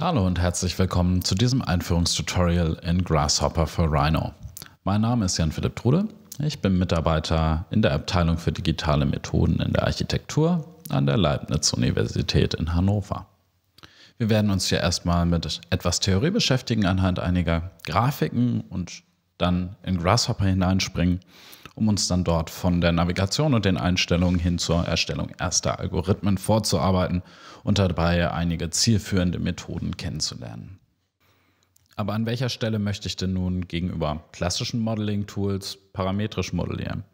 Hallo und herzlich willkommen zu diesem Einführungstutorial in Grasshopper for Rhino. Mein Name ist Jan-Philipp Trude. Ich bin Mitarbeiter in der Abteilung für digitale Methoden in der Architektur an der Leibniz-Universität in Hannover. Wir werden uns hier erstmal mit etwas Theorie beschäftigen anhand einiger Grafiken und dann in Grasshopper hineinspringen um uns dann dort von der Navigation und den Einstellungen hin zur Erstellung erster Algorithmen vorzuarbeiten und dabei einige zielführende Methoden kennenzulernen. Aber an welcher Stelle möchte ich denn nun gegenüber klassischen Modeling-Tools parametrisch modellieren?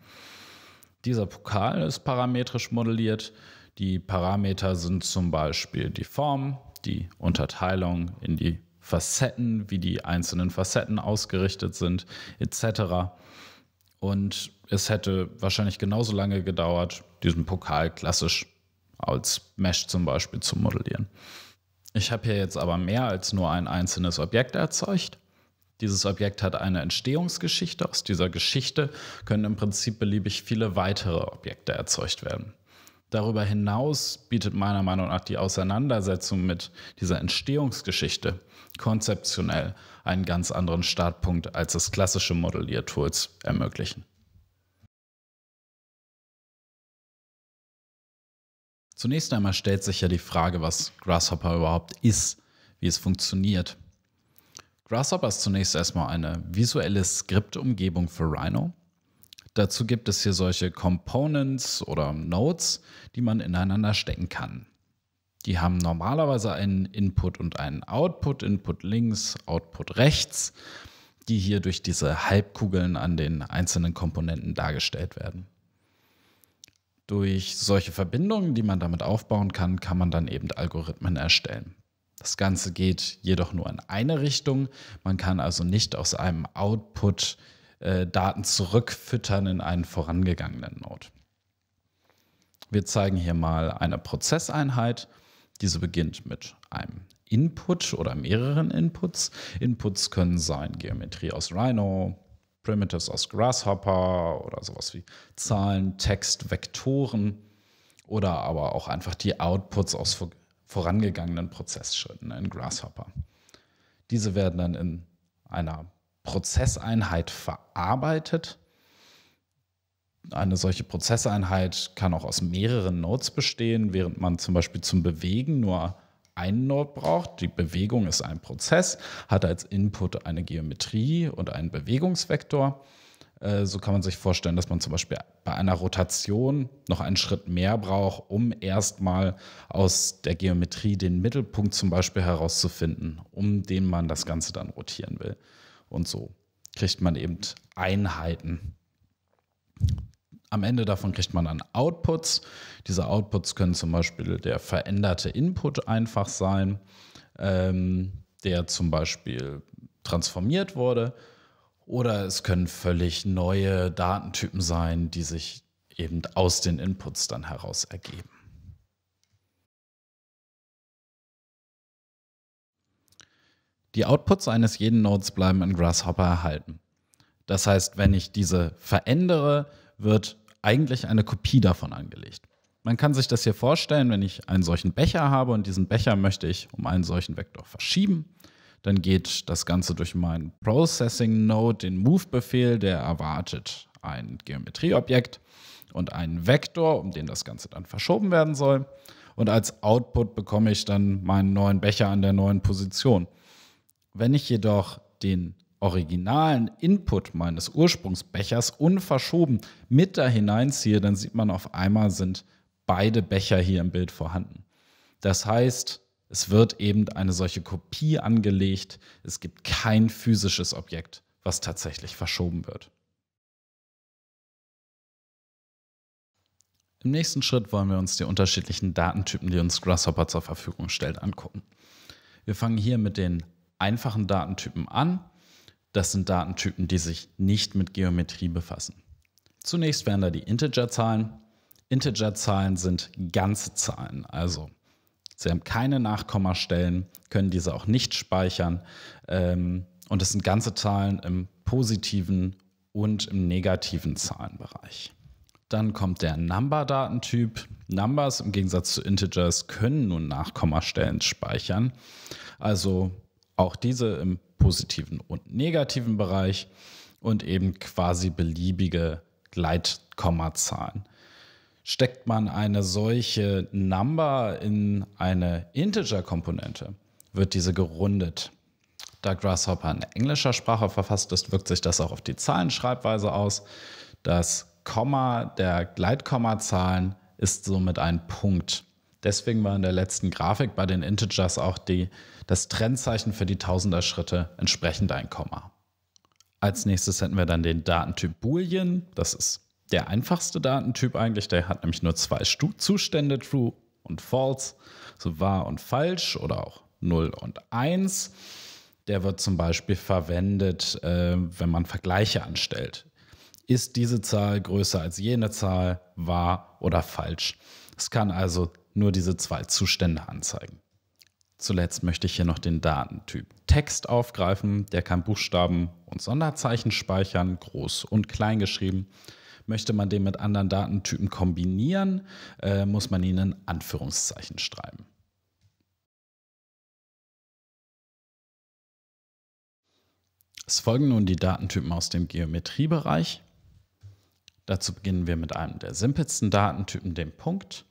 Dieser Pokal ist parametrisch modelliert. Die Parameter sind zum Beispiel die Form, die Unterteilung in die Facetten, wie die einzelnen Facetten ausgerichtet sind, etc. Und es hätte wahrscheinlich genauso lange gedauert, diesen Pokal klassisch als Mesh zum Beispiel zu modellieren. Ich habe hier jetzt aber mehr als nur ein einzelnes Objekt erzeugt. Dieses Objekt hat eine Entstehungsgeschichte. Aus dieser Geschichte können im Prinzip beliebig viele weitere Objekte erzeugt werden. Darüber hinaus bietet meiner Meinung nach die Auseinandersetzung mit dieser Entstehungsgeschichte konzeptionell einen ganz anderen Startpunkt, als das klassische Modelliertools ermöglichen. Zunächst einmal stellt sich ja die Frage, was Grasshopper überhaupt ist, wie es funktioniert. Grasshopper ist zunächst erstmal eine visuelle Skriptumgebung für Rhino. Dazu gibt es hier solche Components oder Nodes, die man ineinander stecken kann. Die haben normalerweise einen Input und einen Output, Input links, Output rechts, die hier durch diese Halbkugeln an den einzelnen Komponenten dargestellt werden. Durch solche Verbindungen, die man damit aufbauen kann, kann man dann eben Algorithmen erstellen. Das Ganze geht jedoch nur in eine Richtung. Man kann also nicht aus einem Output äh, Daten zurückfüttern in einen vorangegangenen Node. Wir zeigen hier mal eine Prozesseinheit. Diese beginnt mit einem Input oder mehreren Inputs. Inputs können sein Geometrie aus Rhino, Primitives aus Grasshopper oder sowas wie Zahlen, Text, Vektoren oder aber auch einfach die Outputs aus vorangegangenen Prozessschritten in Grasshopper. Diese werden dann in einer Prozesseinheit verarbeitet eine solche Prozesseinheit kann auch aus mehreren Nodes bestehen, während man zum Beispiel zum Bewegen nur einen Node braucht. Die Bewegung ist ein Prozess, hat als Input eine Geometrie und einen Bewegungsvektor. Äh, so kann man sich vorstellen, dass man zum Beispiel bei einer Rotation noch einen Schritt mehr braucht, um erstmal aus der Geometrie den Mittelpunkt zum Beispiel herauszufinden, um den man das Ganze dann rotieren will. Und so kriegt man eben Einheiten am Ende davon kriegt man dann Outputs. Diese Outputs können zum Beispiel der veränderte Input einfach sein, ähm, der zum Beispiel transformiert wurde. Oder es können völlig neue Datentypen sein, die sich eben aus den Inputs dann heraus ergeben. Die Outputs eines jeden Nodes bleiben in Grasshopper erhalten. Das heißt, wenn ich diese verändere, wird eigentlich eine Kopie davon angelegt. Man kann sich das hier vorstellen, wenn ich einen solchen Becher habe und diesen Becher möchte ich um einen solchen Vektor verschieben, dann geht das Ganze durch meinen Processing Node, den Move-Befehl, der erwartet ein Geometrieobjekt und einen Vektor, um den das Ganze dann verschoben werden soll. Und als Output bekomme ich dann meinen neuen Becher an der neuen Position. Wenn ich jedoch den originalen Input meines Ursprungsbechers unverschoben mit da hineinziehe, dann sieht man auf einmal sind beide Becher hier im Bild vorhanden. Das heißt, es wird eben eine solche Kopie angelegt. Es gibt kein physisches Objekt, was tatsächlich verschoben wird. Im nächsten Schritt wollen wir uns die unterschiedlichen Datentypen, die uns Grasshopper zur Verfügung stellt, angucken. Wir fangen hier mit den einfachen Datentypen an. Das sind Datentypen, die sich nicht mit Geometrie befassen. Zunächst wären da die Integerzahlen. Integerzahlen sind ganze Zahlen, also sie haben keine Nachkommastellen, können diese auch nicht speichern. Ähm, und es sind ganze Zahlen im positiven und im negativen Zahlenbereich. Dann kommt der Number-Datentyp. Numbers im Gegensatz zu Integers können nun Nachkommastellen speichern. Also auch diese im positiven und negativen Bereich und eben quasi beliebige Gleitkommazahlen. Steckt man eine solche Number in eine Integer-Komponente, wird diese gerundet. Da Grasshopper in englischer Sprache verfasst ist, wirkt sich das auch auf die Zahlenschreibweise aus. Das Komma der Gleitkommazahlen ist somit ein Punkt. Deswegen war in der letzten Grafik bei den Integers auch die das Trennzeichen für die Tausender-Schritte entsprechend ein Komma. Als nächstes hätten wir dann den Datentyp Boolean. Das ist der einfachste Datentyp eigentlich. Der hat nämlich nur zwei Zustände, True und False, so wahr und falsch oder auch 0 und 1. Der wird zum Beispiel verwendet, äh, wenn man Vergleiche anstellt. Ist diese Zahl größer als jene Zahl, wahr oder falsch? Es kann also nur diese zwei Zustände anzeigen. Zuletzt möchte ich hier noch den Datentyp Text aufgreifen. Der kann Buchstaben und Sonderzeichen speichern, groß und klein geschrieben. Möchte man den mit anderen Datentypen kombinieren, äh, muss man ihn in Anführungszeichen schreiben. Es folgen nun die Datentypen aus dem Geometriebereich. Dazu beginnen wir mit einem der simpelsten Datentypen, dem Punkt.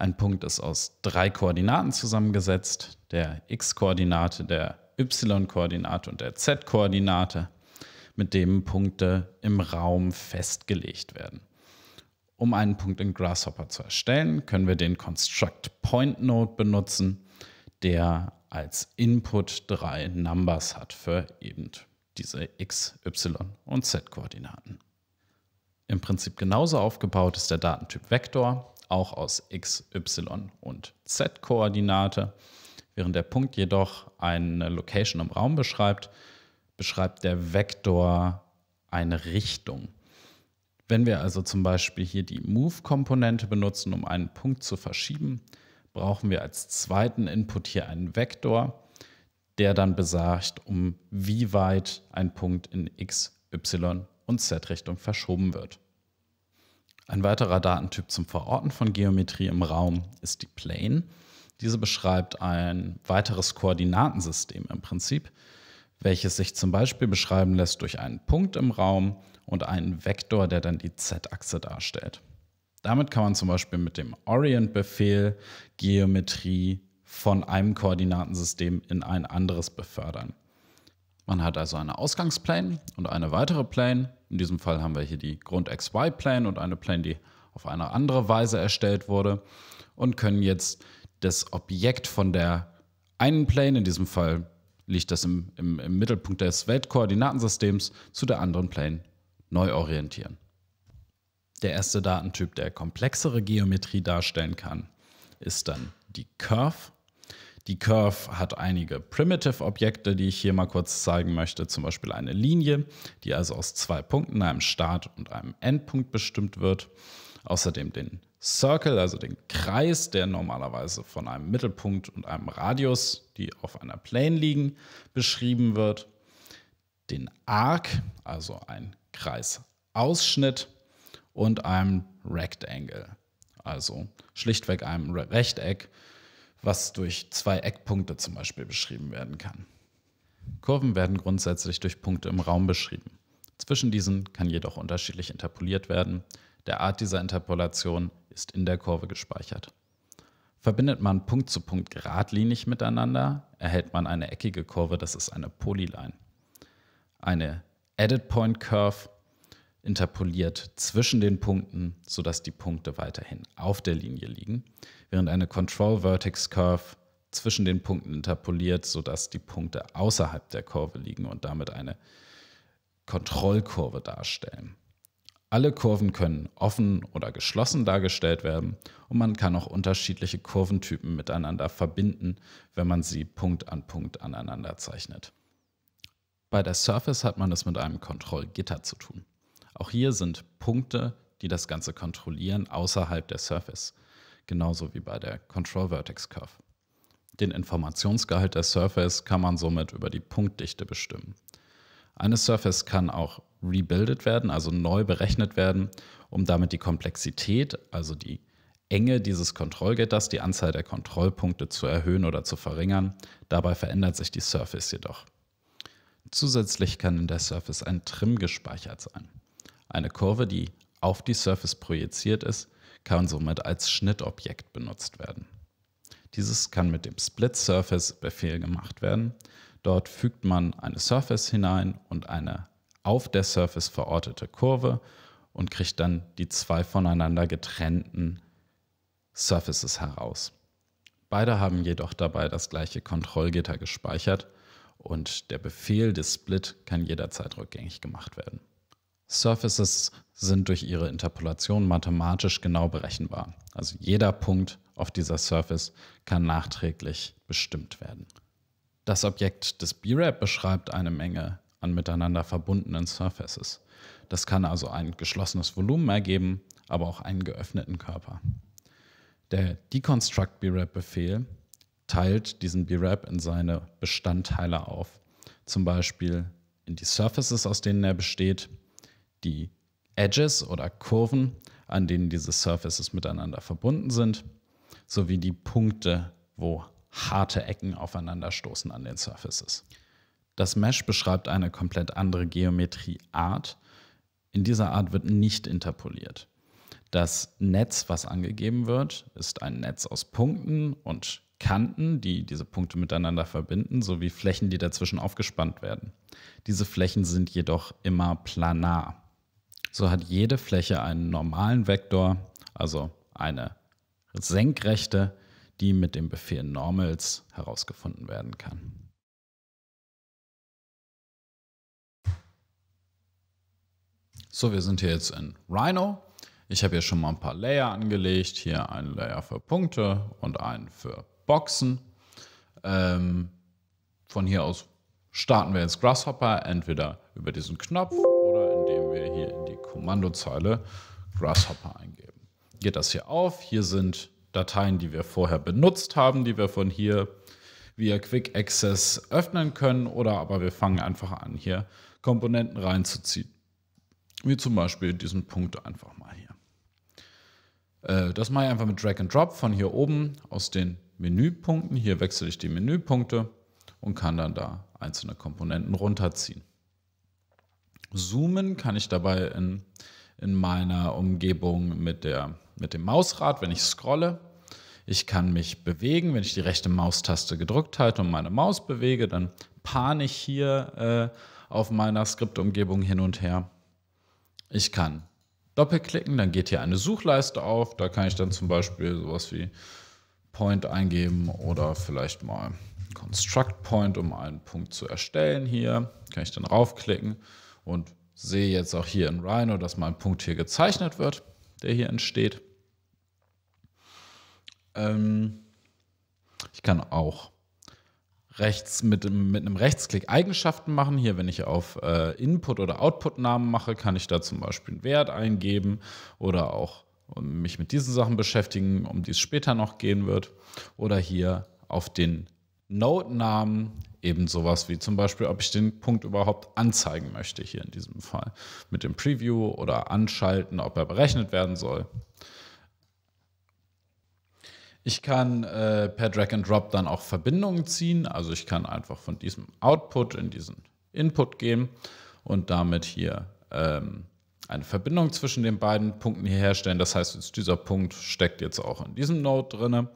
Ein Punkt ist aus drei Koordinaten zusammengesetzt, der x-Koordinate, der y-Koordinate und der z-Koordinate, mit dem Punkte im Raum festgelegt werden. Um einen Punkt in Grasshopper zu erstellen, können wir den Construct Point Node benutzen, der als Input drei Numbers hat für eben diese x, y und z-Koordinaten. Im Prinzip genauso aufgebaut ist der Datentyp Vektor auch aus x, y und z-Koordinate. Während der Punkt jedoch eine Location im Raum beschreibt, beschreibt der Vektor eine Richtung. Wenn wir also zum Beispiel hier die Move-Komponente benutzen, um einen Punkt zu verschieben, brauchen wir als zweiten Input hier einen Vektor, der dann besagt, um wie weit ein Punkt in x, y und z-Richtung verschoben wird. Ein weiterer Datentyp zum Verorten von Geometrie im Raum ist die Plane. Diese beschreibt ein weiteres Koordinatensystem im Prinzip, welches sich zum Beispiel beschreiben lässt durch einen Punkt im Raum und einen Vektor, der dann die z-Achse darstellt. Damit kann man zum Beispiel mit dem Orient-Befehl Geometrie von einem Koordinatensystem in ein anderes befördern. Man hat also eine Ausgangsplane und eine weitere Plane. In diesem Fall haben wir hier die Grund-XY-Plane und eine Plane, die auf eine andere Weise erstellt wurde und können jetzt das Objekt von der einen Plane, in diesem Fall liegt das im, im, im Mittelpunkt des Weltkoordinatensystems, zu der anderen Plane neu orientieren. Der erste Datentyp, der komplexere Geometrie darstellen kann, ist dann die Curve die Curve hat einige Primitive-Objekte, die ich hier mal kurz zeigen möchte, zum Beispiel eine Linie, die also aus zwei Punkten, einem Start- und einem Endpunkt bestimmt wird. Außerdem den Circle, also den Kreis, der normalerweise von einem Mittelpunkt und einem Radius, die auf einer Plane liegen, beschrieben wird. Den Arc, also ein Kreisausschnitt und einem Rectangle, also schlichtweg einem Rechteck, was durch zwei Eckpunkte zum Beispiel beschrieben werden kann. Kurven werden grundsätzlich durch Punkte im Raum beschrieben. Zwischen diesen kann jedoch unterschiedlich interpoliert werden. Der Art dieser Interpolation ist in der Kurve gespeichert. Verbindet man Punkt zu Punkt geradlinig miteinander, erhält man eine eckige Kurve, das ist eine Polyline. Eine Edit Point Curve interpoliert zwischen den Punkten, sodass die Punkte weiterhin auf der Linie liegen, während eine Control Vertex Curve zwischen den Punkten interpoliert, sodass die Punkte außerhalb der Kurve liegen und damit eine Kontrollkurve darstellen. Alle Kurven können offen oder geschlossen dargestellt werden und man kann auch unterschiedliche Kurventypen miteinander verbinden, wenn man sie Punkt an Punkt aneinander zeichnet. Bei der Surface hat man es mit einem Kontrollgitter zu tun. Auch hier sind Punkte, die das Ganze kontrollieren, außerhalb der Surface, genauso wie bei der Control Vertex Curve. Den Informationsgehalt der Surface kann man somit über die Punktdichte bestimmen. Eine Surface kann auch rebuildet werden, also neu berechnet werden, um damit die Komplexität, also die Enge dieses Kontrollgitters, die Anzahl der Kontrollpunkte zu erhöhen oder zu verringern. Dabei verändert sich die Surface jedoch. Zusätzlich kann in der Surface ein Trim gespeichert sein. Eine Kurve, die auf die Surface projiziert ist, kann somit als Schnittobjekt benutzt werden. Dieses kann mit dem Split Surface Befehl gemacht werden. Dort fügt man eine Surface hinein und eine auf der Surface verortete Kurve und kriegt dann die zwei voneinander getrennten Surfaces heraus. Beide haben jedoch dabei das gleiche Kontrollgitter gespeichert und der Befehl des Split kann jederzeit rückgängig gemacht werden. Surfaces sind durch ihre Interpolation mathematisch genau berechenbar. Also jeder Punkt auf dieser Surface kann nachträglich bestimmt werden. Das Objekt des B-Rap beschreibt eine Menge an miteinander verbundenen Surfaces. Das kann also ein geschlossenes Volumen ergeben, aber auch einen geöffneten Körper. Der Deconstruct rap befehl teilt diesen B-Rap in seine Bestandteile auf, zum Beispiel in die Surfaces, aus denen er besteht, die Edges oder Kurven, an denen diese Surfaces miteinander verbunden sind, sowie die Punkte, wo harte Ecken aufeinanderstoßen an den Surfaces. Das Mesh beschreibt eine komplett andere Geometrieart. In dieser Art wird nicht interpoliert. Das Netz, was angegeben wird, ist ein Netz aus Punkten und Kanten, die diese Punkte miteinander verbinden, sowie Flächen, die dazwischen aufgespannt werden. Diese Flächen sind jedoch immer planar. So hat jede Fläche einen normalen Vektor, also eine senkrechte, die mit dem Befehl normals herausgefunden werden kann. So, wir sind hier jetzt in Rhino. Ich habe hier schon mal ein paar Layer angelegt. Hier einen Layer für Punkte und einen für Boxen. Ähm, von hier aus starten wir jetzt Grasshopper entweder über diesen Knopf Kommandozeile Grasshopper eingeben. Geht das hier auf. Hier sind Dateien, die wir vorher benutzt haben, die wir von hier via Quick Access öffnen können oder aber wir fangen einfach an, hier Komponenten reinzuziehen. Wie zum Beispiel diesen Punkt einfach mal hier. Äh, das mache ich einfach mit Drag and Drop von hier oben aus den Menüpunkten. Hier wechsle ich die Menüpunkte und kann dann da einzelne Komponenten runterziehen zoomen, kann ich dabei in, in meiner Umgebung mit, der, mit dem Mausrad, wenn ich scrolle. Ich kann mich bewegen, wenn ich die rechte Maustaste gedrückt halte und meine Maus bewege, dann pan ich hier äh, auf meiner Skriptumgebung hin und her. Ich kann doppelklicken, dann geht hier eine Suchleiste auf. Da kann ich dann zum Beispiel sowas wie Point eingeben oder vielleicht mal Construct Point, um einen Punkt zu erstellen hier. Kann ich dann raufklicken und sehe jetzt auch hier in Rhino, dass mein Punkt hier gezeichnet wird, der hier entsteht. Ähm, ich kann auch rechts mit, mit einem Rechtsklick Eigenschaften machen. Hier, wenn ich auf äh, Input- oder Output-Namen mache, kann ich da zum Beispiel einen Wert eingeben oder auch mich mit diesen Sachen beschäftigen, um die es später noch gehen wird. Oder hier auf den Node-Namen eben sowas wie zum Beispiel, ob ich den Punkt überhaupt anzeigen möchte hier in diesem Fall. Mit dem Preview oder anschalten, ob er berechnet werden soll. Ich kann äh, per Drag and Drop dann auch Verbindungen ziehen. Also ich kann einfach von diesem Output in diesen Input gehen und damit hier ähm, eine Verbindung zwischen den beiden Punkten hier herstellen. Das heißt, dieser Punkt steckt jetzt auch in diesem Node drin.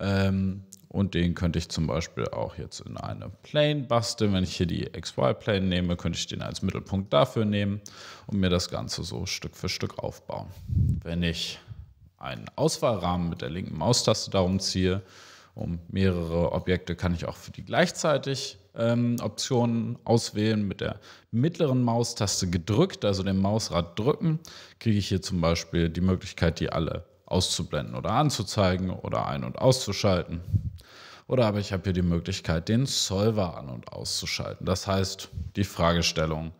Ähm, und den könnte ich zum Beispiel auch jetzt in eine Plane basteln. Wenn ich hier die XY-Plane nehme, könnte ich den als Mittelpunkt dafür nehmen und mir das Ganze so Stück für Stück aufbauen. Wenn ich einen Auswahlrahmen mit der linken Maustaste darum ziehe, um mehrere Objekte kann ich auch für die gleichzeitig ähm, Optionen auswählen. Mit der mittleren Maustaste gedrückt, also dem Mausrad drücken, kriege ich hier zum Beispiel die Möglichkeit, die alle auszublenden oder anzuzeigen oder ein- und auszuschalten. Oder aber ich habe hier die Möglichkeit, den Solver an- und auszuschalten. Das heißt, die Fragestellung,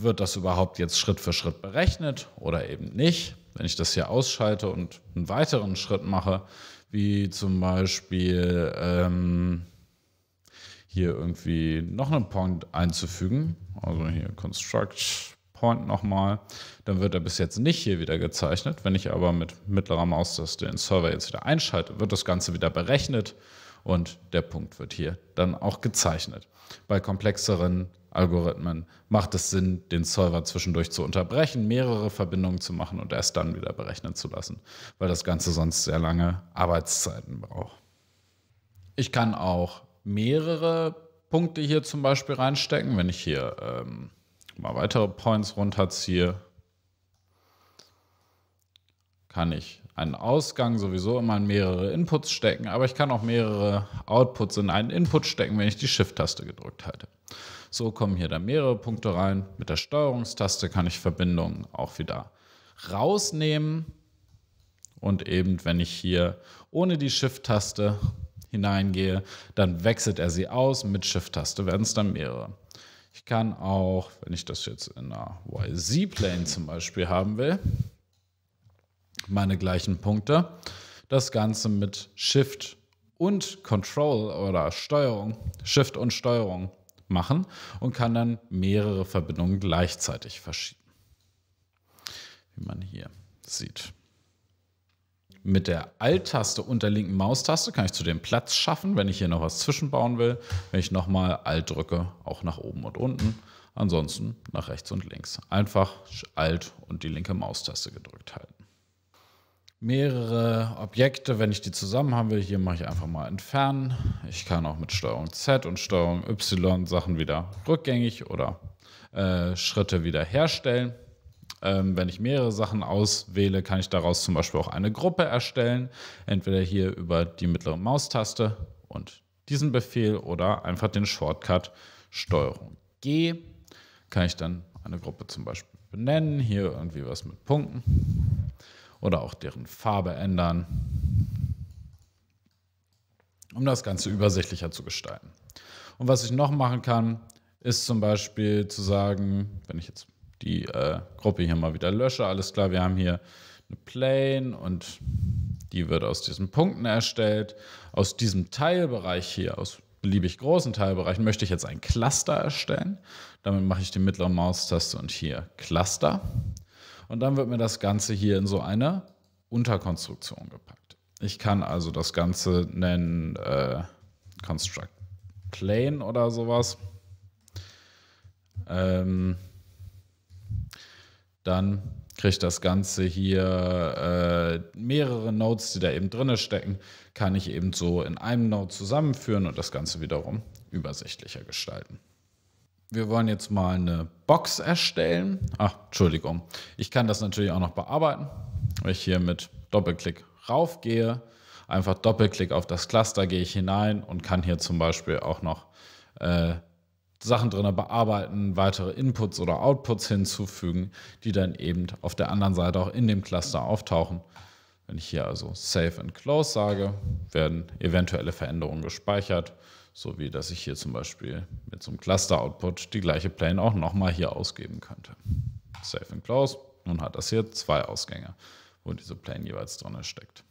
wird das überhaupt jetzt Schritt für Schritt berechnet oder eben nicht? Wenn ich das hier ausschalte und einen weiteren Schritt mache, wie zum Beispiel ähm, hier irgendwie noch einen Point einzufügen, also hier Construct Point nochmal, dann wird er bis jetzt nicht hier wieder gezeichnet. Wenn ich aber mit mittlerer Maustaste den Server jetzt wieder einschalte, wird das Ganze wieder berechnet und der Punkt wird hier dann auch gezeichnet. Bei komplexeren Algorithmen macht es Sinn, den Server zwischendurch zu unterbrechen, mehrere Verbindungen zu machen und erst dann wieder berechnen zu lassen, weil das Ganze sonst sehr lange Arbeitszeiten braucht. Ich kann auch mehrere Punkte hier zum Beispiel reinstecken, wenn ich hier ähm, mal weitere Points runterziehe, kann ich einen Ausgang sowieso immer in mehrere Inputs stecken, aber ich kann auch mehrere Outputs in einen Input stecken, wenn ich die Shift-Taste gedrückt halte. So kommen hier dann mehrere Punkte rein. Mit der Steuerungstaste kann ich Verbindungen auch wieder rausnehmen. Und eben, wenn ich hier ohne die Shift-Taste hineingehe, dann wechselt er sie aus. Mit Shift-Taste werden es dann mehrere. Ich kann auch, wenn ich das jetzt in einer YZ-Plane zum Beispiel haben will, meine gleichen Punkte, das Ganze mit Shift und Control oder Steuerung, Shift und Steuerung machen und kann dann mehrere Verbindungen gleichzeitig verschieben. Wie man hier sieht. Mit der Alt-Taste und der linken Maustaste kann ich zu dem Platz schaffen, wenn ich hier noch was zwischenbauen will. Wenn ich nochmal Alt drücke, auch nach oben und unten. Ansonsten nach rechts und links. Einfach Alt und die linke Maustaste gedrückt halten. Mehrere Objekte, wenn ich die zusammen haben will, hier mache ich einfach mal entfernen. Ich kann auch mit Steuerung Z und Steuerung Y Sachen wieder rückgängig oder äh, Schritte wieder herstellen. Ähm, wenn ich mehrere Sachen auswähle, kann ich daraus zum Beispiel auch eine Gruppe erstellen. Entweder hier über die mittlere Maustaste und diesen Befehl oder einfach den Shortcut Steuerung G. Kann ich dann eine Gruppe zum Beispiel benennen, hier irgendwie was mit Punkten oder auch deren Farbe ändern, um das Ganze übersichtlicher zu gestalten. Und was ich noch machen kann, ist zum Beispiel zu sagen, wenn ich jetzt die äh, Gruppe hier mal wieder lösche. Alles klar, wir haben hier eine Plane und die wird aus diesen Punkten erstellt. Aus diesem Teilbereich hier, aus beliebig großen Teilbereichen, möchte ich jetzt ein Cluster erstellen. Damit mache ich die mittlere Maustaste und hier Cluster. Und dann wird mir das Ganze hier in so eine Unterkonstruktion gepackt. Ich kann also das Ganze nennen äh, Construct Plane oder sowas. Ähm, dann kriegt das Ganze hier äh, mehrere Nodes, die da eben drin stecken, kann ich eben so in einem Node zusammenführen und das Ganze wiederum übersichtlicher gestalten. Wir wollen jetzt mal eine Box erstellen. Ach, Entschuldigung. Ich kann das natürlich auch noch bearbeiten, wenn ich hier mit Doppelklick raufgehe. Einfach Doppelklick auf das Cluster gehe ich hinein und kann hier zum Beispiel auch noch äh, Sachen drin bearbeiten, weitere Inputs oder Outputs hinzufügen, die dann eben auf der anderen Seite auch in dem Cluster auftauchen. Wenn ich hier also Save and Close sage, werden eventuelle Veränderungen gespeichert, so wie dass ich hier zum Beispiel mit so einem Cluster-Output die gleiche Plane auch nochmal hier ausgeben könnte. Save and Close, nun hat das hier zwei Ausgänge, wo diese Plane jeweils drin steckt.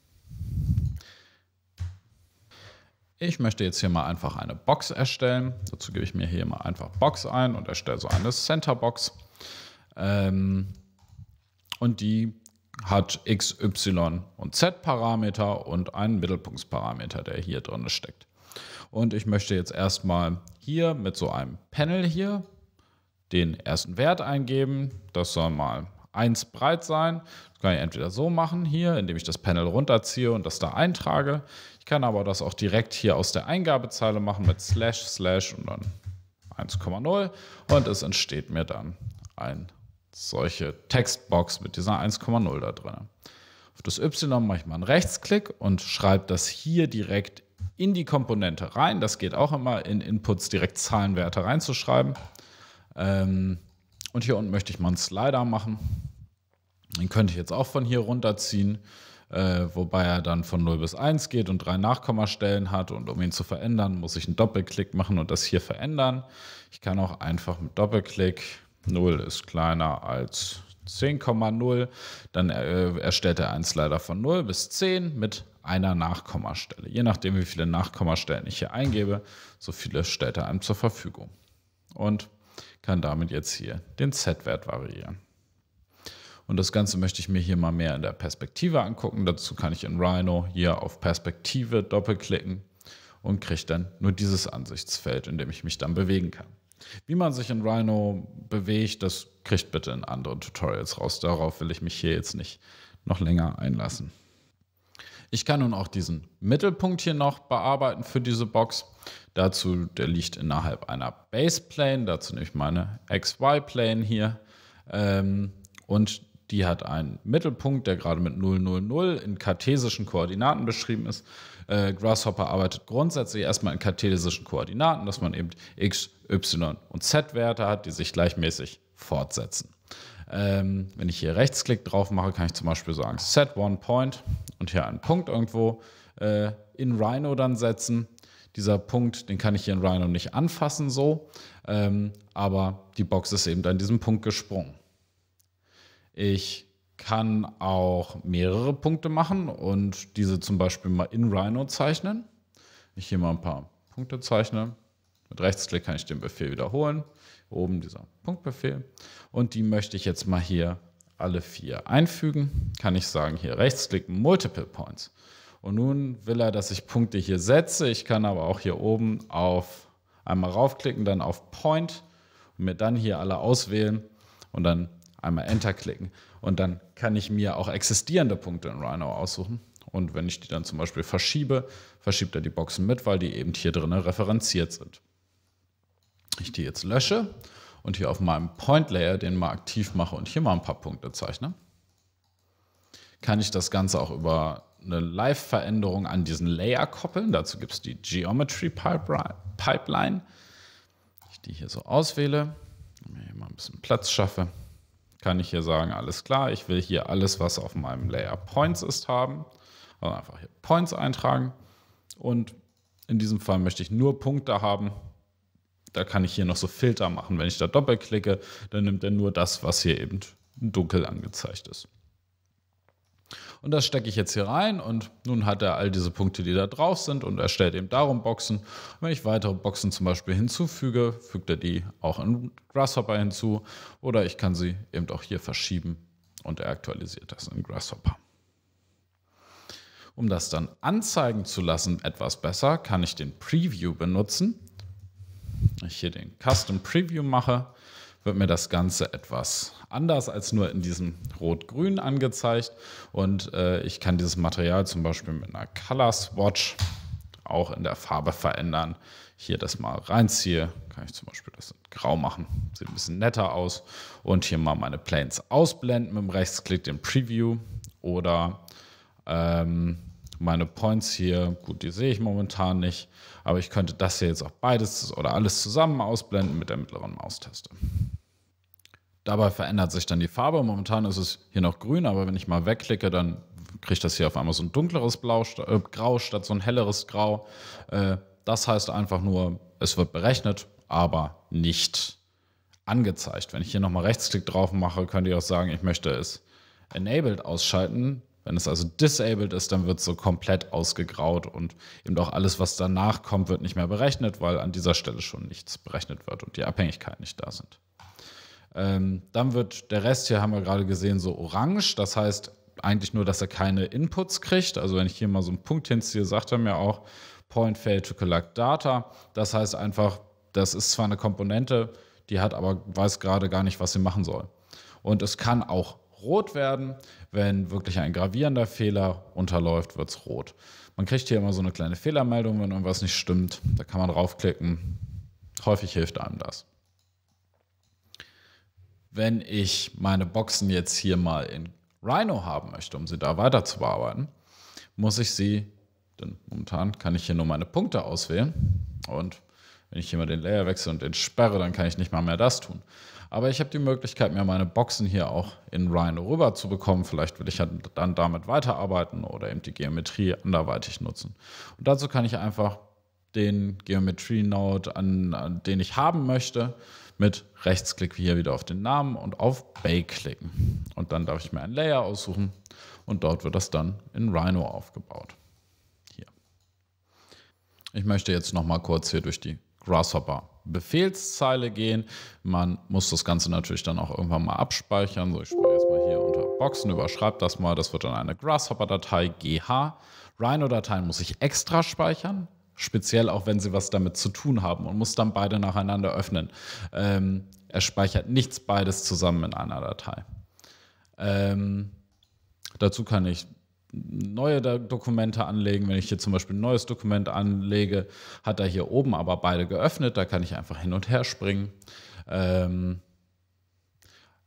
Ich möchte jetzt hier mal einfach eine Box erstellen. Dazu gebe ich mir hier mal einfach Box ein und erstelle so eine Center-Box. Ähm, und die hat x, y und z Parameter und einen Mittelpunktsparameter, der hier drin steckt. Und ich möchte jetzt erstmal hier mit so einem Panel hier den ersten Wert eingeben. Das soll mal 1 breit sein. Das kann ich entweder so machen hier, indem ich das Panel runterziehe und das da eintrage. Ich kann aber das auch direkt hier aus der Eingabezeile machen mit slash, slash und dann 1,0 und es entsteht mir dann eine solche Textbox mit dieser 1,0 da drin. Auf das Y mache ich mal einen Rechtsklick und schreibe das hier direkt in die Komponente rein. Das geht auch immer in Inputs direkt Zahlenwerte reinzuschreiben. Ähm, und hier unten möchte ich mal einen Slider machen. Den könnte ich jetzt auch von hier runterziehen, äh, wobei er dann von 0 bis 1 geht und drei Nachkommastellen hat. Und um ihn zu verändern, muss ich einen Doppelklick machen und das hier verändern. Ich kann auch einfach mit Doppelklick, 0 ist kleiner als 10,0, dann äh, erstellt er einen Slider von 0 bis 10 mit einer Nachkommastelle. Je nachdem, wie viele Nachkommastellen ich hier eingebe, so viele stellt er einem zur Verfügung. Und kann damit jetzt hier den Z-Wert variieren. Und das Ganze möchte ich mir hier mal mehr in der Perspektive angucken. Dazu kann ich in Rhino hier auf Perspektive doppelklicken und kriege dann nur dieses Ansichtsfeld, in dem ich mich dann bewegen kann. Wie man sich in Rhino bewegt, das kriegt bitte in anderen Tutorials raus. Darauf will ich mich hier jetzt nicht noch länger einlassen. Ich kann nun auch diesen Mittelpunkt hier noch bearbeiten für diese Box. Dazu, der liegt innerhalb einer Baseplane. Dazu nehme ich meine XY-Plane hier. Ähm, und die hat einen Mittelpunkt, der gerade mit 0, 0, 0 in kartesischen Koordinaten beschrieben ist. Äh, Grasshopper arbeitet grundsätzlich erstmal in kartesischen Koordinaten, dass man eben x, y und z-Werte hat, die sich gleichmäßig fortsetzen. Ähm, wenn ich hier Rechtsklick drauf mache, kann ich zum Beispiel sagen Set One Point und hier einen Punkt irgendwo äh, in Rhino dann setzen. Dieser Punkt, den kann ich hier in Rhino nicht anfassen so, ähm, aber die Box ist eben an diesem Punkt gesprungen. Ich kann auch mehrere Punkte machen und diese zum Beispiel mal in Rhino zeichnen. Ich hier mal ein paar Punkte zeichne. Mit Rechtsklick kann ich den Befehl wiederholen. Oben dieser Punktbefehl. Und die möchte ich jetzt mal hier alle vier einfügen. Kann ich sagen, hier rechtsklicken, Multiple Points. Und nun will er, dass ich Punkte hier setze. Ich kann aber auch hier oben auf einmal raufklicken, dann auf Point und mir dann hier alle auswählen und dann einmal Enter klicken. Und dann kann ich mir auch existierende Punkte in Rhino aussuchen. Und wenn ich die dann zum Beispiel verschiebe, verschiebt er die Boxen mit, weil die eben hier drin referenziert sind ich die jetzt lösche und hier auf meinem Point Layer den mal aktiv mache und hier mal ein paar Punkte zeichne, kann ich das Ganze auch über eine Live-Veränderung an diesen Layer koppeln. Dazu gibt es die Geometry Pipeline. Ich die hier so auswähle, mir hier mal ein bisschen Platz schaffe, kann ich hier sagen, alles klar, ich will hier alles, was auf meinem Layer Points ist, haben. Also einfach hier Points eintragen und in diesem Fall möchte ich nur Punkte haben, da kann ich hier noch so Filter machen. Wenn ich da doppelklicke, dann nimmt er nur das, was hier eben dunkel angezeigt ist. Und das stecke ich jetzt hier rein und nun hat er all diese Punkte, die da drauf sind und erstellt eben darum Boxen. Und wenn ich weitere Boxen zum Beispiel hinzufüge, fügt er die auch in Grasshopper hinzu oder ich kann sie eben auch hier verschieben und er aktualisiert das in Grasshopper. Um das dann anzeigen zu lassen etwas besser, kann ich den Preview benutzen ich hier den Custom Preview mache, wird mir das Ganze etwas anders als nur in diesem Rot-Grün angezeigt. Und äh, ich kann dieses Material zum Beispiel mit einer Color Swatch auch in der Farbe verändern. Hier das mal reinziehe, kann ich zum Beispiel das in Grau machen, sieht ein bisschen netter aus. Und hier mal meine Planes ausblenden mit dem Rechtsklick, den Preview oder ähm, meine Points hier, gut, die sehe ich momentan nicht, aber ich könnte das hier jetzt auch beides oder alles zusammen ausblenden mit der mittleren Maustaste. Dabei verändert sich dann die Farbe. Momentan ist es hier noch grün, aber wenn ich mal wegklicke, dann kriegt das hier auf einmal so ein dunkleres Blau, äh, Grau statt so ein helleres Grau. Äh, das heißt einfach nur, es wird berechnet, aber nicht angezeigt. Wenn ich hier nochmal Rechtsklick drauf mache, könnte ich auch sagen, ich möchte es enabled ausschalten. Wenn es also disabled ist, dann wird es so komplett ausgegraut und eben auch alles, was danach kommt, wird nicht mehr berechnet, weil an dieser Stelle schon nichts berechnet wird und die Abhängigkeiten nicht da sind. Ähm, dann wird der Rest hier, haben wir gerade gesehen, so orange. Das heißt eigentlich nur, dass er keine Inputs kriegt. Also wenn ich hier mal so einen Punkt hinziehe, sagt er mir auch, Point fail to collect data. Das heißt einfach, das ist zwar eine Komponente, die hat aber, weiß gerade gar nicht, was sie machen soll. Und es kann auch rot werden. Wenn wirklich ein gravierender Fehler unterläuft, wird es rot. Man kriegt hier immer so eine kleine Fehlermeldung, wenn irgendwas nicht stimmt. Da kann man draufklicken. Häufig hilft einem das. Wenn ich meine Boxen jetzt hier mal in Rhino haben möchte, um sie da weiter zu bearbeiten, muss ich sie, denn momentan kann ich hier nur meine Punkte auswählen und wenn ich hier mal den Layer wechsle und den sperre, dann kann ich nicht mal mehr das tun. Aber ich habe die Möglichkeit, mir meine Boxen hier auch in Rhino rüber zu bekommen. Vielleicht will ich dann damit weiterarbeiten oder eben die Geometrie anderweitig nutzen. Und dazu kann ich einfach den Geometrie-Node, an, an den ich haben möchte, mit Rechtsklick hier wieder auf den Namen und auf Bay klicken. Und dann darf ich mir ein Layer aussuchen und dort wird das dann in Rhino aufgebaut. Hier. Ich möchte jetzt nochmal kurz hier durch die Grasshopper Befehlszeile gehen. Man muss das Ganze natürlich dann auch irgendwann mal abspeichern. So, ich speichere jetzt mal hier unter Boxen, überschreibe das mal. Das wird dann eine Grasshopper-Datei GH. Rhino-Dateien muss ich extra speichern speziell auch wenn sie was damit zu tun haben und muss dann beide nacheinander öffnen. Ähm, er speichert nichts beides zusammen in einer Datei. Ähm, dazu kann ich neue Dokumente anlegen. Wenn ich hier zum Beispiel ein neues Dokument anlege, hat er hier oben aber beide geöffnet. Da kann ich einfach hin und her springen. Ähm,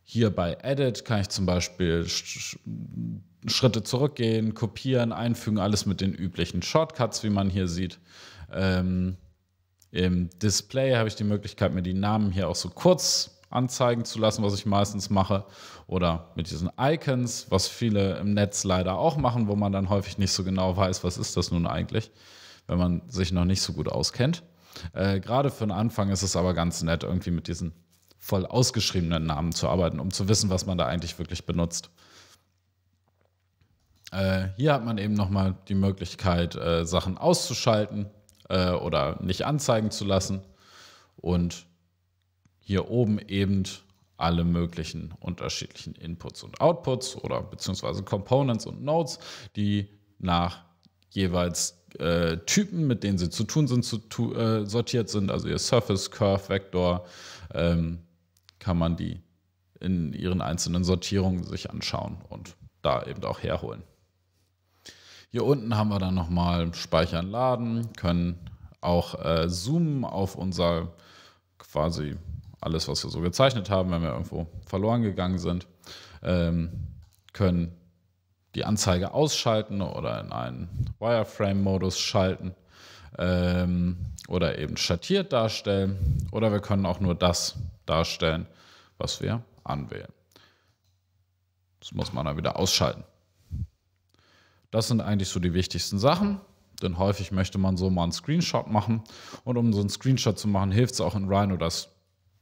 hier bei Edit kann ich zum Beispiel sch Schritte zurückgehen, kopieren, einfügen, alles mit den üblichen Shortcuts, wie man hier sieht. Ähm, Im Display habe ich die Möglichkeit, mir die Namen hier auch so kurz zu anzeigen zu lassen, was ich meistens mache. Oder mit diesen Icons, was viele im Netz leider auch machen, wo man dann häufig nicht so genau weiß, was ist das nun eigentlich, wenn man sich noch nicht so gut auskennt. Äh, Gerade für den Anfang ist es aber ganz nett, irgendwie mit diesen voll ausgeschriebenen Namen zu arbeiten, um zu wissen, was man da eigentlich wirklich benutzt. Äh, hier hat man eben nochmal die Möglichkeit, äh, Sachen auszuschalten äh, oder nicht anzeigen zu lassen. Und hier oben eben alle möglichen unterschiedlichen Inputs und Outputs oder beziehungsweise Components und Nodes, die nach jeweils äh, Typen, mit denen sie zu tun sind, zu tu äh, sortiert sind. Also ihr Surface, Curve, Vector ähm, kann man die in ihren einzelnen Sortierungen sich anschauen und da eben auch herholen. Hier unten haben wir dann nochmal Speichern, Laden, können auch äh, zoomen auf unser quasi alles, was wir so gezeichnet haben, wenn wir irgendwo verloren gegangen sind, ähm, können die Anzeige ausschalten oder in einen Wireframe-Modus schalten ähm, oder eben schattiert darstellen oder wir können auch nur das darstellen, was wir anwählen. Das muss man dann wieder ausschalten. Das sind eigentlich so die wichtigsten Sachen, denn häufig möchte man so mal einen Screenshot machen und um so einen Screenshot zu machen, hilft es auch in Rhino, das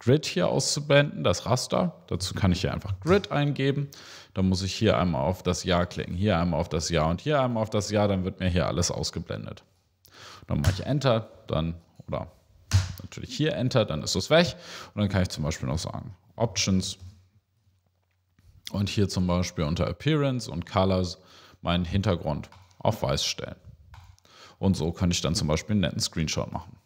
Grid hier auszublenden, das Raster. Dazu kann ich hier einfach Grid eingeben. Dann muss ich hier einmal auf das Jahr klicken, hier einmal auf das Jahr und hier einmal auf das Jahr. Dann wird mir hier alles ausgeblendet. Dann mache ich Enter, dann oder natürlich hier Enter, dann ist es weg. Und dann kann ich zum Beispiel noch sagen Options und hier zum Beispiel unter Appearance und Colors meinen Hintergrund auf weiß stellen. Und so könnte ich dann zum Beispiel einen netten Screenshot machen.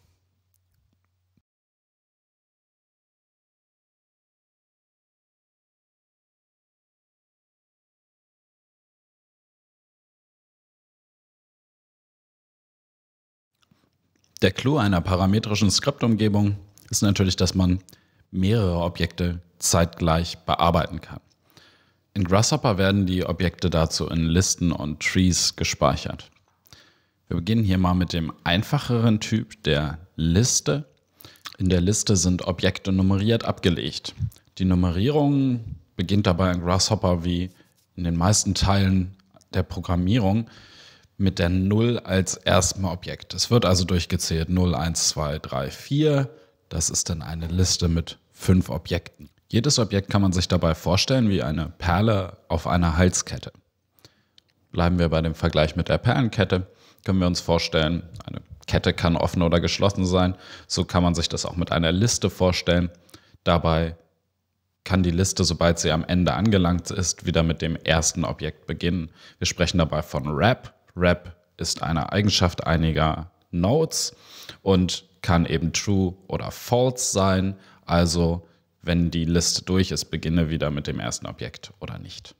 Der Clou einer parametrischen Skriptumgebung ist natürlich, dass man mehrere Objekte zeitgleich bearbeiten kann. In Grasshopper werden die Objekte dazu in Listen und Trees gespeichert. Wir beginnen hier mal mit dem einfacheren Typ der Liste. In der Liste sind Objekte nummeriert abgelegt. Die Nummerierung beginnt dabei in Grasshopper wie in den meisten Teilen der Programmierung mit der 0 als erstem Objekt. Es wird also durchgezählt 0, 1, 2, 3, 4. Das ist dann eine Liste mit fünf Objekten. Jedes Objekt kann man sich dabei vorstellen wie eine Perle auf einer Halskette. Bleiben wir bei dem Vergleich mit der Perlenkette, können wir uns vorstellen, eine Kette kann offen oder geschlossen sein. So kann man sich das auch mit einer Liste vorstellen. Dabei kann die Liste, sobald sie am Ende angelangt ist, wieder mit dem ersten Objekt beginnen. Wir sprechen dabei von Wrap Wrap ist eine Eigenschaft einiger Nodes und kann eben true oder false sein. Also wenn die Liste durch ist, beginne wieder mit dem ersten Objekt oder nicht.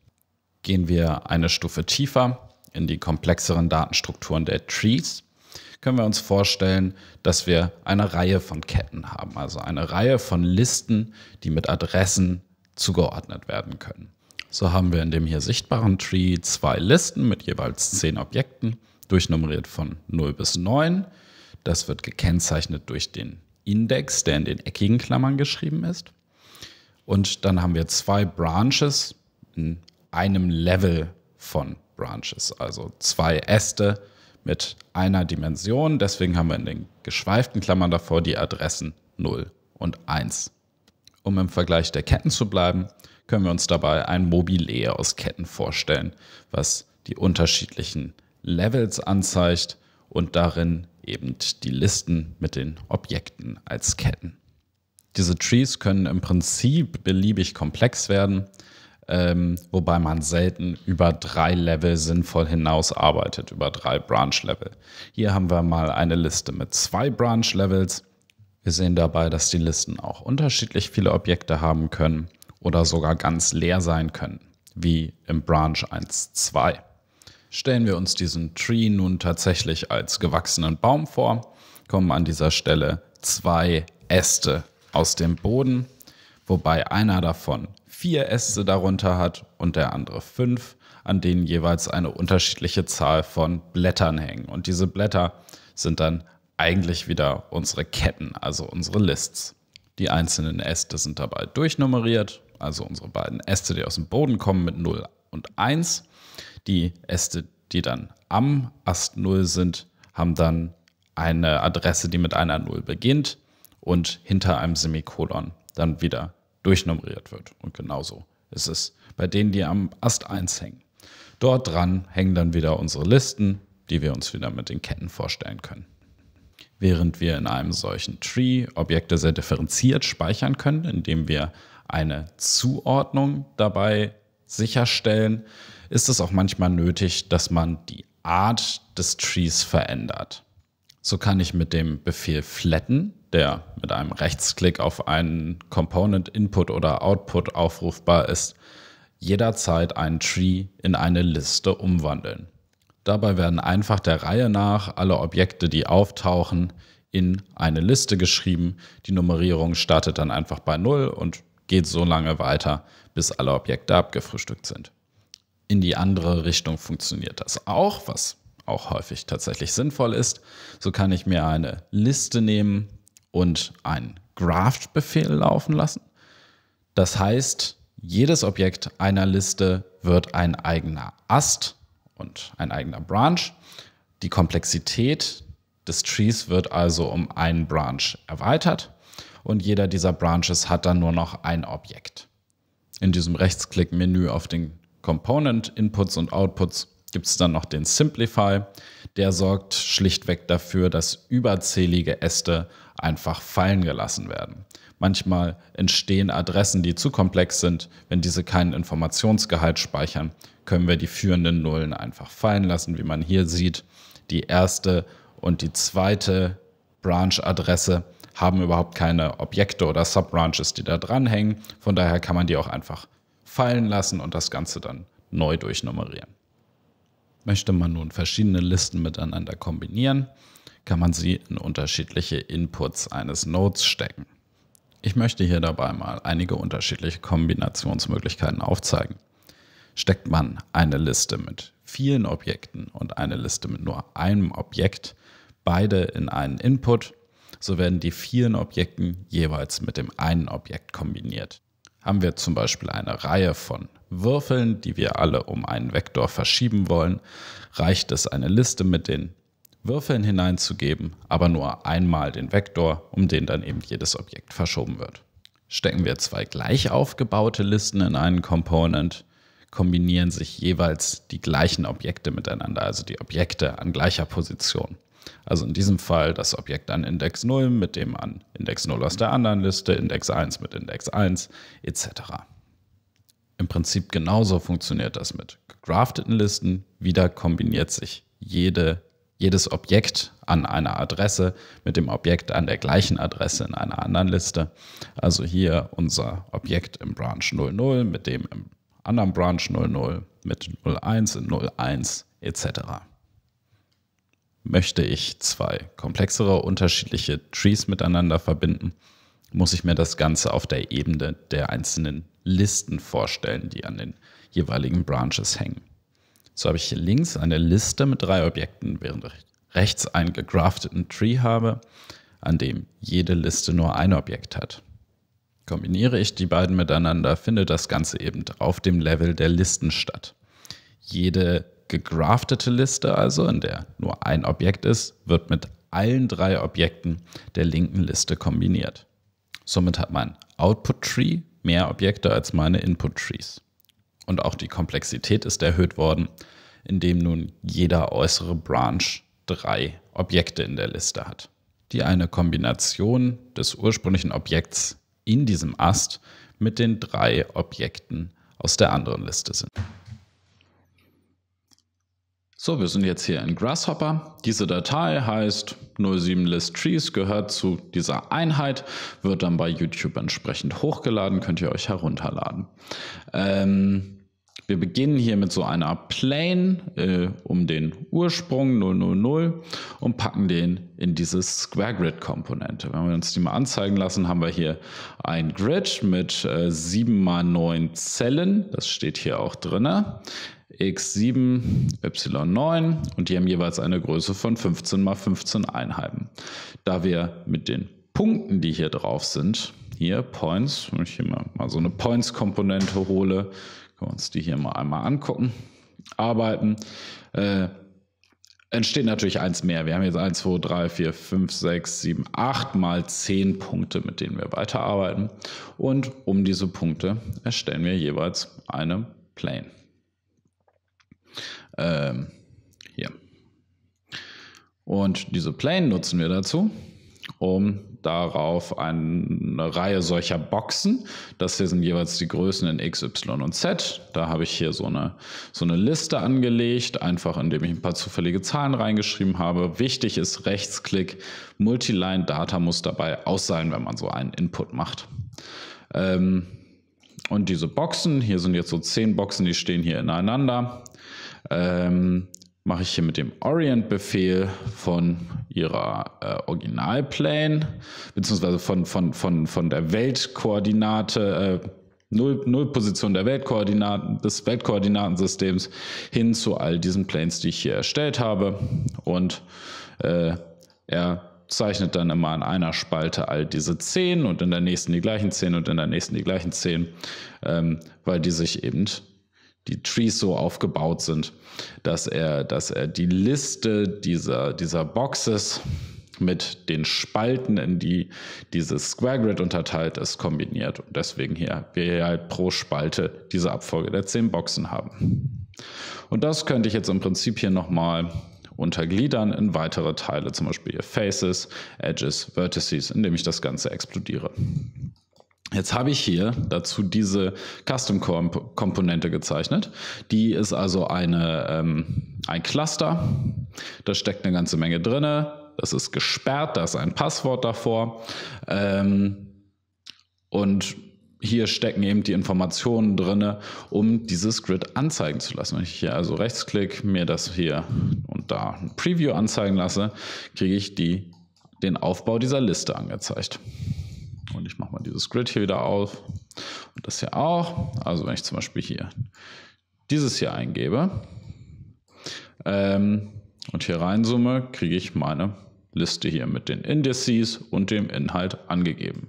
Gehen wir eine Stufe tiefer in die komplexeren Datenstrukturen der Trees, können wir uns vorstellen, dass wir eine Reihe von Ketten haben, also eine Reihe von Listen, die mit Adressen zugeordnet werden können. So haben wir in dem hier sichtbaren Tree zwei Listen mit jeweils zehn Objekten, durchnummeriert von 0 bis 9. Das wird gekennzeichnet durch den Index, der in den eckigen Klammern geschrieben ist. Und dann haben wir zwei Branches in einem Level von Branches, also zwei Äste mit einer Dimension. Deswegen haben wir in den geschweiften Klammern davor die Adressen 0 und 1. Um im Vergleich der Ketten zu bleiben, können wir uns dabei ein Mobile aus Ketten vorstellen, was die unterschiedlichen Levels anzeigt und darin eben die Listen mit den Objekten als Ketten. Diese Trees können im Prinzip beliebig komplex werden, ähm, wobei man selten über drei Level sinnvoll hinaus arbeitet, über drei Branch-Level. Hier haben wir mal eine Liste mit zwei Branch-Levels. Wir sehen dabei, dass die Listen auch unterschiedlich viele Objekte haben können oder sogar ganz leer sein können, wie im Branch 1.2. Stellen wir uns diesen Tree nun tatsächlich als gewachsenen Baum vor, kommen an dieser Stelle zwei Äste aus dem Boden, wobei einer davon vier Äste darunter hat und der andere fünf, an denen jeweils eine unterschiedliche Zahl von Blättern hängen. Und diese Blätter sind dann eigentlich wieder unsere Ketten, also unsere Lists. Die einzelnen Äste sind dabei durchnummeriert also unsere beiden Äste, die aus dem Boden kommen mit 0 und 1. Die Äste, die dann am Ast 0 sind, haben dann eine Adresse, die mit einer 0 beginnt und hinter einem Semikolon dann wieder durchnummeriert wird. Und genauso ist es bei denen, die am Ast 1 hängen. Dort dran hängen dann wieder unsere Listen, die wir uns wieder mit den Ketten vorstellen können. Während wir in einem solchen Tree Objekte sehr differenziert speichern können, indem wir eine Zuordnung dabei sicherstellen, ist es auch manchmal nötig, dass man die Art des Trees verändert. So kann ich mit dem Befehl flatten, der mit einem Rechtsklick auf einen Component Input oder Output aufrufbar ist, jederzeit einen Tree in eine Liste umwandeln. Dabei werden einfach der Reihe nach alle Objekte, die auftauchen, in eine Liste geschrieben. Die Nummerierung startet dann einfach bei 0 und geht so lange weiter, bis alle Objekte abgefrühstückt sind. In die andere Richtung funktioniert das auch, was auch häufig tatsächlich sinnvoll ist. So kann ich mir eine Liste nehmen und einen graph befehl laufen lassen. Das heißt, jedes Objekt einer Liste wird ein eigener Ast und ein eigener Branch. Die Komplexität des Trees wird also um einen Branch erweitert und jeder dieser Branches hat dann nur noch ein Objekt. In diesem Rechtsklick-Menü auf den Component Inputs und Outputs gibt es dann noch den Simplify. Der sorgt schlichtweg dafür, dass überzählige Äste einfach fallen gelassen werden. Manchmal entstehen Adressen, die zu komplex sind. Wenn diese keinen Informationsgehalt speichern, können wir die führenden Nullen einfach fallen lassen, wie man hier sieht. Die erste und die zweite Branch-Adresse haben überhaupt keine Objekte oder Subbranches, die da dranhängen. Von daher kann man die auch einfach fallen lassen und das Ganze dann neu durchnummerieren. Möchte man nun verschiedene Listen miteinander kombinieren, kann man sie in unterschiedliche Inputs eines Nodes stecken. Ich möchte hier dabei mal einige unterschiedliche Kombinationsmöglichkeiten aufzeigen. Steckt man eine Liste mit vielen Objekten und eine Liste mit nur einem Objekt, beide in einen Input, so werden die vielen Objekten jeweils mit dem einen Objekt kombiniert. Haben wir zum Beispiel eine Reihe von Würfeln, die wir alle um einen Vektor verschieben wollen, reicht es, eine Liste mit den Würfeln hineinzugeben, aber nur einmal den Vektor, um den dann eben jedes Objekt verschoben wird. Stecken wir zwei gleich aufgebaute Listen in einen Component, kombinieren sich jeweils die gleichen Objekte miteinander, also die Objekte an gleicher Position. Also in diesem Fall das Objekt an Index 0 mit dem an Index 0 aus der anderen Liste, Index 1 mit Index 1 etc. Im Prinzip genauso funktioniert das mit gegrafteten Listen. Wieder kombiniert sich jede, jedes Objekt an einer Adresse mit dem Objekt an der gleichen Adresse in einer anderen Liste. Also hier unser Objekt im Branch 00 mit dem im anderen Branch 00 mit 01 in 01 etc. Möchte ich zwei komplexere, unterschiedliche Trees miteinander verbinden, muss ich mir das Ganze auf der Ebene der einzelnen Listen vorstellen, die an den jeweiligen Branches hängen. So habe ich hier links eine Liste mit drei Objekten, während ich rechts einen gegrafteten Tree habe, an dem jede Liste nur ein Objekt hat. Kombiniere ich die beiden miteinander, findet das Ganze eben auf dem Level der Listen statt. Jede gegraftete Liste, also in der nur ein Objekt ist, wird mit allen drei Objekten der linken Liste kombiniert. Somit hat mein Output-Tree mehr Objekte als meine Input-Trees. Und auch die Komplexität ist erhöht worden, indem nun jeder äußere Branch drei Objekte in der Liste hat, die eine Kombination des ursprünglichen Objekts in diesem Ast mit den drei Objekten aus der anderen Liste sind. So, wir sind jetzt hier in Grasshopper. Diese Datei heißt 07ListTrees, gehört zu dieser Einheit, wird dann bei YouTube entsprechend hochgeladen, könnt ihr euch herunterladen. Ähm, wir beginnen hier mit so einer Plane äh, um den Ursprung 000 und packen den in diese Square Grid Komponente. Wenn wir uns die mal anzeigen lassen, haben wir hier ein Grid mit äh, 7 mal 9 Zellen. Das steht hier auch drin x7, y9 und die haben jeweils eine Größe von 15 mal 15 Einheiten. Da wir mit den Punkten, die hier drauf sind, hier Points, wenn ich hier mal, so eine Points-Komponente hole, können wir uns die hier mal einmal angucken, arbeiten, äh, entsteht natürlich eins mehr. Wir haben jetzt 1, 2, 3, 4, 5, 6, 7, 8 mal 10 Punkte, mit denen wir weiterarbeiten. Und um diese Punkte erstellen wir jeweils eine Plane. Ähm, hier. Und diese Plane nutzen wir dazu, um darauf eine Reihe solcher Boxen, das hier sind jeweils die Größen in X, Y und Z, da habe ich hier so eine, so eine Liste angelegt, einfach indem ich ein paar zufällige Zahlen reingeschrieben habe. Wichtig ist Rechtsklick, Multiline Data muss dabei aus sein, wenn man so einen Input macht. Ähm, und diese Boxen, hier sind jetzt so zehn Boxen, die stehen hier ineinander ähm, mache ich hier mit dem Orient-Befehl von ihrer äh, Originalplane, beziehungsweise von, von, von, von der Weltkoordinate, äh, Null, Nullposition der Weltkoordinaten, des Weltkoordinatensystems hin zu all diesen Planes, die ich hier erstellt habe. Und äh, er zeichnet dann immer an einer Spalte all diese 10 und in der nächsten die gleichen 10 und in der nächsten die gleichen 10, ähm, weil die sich eben die Trees so aufgebaut sind, dass er, dass er die Liste dieser, dieser Boxes mit den Spalten, in die dieses Square Grid unterteilt ist, kombiniert. Und deswegen hier, wir hier halt pro Spalte diese Abfolge der zehn Boxen haben. Und das könnte ich jetzt im Prinzip hier nochmal untergliedern in weitere Teile, zum Beispiel hier Faces, Edges, Vertices, indem ich das Ganze explodiere. Jetzt habe ich hier dazu diese Custom Komponente gezeichnet. Die ist also eine, ähm, ein Cluster. Da steckt eine ganze Menge drin. Das ist gesperrt, da ist ein Passwort davor. Ähm, und hier stecken eben die Informationen drin, um dieses Grid anzeigen zu lassen. Wenn ich hier also rechtsklick, mir das hier und da ein Preview anzeigen lasse, kriege ich die, den Aufbau dieser Liste angezeigt. Und ich mache mal dieses Grid hier wieder auf und das hier auch. Also wenn ich zum Beispiel hier dieses hier eingebe ähm, und hier reinzoome, kriege ich meine Liste hier mit den Indices und dem Inhalt angegeben.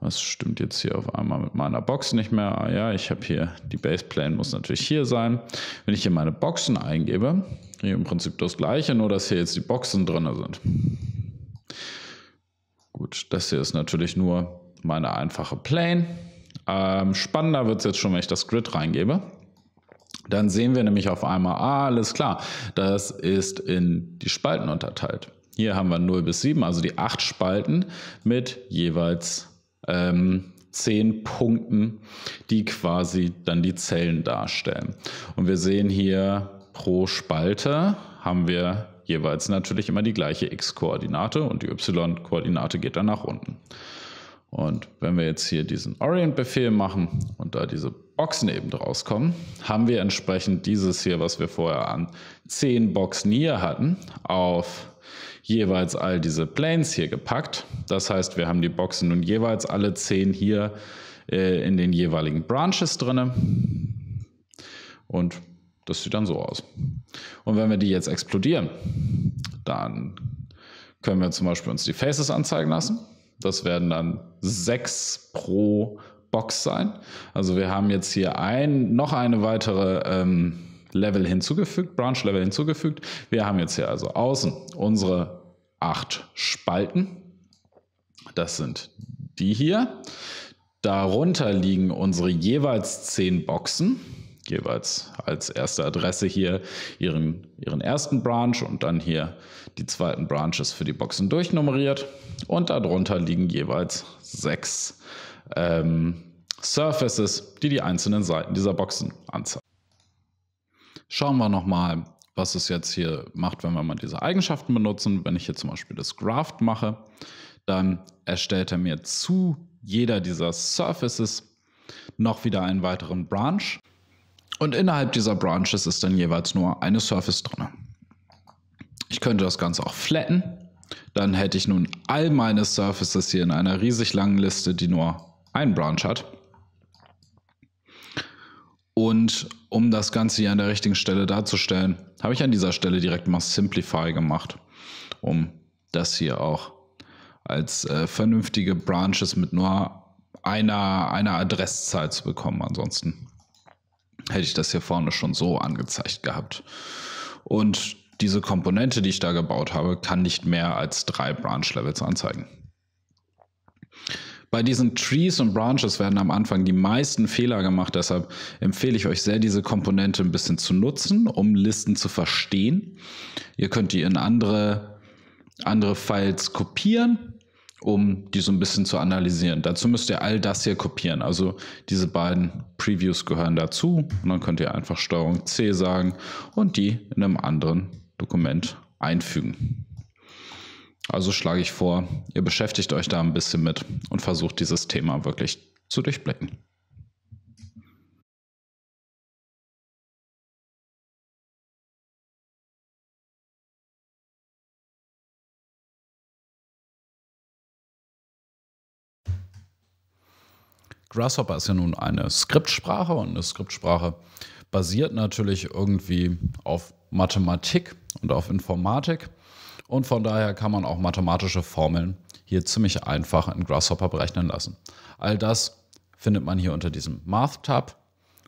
Was stimmt jetzt hier auf einmal mit meiner Box nicht mehr? Ah ja, ich habe hier, die Baseplane muss natürlich hier sein. Wenn ich hier meine Boxen eingebe, hier im Prinzip das gleiche, nur dass hier jetzt die Boxen drin sind. Gut, das hier ist natürlich nur meine einfache Plane. Ähm, spannender wird es jetzt schon, wenn ich das Grid reingebe. Dann sehen wir nämlich auf einmal, ah, alles klar, das ist in die Spalten unterteilt. Hier haben wir 0 bis 7, also die 8 Spalten mit jeweils ähm, 10 Punkten, die quasi dann die Zellen darstellen. Und wir sehen hier pro Spalte haben wir jeweils natürlich immer die gleiche x-Koordinate und die y-Koordinate geht dann nach unten. Und wenn wir jetzt hier diesen Orient-Befehl machen und da diese Boxen eben draus kommen, haben wir entsprechend dieses hier, was wir vorher an 10 Boxen hier hatten, auf jeweils all diese Planes hier gepackt. Das heißt, wir haben die Boxen nun jeweils alle 10 hier äh, in den jeweiligen Branches drin. Und das sieht dann so aus. Und wenn wir die jetzt explodieren, dann können wir zum Beispiel uns die Faces anzeigen lassen. Das werden dann sechs pro Box sein. Also wir haben jetzt hier ein, noch eine weitere ähm, Level hinzugefügt, Branch Level hinzugefügt. Wir haben jetzt hier also außen unsere acht Spalten. Das sind die hier. Darunter liegen unsere jeweils zehn Boxen jeweils als erste Adresse hier ihren, ihren ersten Branch und dann hier die zweiten Branches für die Boxen durchnummeriert. Und darunter liegen jeweils sechs ähm, Surfaces, die die einzelnen Seiten dieser Boxen anzeigen. Schauen wir nochmal, was es jetzt hier macht, wenn wir mal diese Eigenschaften benutzen. Wenn ich hier zum Beispiel das Graft mache, dann erstellt er mir zu jeder dieser Surfaces noch wieder einen weiteren Branch. Und innerhalb dieser Branches ist dann jeweils nur eine Surface drin. Ich könnte das Ganze auch flatten. Dann hätte ich nun all meine Surfaces hier in einer riesig langen Liste, die nur einen Branch hat. Und um das Ganze hier an der richtigen Stelle darzustellen, habe ich an dieser Stelle direkt mal Simplify gemacht, um das hier auch als äh, vernünftige Branches mit nur einer, einer Adresszahl zu bekommen. Ansonsten hätte ich das hier vorne schon so angezeigt gehabt. Und diese Komponente, die ich da gebaut habe, kann nicht mehr als drei Branch Levels anzeigen. Bei diesen Trees und Branches werden am Anfang die meisten Fehler gemacht, deshalb empfehle ich euch sehr, diese Komponente ein bisschen zu nutzen, um Listen zu verstehen. Ihr könnt die in andere, andere Files kopieren um die so ein bisschen zu analysieren. Dazu müsst ihr all das hier kopieren. Also diese beiden Previews gehören dazu und dann könnt ihr einfach Steuerung C sagen und die in einem anderen Dokument einfügen. Also schlage ich vor, ihr beschäftigt euch da ein bisschen mit und versucht dieses Thema wirklich zu durchblicken. Grasshopper ist ja nun eine Skriptsprache und eine Skriptsprache basiert natürlich irgendwie auf Mathematik und auf Informatik. Und von daher kann man auch mathematische Formeln hier ziemlich einfach in Grasshopper berechnen lassen. All das findet man hier unter diesem Math-Tab.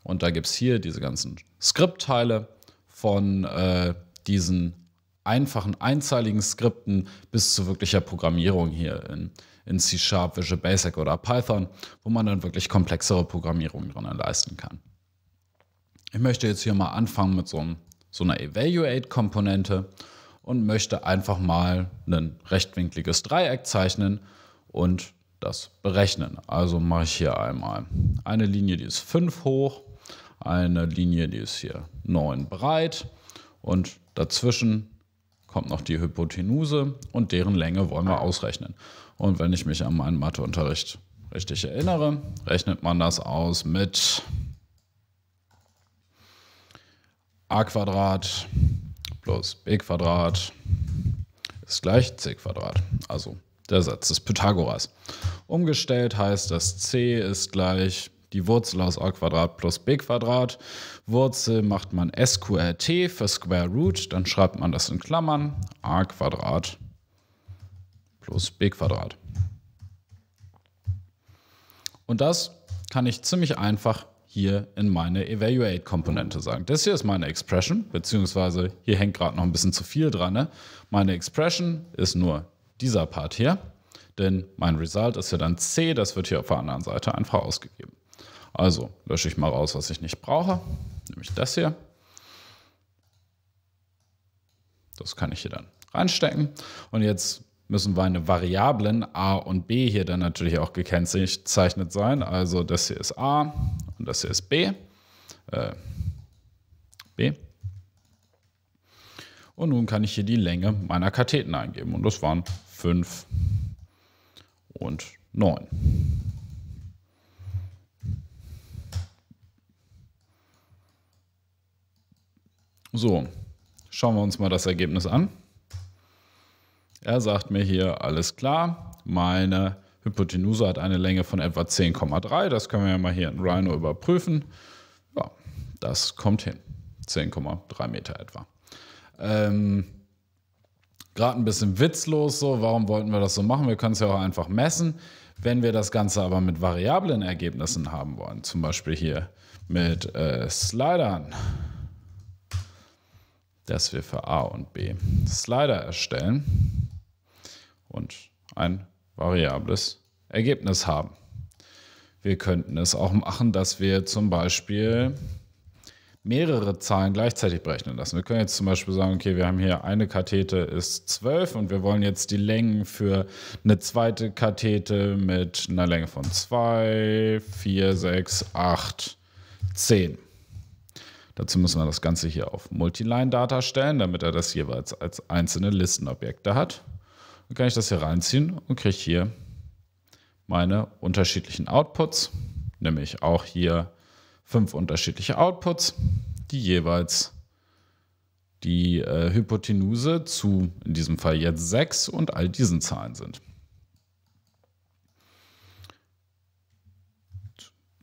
Und da gibt es hier diese ganzen Skriptteile von äh, diesen einfachen, einzeiligen Skripten bis zu wirklicher Programmierung hier in, in C-Sharp, Visual Basic oder Python, wo man dann wirklich komplexere Programmierungen drin leisten kann. Ich möchte jetzt hier mal anfangen mit so, einem, so einer Evaluate-Komponente und möchte einfach mal ein rechtwinkliges Dreieck zeichnen und das berechnen. Also mache ich hier einmal eine Linie, die ist 5 hoch, eine Linie, die ist hier 9 breit und dazwischen kommt noch die Hypotenuse und deren Länge wollen wir ausrechnen. Und wenn ich mich an meinen Matheunterricht richtig erinnere, rechnet man das aus mit a Quadrat plus b Quadrat ist gleich c Quadrat. Also der Satz des Pythagoras. Umgestellt heißt dass c ist gleich die Wurzel aus a Quadrat plus b Quadrat Wurzel macht man sqrt für Square Root, dann schreibt man das in Klammern a Quadrat plus b Quadrat. Und das kann ich ziemlich einfach hier in meine Evaluate-Komponente sagen. Das hier ist meine Expression, beziehungsweise hier hängt gerade noch ein bisschen zu viel dran. Ne? Meine Expression ist nur dieser Part hier, denn mein Result ist ja dann c, das wird hier auf der anderen Seite einfach ausgegeben. Also lösche ich mal raus, was ich nicht brauche, nämlich das hier. Das kann ich hier dann reinstecken. Und jetzt müssen meine Variablen a und b hier dann natürlich auch gekennzeichnet sein. Also das hier ist a und das hier ist b. Äh, b. Und nun kann ich hier die Länge meiner Katheten eingeben. Und das waren 5 und 9. So, schauen wir uns mal das Ergebnis an. Er sagt mir hier, alles klar, meine Hypotenuse hat eine Länge von etwa 10,3. Das können wir ja mal hier in Rhino überprüfen. Ja, das kommt hin. 10,3 Meter etwa. Ähm, Gerade ein bisschen witzlos so. Warum wollten wir das so machen? Wir können es ja auch einfach messen. Wenn wir das Ganze aber mit variablen Ergebnissen haben wollen, zum Beispiel hier mit äh, Slidern, dass wir für a und b Slider erstellen und ein variables Ergebnis haben. Wir könnten es auch machen, dass wir zum Beispiel mehrere Zahlen gleichzeitig berechnen lassen. Wir können jetzt zum Beispiel sagen, okay, wir haben hier eine Kathete ist 12 und wir wollen jetzt die Längen für eine zweite Kathete mit einer Länge von 2, 4, 6, 8, 10 Dazu müssen wir das Ganze hier auf Multiline-Data stellen, damit er das jeweils als einzelne Listenobjekte hat. Dann kann ich das hier reinziehen und kriege hier meine unterschiedlichen Outputs, nämlich auch hier fünf unterschiedliche Outputs, die jeweils die äh, Hypotenuse zu in diesem Fall jetzt 6 und all diesen Zahlen sind.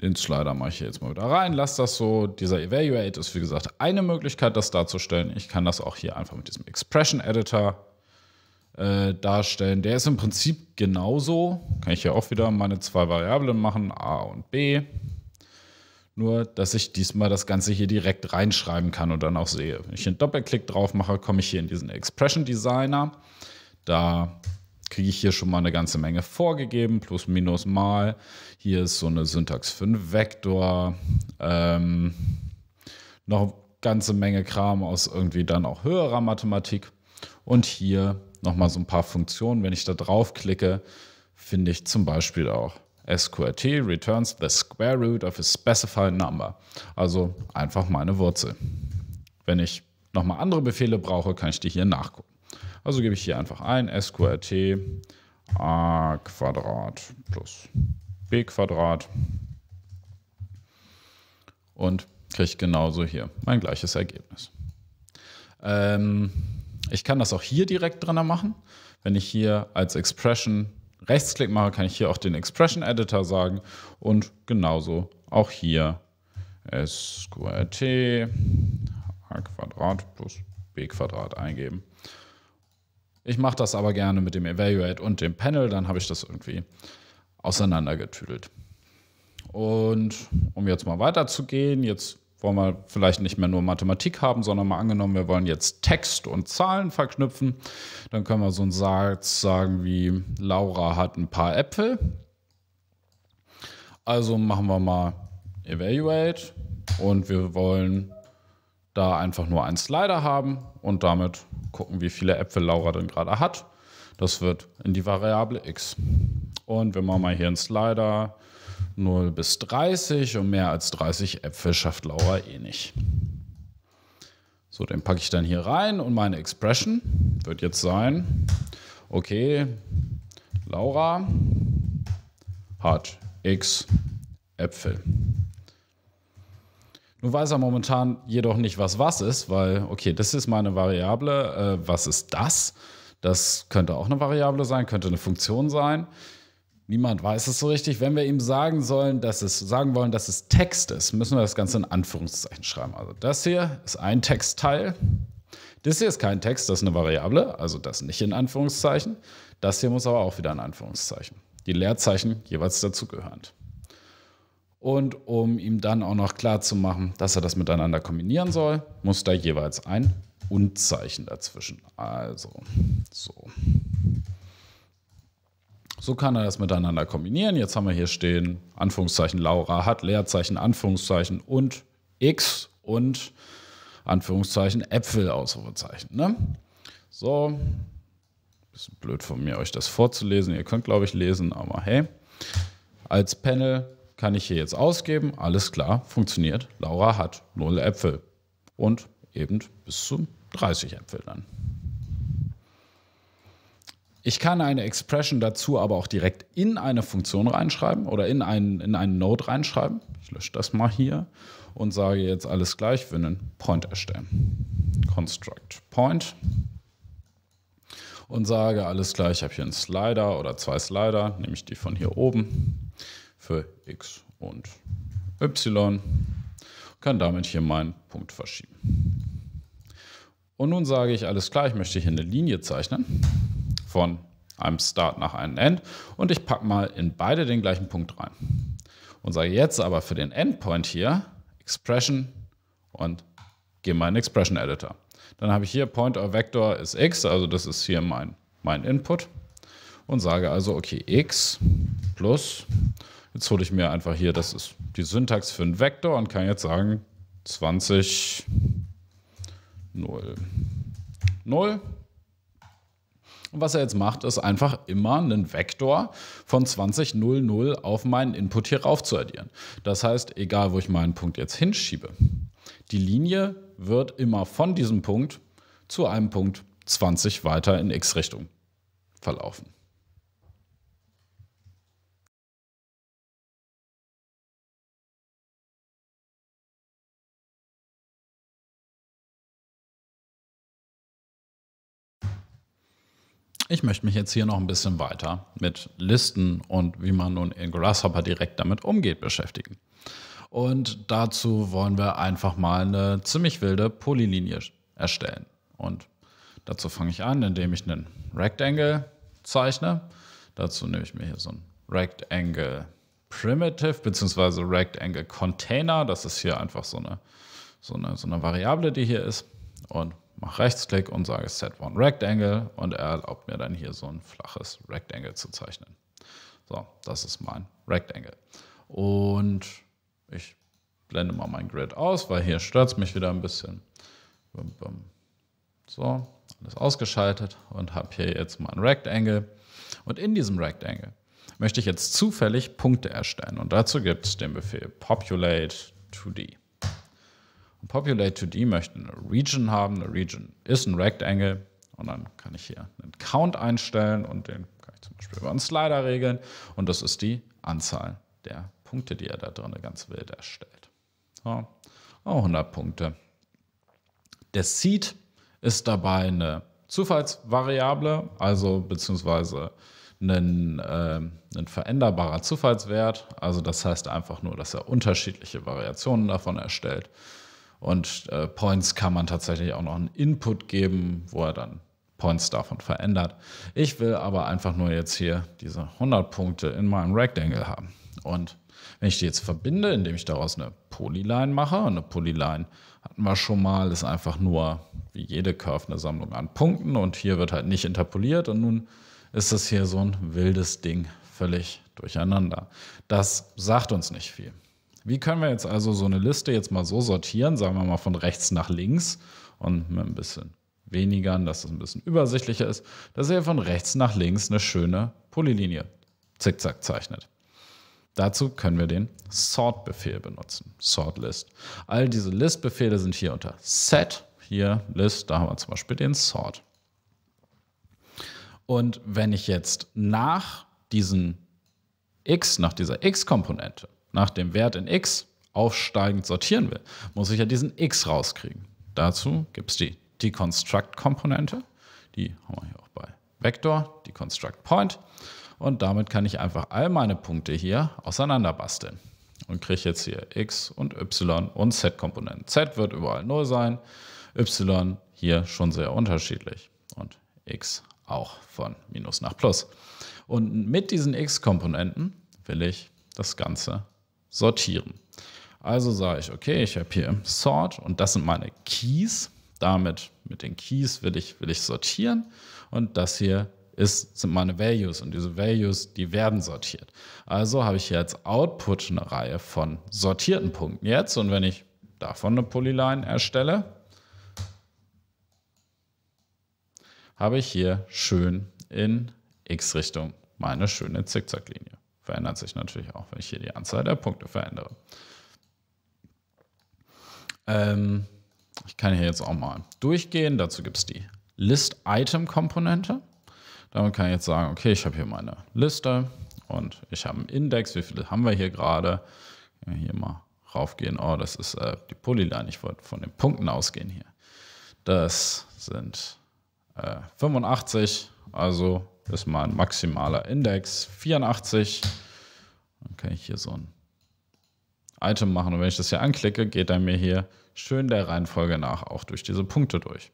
Den Slider mache ich jetzt mal wieder rein, lasse das so. Dieser Evaluate ist, wie gesagt, eine Möglichkeit, das darzustellen. Ich kann das auch hier einfach mit diesem Expression Editor äh, darstellen. Der ist im Prinzip genauso. Kann ich hier auch wieder meine zwei Variablen machen, a und b. Nur, dass ich diesmal das Ganze hier direkt reinschreiben kann und dann auch sehe. Wenn ich einen Doppelklick drauf mache, komme ich hier in diesen Expression Designer. Da kriege ich hier schon mal eine ganze Menge vorgegeben, plus, minus, mal. Hier ist so eine Syntax für einen Vektor. Ähm, noch eine ganze Menge Kram aus irgendwie dann auch höherer Mathematik. Und hier nochmal so ein paar Funktionen. Wenn ich da drauf klicke, finde ich zum Beispiel auch sqrt returns the square root of a specified number. Also einfach meine Wurzel. Wenn ich nochmal andere Befehle brauche, kann ich die hier nachgucken. Also gebe ich hier einfach ein sqrt a Quadrat plus b Quadrat und kriege genauso hier mein gleiches Ergebnis. Ähm, ich kann das auch hier direkt drin machen. Wenn ich hier als Expression Rechtsklick mache, kann ich hier auch den Expression Editor sagen und genauso auch hier sqrt a Quadrat plus b Quadrat eingeben ich mache das aber gerne mit dem Evaluate und dem Panel, dann habe ich das irgendwie auseinandergetüdelt. Und um jetzt mal weiterzugehen, jetzt wollen wir vielleicht nicht mehr nur Mathematik haben, sondern mal angenommen, wir wollen jetzt Text und Zahlen verknüpfen. Dann können wir so einen Satz sagen wie Laura hat ein paar Äpfel. Also machen wir mal Evaluate und wir wollen da einfach nur einen Slider haben und damit gucken, wie viele Äpfel Laura denn gerade hat. Das wird in die Variable x. Und wir machen mal hier einen Slider 0 bis 30 und mehr als 30 Äpfel schafft Laura eh nicht. So, den packe ich dann hier rein und meine Expression wird jetzt sein, okay, Laura hat x Äpfel. Nun weiß er momentan jedoch nicht, was was ist, weil, okay, das ist meine Variable, äh, was ist das? Das könnte auch eine Variable sein, könnte eine Funktion sein. Niemand weiß es so richtig. Wenn wir ihm sagen sollen, dass es sagen wollen, dass es Text ist, müssen wir das Ganze in Anführungszeichen schreiben. Also das hier ist ein Textteil. Das hier ist kein Text, das ist eine Variable, also das nicht in Anführungszeichen. Das hier muss aber auch wieder in Anführungszeichen. Die Leerzeichen jeweils dazugehörend. Und um ihm dann auch noch klar zu machen, dass er das miteinander kombinieren soll, muss da jeweils ein Und-Zeichen dazwischen. Also, so. So kann er das miteinander kombinieren. Jetzt haben wir hier stehen, Anführungszeichen Laura hat, Leerzeichen, Anführungszeichen und X und Anführungszeichen Äpfel, Ausrufezeichen. Ne? So, bisschen blöd von mir, euch das vorzulesen. Ihr könnt, glaube ich, lesen, aber hey. Als Panel kann ich hier jetzt ausgeben, alles klar, funktioniert. Laura hat 0 Äpfel und eben bis zu 30 Äpfel dann. Ich kann eine Expression dazu aber auch direkt in eine Funktion reinschreiben oder in einen, in einen Node reinschreiben. Ich lösche das mal hier und sage jetzt alles gleich, wir einen Point erstellen. Construct Point und sage alles gleich, ich habe hier einen Slider oder zwei Slider, nehme ich die von hier oben für x und y. Kann damit hier meinen Punkt verschieben. Und nun sage ich, alles klar, ich möchte hier eine Linie zeichnen von einem Start nach einem End und ich packe mal in beide den gleichen Punkt rein. Und sage jetzt aber für den Endpoint hier Expression und gehe meinen Expression Editor. Dann habe ich hier Point or Vector ist x, also das ist hier mein, mein Input und sage also, okay, x plus Jetzt hole ich mir einfach hier, das ist die Syntax für einen Vektor und kann jetzt sagen 20, 0, 0. Und was er jetzt macht, ist einfach immer einen Vektor von 20, 0, 0 auf meinen Input hier rauf zu addieren. Das heißt, egal wo ich meinen Punkt jetzt hinschiebe, die Linie wird immer von diesem Punkt zu einem Punkt 20 weiter in x-Richtung verlaufen. Ich möchte mich jetzt hier noch ein bisschen weiter mit Listen und wie man nun in Grasshopper direkt damit umgeht beschäftigen. Und dazu wollen wir einfach mal eine ziemlich wilde Polylinie erstellen. Und dazu fange ich an, indem ich einen Rectangle zeichne. Dazu nehme ich mir hier so einen Rectangle Primitive bzw. Rectangle Container. Das ist hier einfach so eine, so, eine, so eine Variable, die hier ist. Und mache Rechtsklick und sage Set One Rectangle und er erlaubt mir dann hier so ein flaches Rectangle zu zeichnen. So, das ist mein Rectangle. Und ich blende mal mein Grid aus, weil hier stört es mich wieder ein bisschen. So, alles ausgeschaltet und habe hier jetzt mein Rectangle. Und in diesem Rectangle möchte ich jetzt zufällig Punkte erstellen. Und dazu gibt es den Befehl populate 2D. Populate2D möchte eine Region haben. Eine Region ist ein Rectangle. Und dann kann ich hier einen Count einstellen und den kann ich zum Beispiel über einen Slider regeln. Und das ist die Anzahl der Punkte, die er da drin ganz wild erstellt. Ja, auch 100 Punkte. Der Seed ist dabei eine Zufallsvariable, also beziehungsweise ein, äh, ein veränderbarer Zufallswert. Also das heißt einfach nur, dass er unterschiedliche Variationen davon erstellt. Und äh, Points kann man tatsächlich auch noch einen Input geben, wo er dann Points davon verändert. Ich will aber einfach nur jetzt hier diese 100 Punkte in meinem Rectangle haben. Und wenn ich die jetzt verbinde, indem ich daraus eine Polyline mache, und eine Polyline hatten wir schon mal, ist einfach nur wie jede Curve eine Sammlung an Punkten und hier wird halt nicht interpoliert und nun ist das hier so ein wildes Ding, völlig durcheinander. Das sagt uns nicht viel. Wie können wir jetzt also so eine Liste jetzt mal so sortieren, sagen wir mal von rechts nach links und mit ein bisschen weniger, dass es ein bisschen übersichtlicher ist, dass ihr von rechts nach links eine schöne Polylinie zickzack zeichnet. Dazu können wir den Sort-Befehl benutzen, Sort-List. All diese List-Befehle sind hier unter Set, hier List, da haben wir zum Beispiel den Sort. Und wenn ich jetzt nach diesen x, nach dieser x-Komponente, nach dem Wert in x aufsteigend sortieren will, muss ich ja diesen x rauskriegen. Dazu gibt es die Deconstruct-Komponente, die haben wir hier auch bei Vector, die Construct Point. Und damit kann ich einfach all meine Punkte hier auseinander basteln und kriege jetzt hier x und y und z-Komponenten. z wird überall 0 sein, y hier schon sehr unterschiedlich und x auch von Minus nach Plus. Und mit diesen x-Komponenten will ich das Ganze sortieren. Also sage ich, okay, ich habe hier Sort und das sind meine Keys. Damit mit den Keys will ich, will ich sortieren und das hier ist, sind meine Values und diese Values, die werden sortiert. Also habe ich hier als Output eine Reihe von sortierten Punkten jetzt und wenn ich davon eine Polyline erstelle, habe ich hier schön in X-Richtung meine schöne Zickzacklinie verändert sich natürlich auch, wenn ich hier die Anzahl der Punkte verändere. Ähm, ich kann hier jetzt auch mal durchgehen. Dazu gibt es die List-Item-Komponente. Damit kann ich jetzt sagen, okay, ich habe hier meine Liste und ich habe einen Index. Wie viele haben wir hier gerade? Hier mal raufgehen. Oh, das ist äh, die Polyline. Ich wollte von den Punkten ausgehen hier. Das sind äh, 85, also ist mein maximaler Index 84. Dann kann ich hier so ein Item machen und wenn ich das hier anklicke, geht er mir hier schön der Reihenfolge nach auch durch diese Punkte durch.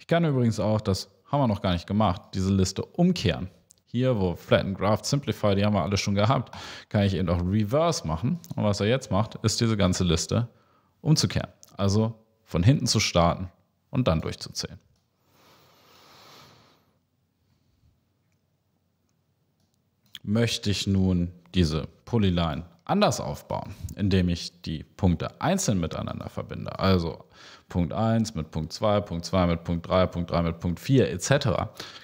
Ich kann übrigens auch, das haben wir noch gar nicht gemacht, diese Liste umkehren. Hier, wo Flatten Graph, Simplify, die haben wir alle schon gehabt, kann ich eben auch Reverse machen. Und was er jetzt macht, ist diese ganze Liste umzukehren. Also von hinten zu starten und dann durchzuzählen. möchte ich nun diese Polyline anders aufbauen, indem ich die Punkte einzeln miteinander verbinde. Also Punkt 1 mit Punkt 2, Punkt 2 mit Punkt 3, Punkt 3 mit Punkt 4 etc.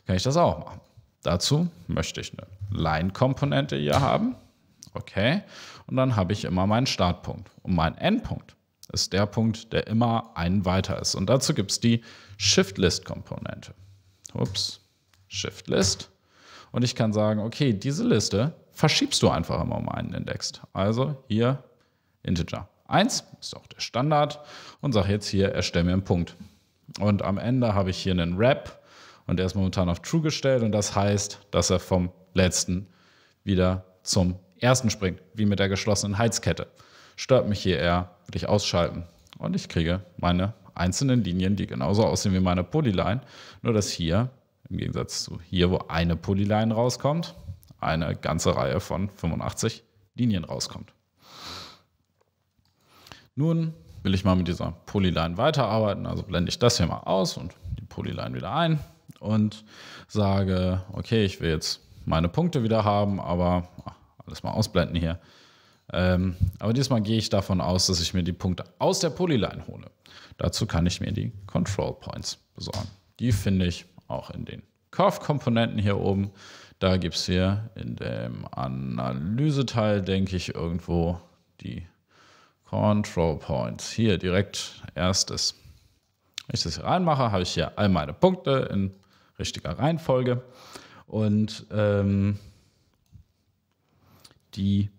kann ich das auch machen. Dazu möchte ich eine Line-Komponente hier haben. Okay. Und dann habe ich immer meinen Startpunkt. Und mein Endpunkt ist der Punkt, der immer einen weiter ist. Und dazu gibt es die Shift-List-Komponente. Ups, Shift-List. Und ich kann sagen, okay, diese Liste verschiebst du einfach immer um einen Index. Also hier Integer 1 ist auch der Standard und sage jetzt hier, erstelle mir einen Punkt. Und am Ende habe ich hier einen Wrap und der ist momentan auf True gestellt und das heißt, dass er vom letzten wieder zum ersten springt, wie mit der geschlossenen Heizkette. Stört mich hier eher, würde ich ausschalten. Und ich kriege meine einzelnen Linien, die genauso aussehen wie meine Polyline, nur dass hier im Gegensatz zu hier, wo eine Polyline rauskommt, eine ganze Reihe von 85 Linien rauskommt. Nun will ich mal mit dieser Polyline weiterarbeiten, also blende ich das hier mal aus und die Polyline wieder ein und sage, okay, ich will jetzt meine Punkte wieder haben, aber ah, alles mal ausblenden hier. Ähm, aber diesmal gehe ich davon aus, dass ich mir die Punkte aus der Polyline hole. Dazu kann ich mir die Control Points besorgen. Die finde ich auch in den Kaufkomponenten hier oben. Da gibt es hier in dem Analyseteil, denke ich, irgendwo die Control Points. Hier direkt erstes. Wenn ich das hier reinmache, habe ich hier all meine Punkte in richtiger Reihenfolge. Und ähm, die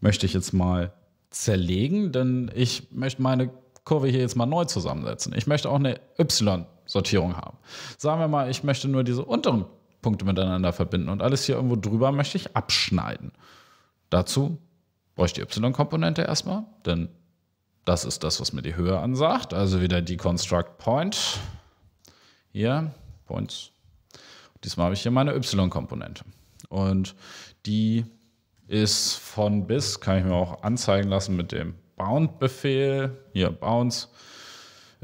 möchte ich jetzt mal zerlegen, denn ich möchte meine Kurve hier jetzt mal neu zusammensetzen. Ich möchte auch eine Y Sortierung haben. Sagen wir mal, ich möchte nur diese unteren Punkte miteinander verbinden und alles hier irgendwo drüber möchte ich abschneiden. Dazu bräuchte die y-Komponente erstmal, denn das ist das, was mir die Höhe ansagt. Also wieder die Construct Point. Hier, Points. Diesmal habe ich hier meine y-Komponente. Und die ist von bis, kann ich mir auch anzeigen lassen mit dem Bound-Befehl. Hier, Bounds.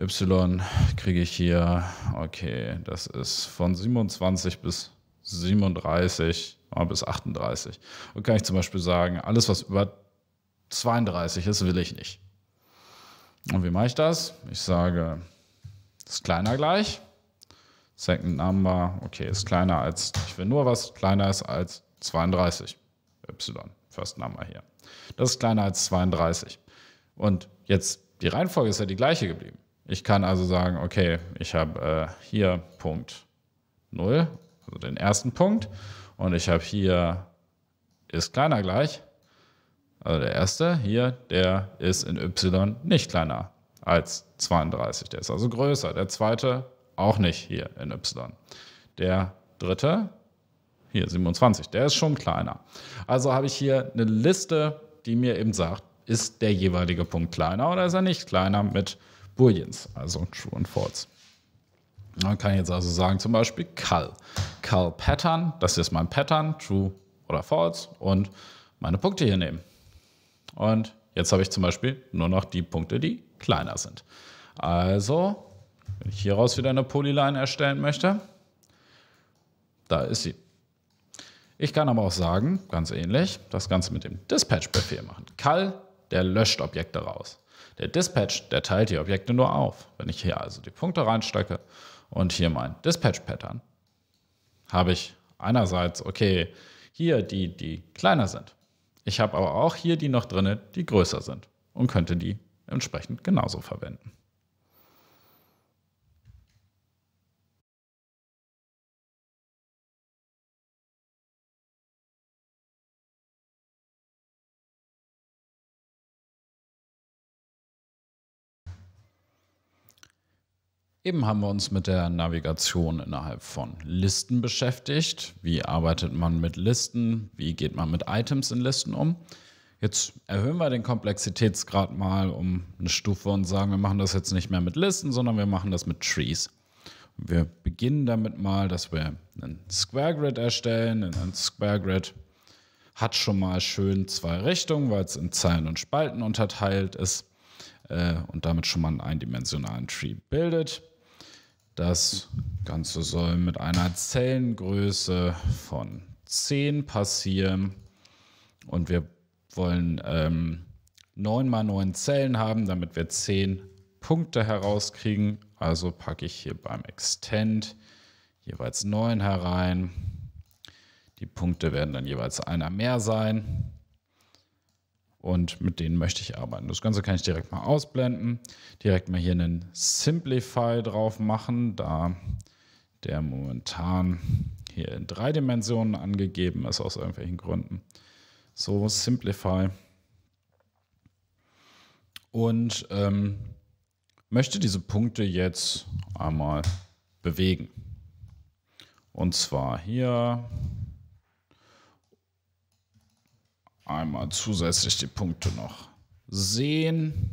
Y kriege ich hier, okay, das ist von 27 bis 37 bis 38. Und kann ich zum Beispiel sagen, alles was über 32 ist, will ich nicht. Und wie mache ich das? Ich sage, ist kleiner gleich. Second Number, okay, ist kleiner als, ich will nur was kleiner ist als 32. Y, First Number hier. Das ist kleiner als 32. Und jetzt, die Reihenfolge ist ja die gleiche geblieben. Ich kann also sagen, okay, ich habe äh, hier Punkt 0, also den ersten Punkt, und ich habe hier ist kleiner gleich, also der erste hier, der ist in y nicht kleiner als 32, der ist also größer. Der zweite auch nicht hier in y. Der dritte, hier 27, der ist schon kleiner. Also habe ich hier eine Liste, die mir eben sagt, ist der jeweilige Punkt kleiner oder ist er nicht kleiner mit Buriens, also True und False. Man kann jetzt also sagen, zum Beispiel Cull. Cull Pattern, das ist mein Pattern, True oder False, und meine Punkte hier nehmen. Und jetzt habe ich zum Beispiel nur noch die Punkte, die kleiner sind. Also, wenn ich hieraus wieder eine Polyline erstellen möchte, da ist sie. Ich kann aber auch sagen, ganz ähnlich, das Ganze mit dem Dispatch-Befehl machen. Cull, der löscht Objekte raus. Der Dispatch, der teilt die Objekte nur auf. Wenn ich hier also die Punkte reinstecke und hier mein Dispatch-Pattern, habe ich einerseits, okay, hier die, die kleiner sind. Ich habe aber auch hier die noch drinne, die größer sind und könnte die entsprechend genauso verwenden. Eben haben wir uns mit der Navigation innerhalb von Listen beschäftigt. Wie arbeitet man mit Listen? Wie geht man mit Items in Listen um? Jetzt erhöhen wir den Komplexitätsgrad mal um eine Stufe und sagen, wir machen das jetzt nicht mehr mit Listen, sondern wir machen das mit Trees. wir beginnen damit mal, dass wir einen Square Grid erstellen. Ein Square Grid hat schon mal schön zwei Richtungen, weil es in Zeilen und Spalten unterteilt ist äh, und damit schon mal einen eindimensionalen Tree bildet. Das Ganze soll mit einer Zellengröße von 10 passieren und wir wollen ähm, 9 mal 9 Zellen haben, damit wir 10 Punkte herauskriegen. Also packe ich hier beim Extend jeweils 9 herein. Die Punkte werden dann jeweils einer mehr sein und mit denen möchte ich arbeiten. Das Ganze kann ich direkt mal ausblenden, direkt mal hier einen Simplify drauf machen, da der momentan hier in drei Dimensionen angegeben ist aus irgendwelchen Gründen. So, Simplify. Und ähm, möchte diese Punkte jetzt einmal bewegen. Und zwar hier einmal zusätzlich die Punkte noch sehen,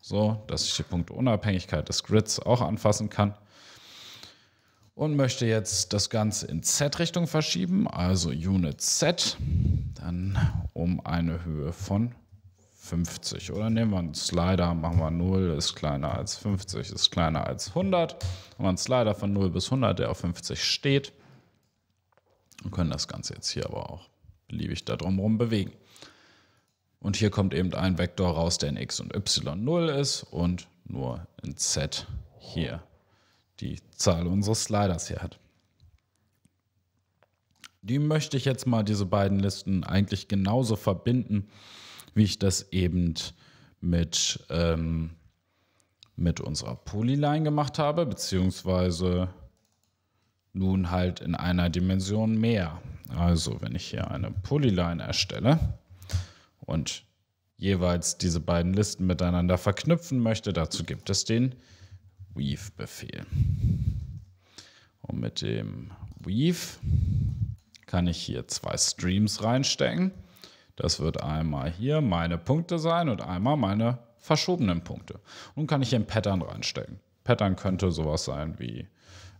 so dass ich die Punkteunabhängigkeit des Grids auch anfassen kann. Und möchte jetzt das Ganze in Z-Richtung verschieben, also Unit Z, dann um eine Höhe von 50. Oder nehmen wir einen Slider, machen wir 0 ist kleiner als 50, ist kleiner als 100. Haben wir einen Slider von 0 bis 100, der auf 50 steht. Und können das Ganze jetzt hier aber auch beliebig da drumherum bewegen. Und hier kommt eben ein Vektor raus, der in x und y 0 ist und nur in z hier die Zahl unseres Sliders hier hat. Die möchte ich jetzt mal, diese beiden Listen, eigentlich genauso verbinden, wie ich das eben mit, ähm, mit unserer Polyline gemacht habe, beziehungsweise nun halt in einer Dimension mehr. Also wenn ich hier eine Polyline erstelle und jeweils diese beiden Listen miteinander verknüpfen möchte, dazu gibt es den Weave-Befehl. Und mit dem Weave kann ich hier zwei Streams reinstecken. Das wird einmal hier meine Punkte sein und einmal meine verschobenen Punkte. Und kann ich hier ein Pattern reinstecken. Pattern könnte sowas sein wie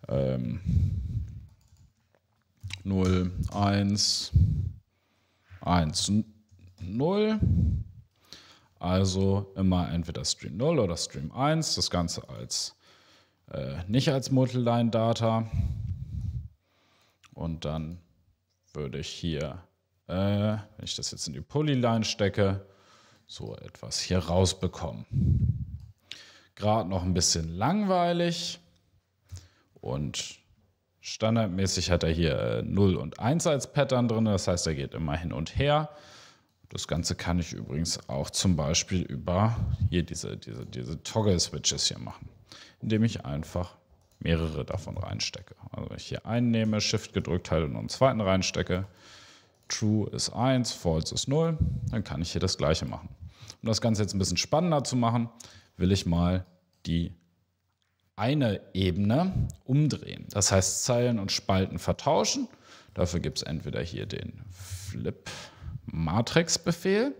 ähm, 0, 1, 1, 0. Also immer entweder Stream 0 oder Stream 1, das Ganze als äh, nicht als Multiline-Data. Und dann würde ich hier, äh, wenn ich das jetzt in die Polyline stecke, so etwas hier rausbekommen. Gerade noch ein bisschen langweilig und Standardmäßig hat er hier 0 äh, und 1 als Pattern drin, das heißt, er geht immer hin und her. Das Ganze kann ich übrigens auch zum Beispiel über hier diese, diese, diese Toggle-Switches hier machen, indem ich einfach mehrere davon reinstecke. Also wenn ich hier einen nehme, Shift gedrückt halte und einen zweiten reinstecke. True ist 1, False ist 0. Dann kann ich hier das gleiche machen. Um das Ganze jetzt ein bisschen spannender zu machen, will ich mal die eine Ebene umdrehen. Das heißt, Zeilen und Spalten vertauschen. Dafür gibt es entweder hier den Flip-Matrix-Befehl.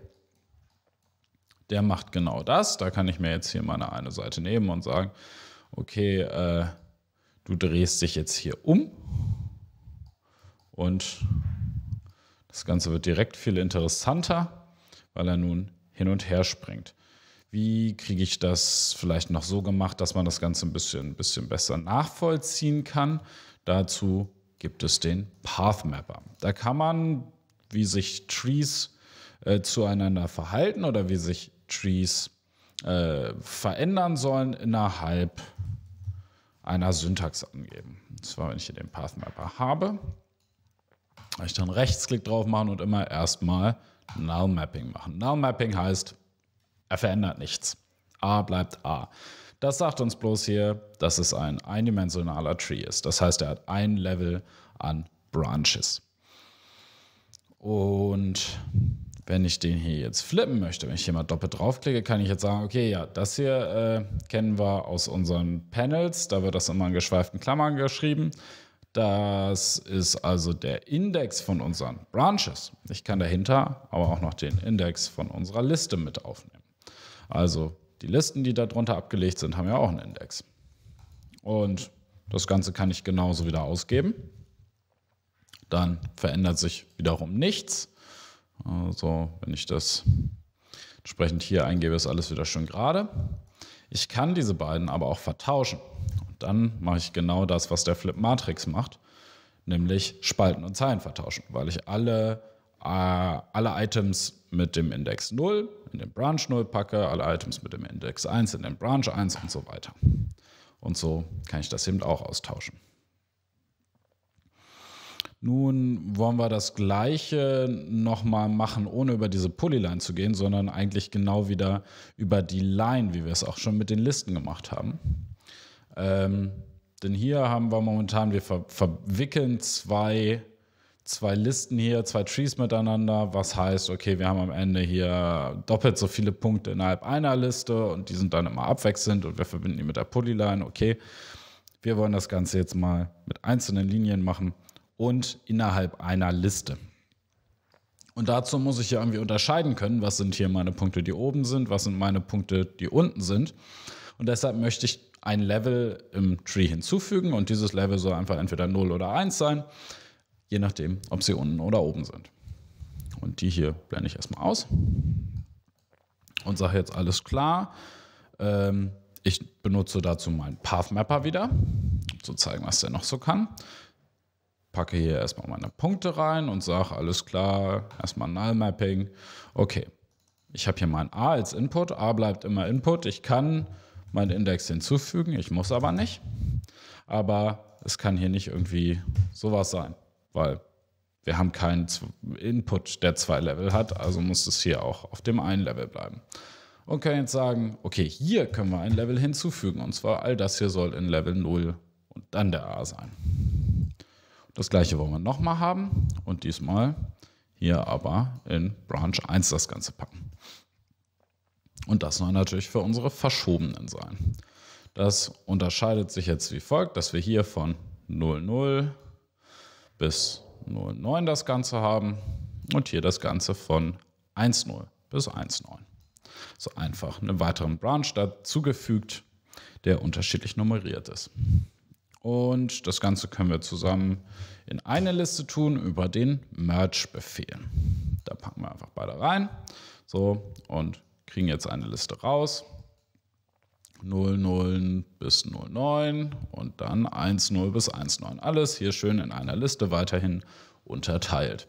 Der macht genau das. Da kann ich mir jetzt hier meine eine Seite nehmen und sagen, okay, äh, du drehst dich jetzt hier um. Und das Ganze wird direkt viel interessanter, weil er nun hin und her springt. Wie kriege ich das vielleicht noch so gemacht, dass man das Ganze ein bisschen, ein bisschen besser nachvollziehen kann? Dazu gibt es den Pathmapper. Da kann man, wie sich Trees äh, zueinander verhalten oder wie sich Trees äh, verändern sollen, innerhalb einer Syntax angeben. Und zwar, wenn ich hier den Pathmapper habe, kann ich dann Rechtsklick drauf machen und immer erstmal Null Mapping machen. Null Mapping heißt, er verändert nichts. A bleibt A. Das sagt uns bloß hier, dass es ein eindimensionaler Tree ist. Das heißt, er hat ein Level an Branches. Und wenn ich den hier jetzt flippen möchte, wenn ich hier mal doppelt draufklicke, kann ich jetzt sagen, okay, ja, das hier äh, kennen wir aus unseren Panels. Da wird das immer in geschweiften Klammern geschrieben. Das ist also der Index von unseren Branches. Ich kann dahinter aber auch noch den Index von unserer Liste mit aufnehmen. Also die Listen, die darunter abgelegt sind, haben ja auch einen Index. Und das Ganze kann ich genauso wieder ausgeben. Dann verändert sich wiederum nichts. Also wenn ich das entsprechend hier eingebe, ist alles wieder schön gerade. Ich kann diese beiden aber auch vertauschen. Und dann mache ich genau das, was der Flip Matrix macht, nämlich Spalten und Zeilen vertauschen, weil ich alle, äh, alle Items mit dem Index 0 in den Branch 0 packe, alle Items mit dem Index 1 in den Branch 1 und so weiter. Und so kann ich das eben auch austauschen. Nun wollen wir das Gleiche nochmal machen, ohne über diese Polyline zu gehen, sondern eigentlich genau wieder über die Line, wie wir es auch schon mit den Listen gemacht haben. Ähm, denn hier haben wir momentan, wir ver verwickeln zwei zwei Listen hier, zwei Trees miteinander, was heißt, okay, wir haben am Ende hier doppelt so viele Punkte innerhalb einer Liste und die sind dann immer abwechselnd und wir verbinden die mit der Polyline, okay. Wir wollen das Ganze jetzt mal mit einzelnen Linien machen und innerhalb einer Liste. Und dazu muss ich ja irgendwie unterscheiden können, was sind hier meine Punkte, die oben sind, was sind meine Punkte, die unten sind. Und deshalb möchte ich ein Level im Tree hinzufügen und dieses Level soll einfach entweder 0 oder 1 sein je nachdem, ob sie unten oder oben sind. Und die hier blende ich erstmal aus und sage jetzt alles klar. Ähm, ich benutze dazu meinen Path Mapper wieder, um zu zeigen, was der noch so kann. Packe hier erstmal meine Punkte rein und sage alles klar, erstmal Null Mapping. Okay, ich habe hier mein A als Input. A bleibt immer Input. Ich kann meinen Index hinzufügen, ich muss aber nicht. Aber es kann hier nicht irgendwie sowas sein weil wir haben keinen Input, der zwei Level hat, also muss es hier auch auf dem einen Level bleiben. Und können jetzt sagen, okay, hier können wir ein Level hinzufügen. Und zwar all das hier soll in Level 0 und dann der A sein. Das gleiche wollen wir nochmal haben und diesmal hier aber in Branch 1 das Ganze packen. Und das soll natürlich für unsere verschobenen sein. Das unterscheidet sich jetzt wie folgt, dass wir hier von 00 bis 0,9 das Ganze haben und hier das Ganze von 1,0 bis 1,9. So einfach einen weiteren Branch dazugefügt, der unterschiedlich nummeriert ist. Und das Ganze können wir zusammen in eine Liste tun über den Merge-Befehl. Da packen wir einfach beide rein. So, und kriegen jetzt eine Liste raus. 00 bis 09 und dann 10 bis 19. Alles hier schön in einer Liste weiterhin unterteilt.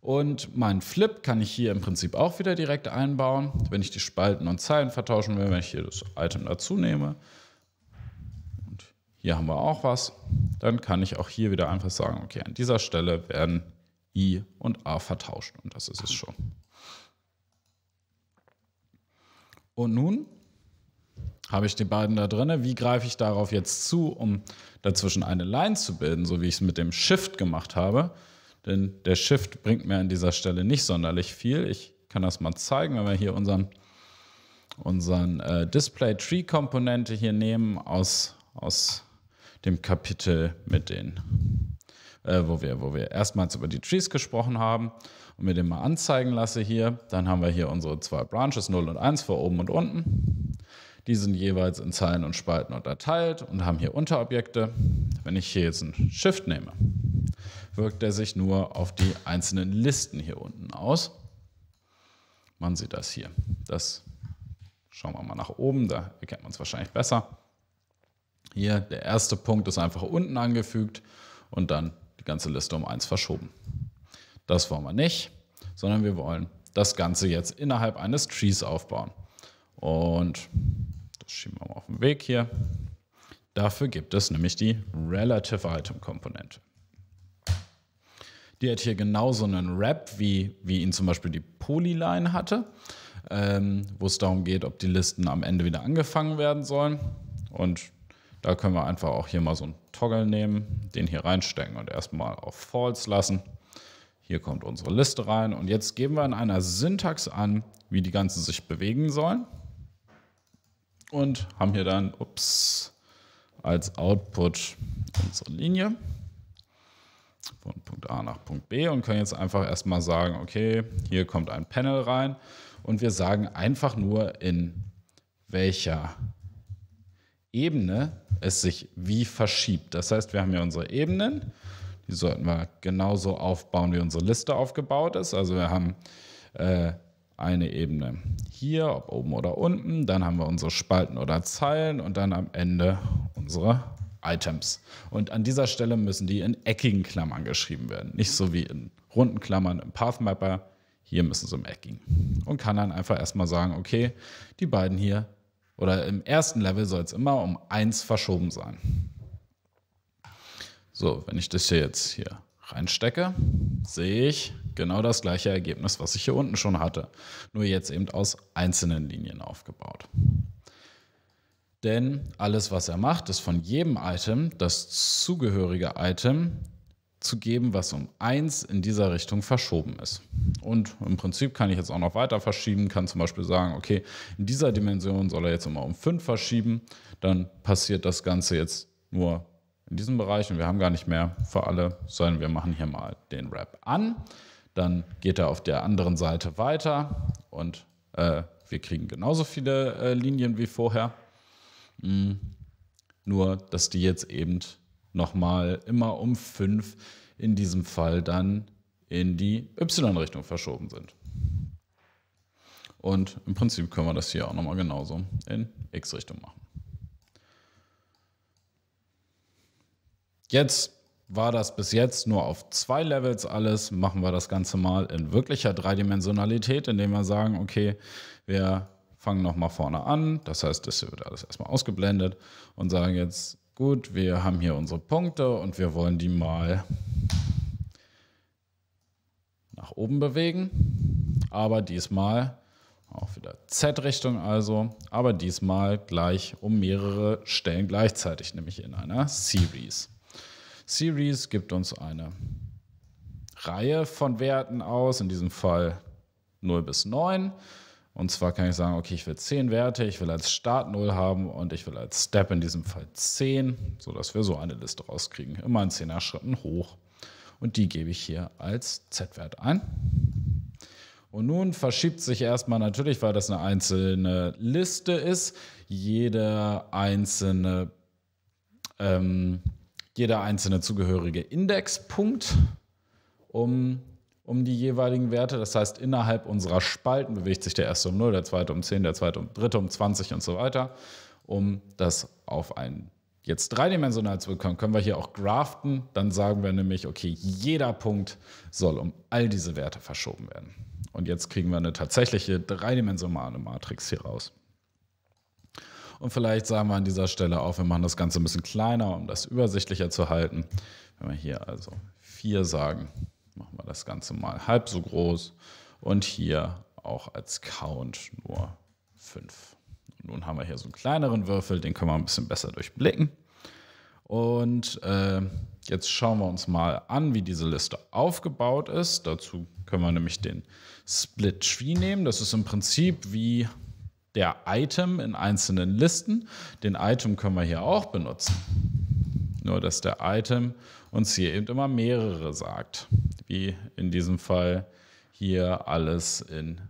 Und mein Flip kann ich hier im Prinzip auch wieder direkt einbauen, wenn ich die Spalten und Zeilen vertauschen will, wenn ich hier das Item dazu nehme. Und hier haben wir auch was. Dann kann ich auch hier wieder einfach sagen, okay, an dieser Stelle werden I und A vertauscht. Und das ist es schon. Und nun habe ich die beiden da drin? Wie greife ich darauf jetzt zu, um dazwischen eine Line zu bilden, so wie ich es mit dem Shift gemacht habe? Denn der Shift bringt mir an dieser Stelle nicht sonderlich viel. Ich kann das mal zeigen, wenn wir hier unseren, unseren äh, Display Tree Komponente hier nehmen aus, aus dem Kapitel mit den, äh, wo, wir, wo wir erstmals über die Trees gesprochen haben und mir den mal anzeigen lasse hier. Dann haben wir hier unsere zwei Branches 0 und 1 vor oben und unten. Die sind jeweils in Zeilen und Spalten unterteilt und haben hier Unterobjekte. Wenn ich hier jetzt einen Shift nehme, wirkt er sich nur auf die einzelnen Listen hier unten aus. Man sieht das hier. Das schauen wir mal nach oben, da erkennt man es wahrscheinlich besser. Hier der erste Punkt ist einfach unten angefügt und dann die ganze Liste um eins verschoben. Das wollen wir nicht, sondern wir wollen das Ganze jetzt innerhalb eines Trees aufbauen. Und das schieben wir mal auf den Weg hier. Dafür gibt es nämlich die Relative Item Komponente. Die hat hier genauso einen Wrap, wie, wie ihn zum Beispiel die Polyline hatte, ähm, wo es darum geht, ob die Listen am Ende wieder angefangen werden sollen. Und da können wir einfach auch hier mal so einen Toggle nehmen, den hier reinstecken und erstmal auf False lassen. Hier kommt unsere Liste rein und jetzt geben wir in einer Syntax an, wie die ganzen sich bewegen sollen und haben hier dann, ups, als Output unsere Linie von Punkt A nach Punkt B und können jetzt einfach erstmal sagen, okay, hier kommt ein Panel rein und wir sagen einfach nur, in welcher Ebene es sich wie verschiebt. Das heißt, wir haben hier unsere Ebenen, die sollten wir genauso aufbauen, wie unsere Liste aufgebaut ist. Also wir haben äh, eine Ebene hier, ob oben oder unten. Dann haben wir unsere Spalten oder Zeilen und dann am Ende unsere Items. Und an dieser Stelle müssen die in eckigen Klammern geschrieben werden, nicht so wie in runden Klammern im Pathmapper. Hier müssen sie im eckigen. Und kann dann einfach erstmal sagen, okay, die beiden hier oder im ersten Level soll es immer um 1 verschoben sein. So, wenn ich das hier jetzt hier reinstecke, sehe ich genau das gleiche Ergebnis, was ich hier unten schon hatte, nur jetzt eben aus einzelnen Linien aufgebaut. Denn alles, was er macht, ist von jedem Item das zugehörige Item zu geben, was um 1 in dieser Richtung verschoben ist. Und im Prinzip kann ich jetzt auch noch weiter verschieben, kann zum Beispiel sagen, okay, in dieser Dimension soll er jetzt immer um 5 verschieben, dann passiert das Ganze jetzt nur in diesem Bereich und wir haben gar nicht mehr für alle, sondern wir machen hier mal den Wrap an. Dann geht er auf der anderen Seite weiter und äh, wir kriegen genauso viele äh, Linien wie vorher. Mhm. Nur, dass die jetzt eben nochmal immer um 5 in diesem Fall dann in die Y-Richtung verschoben sind. Und im Prinzip können wir das hier auch nochmal genauso in X-Richtung machen. Jetzt war das bis jetzt nur auf zwei Levels alles. Machen wir das Ganze mal in wirklicher Dreidimensionalität, indem wir sagen, okay, wir fangen nochmal vorne an. Das heißt, das wird alles erstmal ausgeblendet und sagen jetzt, gut, wir haben hier unsere Punkte und wir wollen die mal nach oben bewegen. Aber diesmal auch wieder Z-Richtung also, aber diesmal gleich um mehrere Stellen gleichzeitig, nämlich in einer Series. Series gibt uns eine Reihe von Werten aus, in diesem Fall 0 bis 9. Und zwar kann ich sagen, okay, ich will 10 Werte, ich will als Start 0 haben und ich will als Step in diesem Fall 10, sodass wir so eine Liste rauskriegen. Immer in 10er Schritten hoch. Und die gebe ich hier als Z-Wert ein. Und nun verschiebt sich erstmal natürlich, weil das eine einzelne Liste ist, jede einzelne ähm, jeder einzelne zugehörige Indexpunkt um, um die jeweiligen Werte. Das heißt, innerhalb unserer Spalten bewegt sich der erste um 0, der zweite um 10, der zweite um dritte um 20 und so weiter, um das auf ein jetzt dreidimensional zu bekommen, können wir hier auch graften. Dann sagen wir nämlich, okay, jeder Punkt soll um all diese Werte verschoben werden. Und jetzt kriegen wir eine tatsächliche dreidimensionale Matrix hier raus. Und vielleicht sagen wir an dieser Stelle auch, wir machen das Ganze ein bisschen kleiner, um das übersichtlicher zu halten. Wenn wir hier also 4 sagen, machen wir das Ganze mal halb so groß und hier auch als Count nur 5. Nun haben wir hier so einen kleineren Würfel, den können wir ein bisschen besser durchblicken. Und äh, jetzt schauen wir uns mal an, wie diese Liste aufgebaut ist. Dazu können wir nämlich den Split Tree nehmen. Das ist im Prinzip wie der Item in einzelnen Listen. Den Item können wir hier auch benutzen. Nur, dass der Item uns hier eben immer mehrere sagt. Wie in diesem Fall hier alles in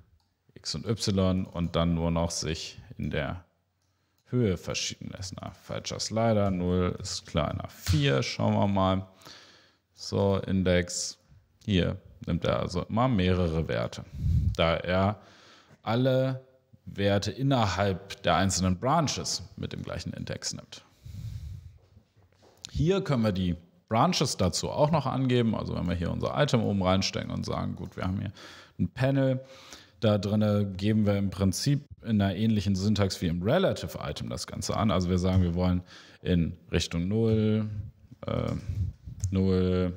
X und Y und dann nur noch sich in der Höhe verschieben lässt. Na, falscher Slider, 0 ist kleiner 4. Schauen wir mal. So, Index. Hier nimmt er also immer mehrere Werte. Da er alle Werte innerhalb der einzelnen Branches mit dem gleichen Index nimmt. Hier können wir die Branches dazu auch noch angeben. Also wenn wir hier unser Item oben reinstecken und sagen, gut, wir haben hier ein Panel, da drin geben wir im Prinzip in einer ähnlichen Syntax wie im Relative Item das Ganze an. Also wir sagen, wir wollen in Richtung 0, äh, 0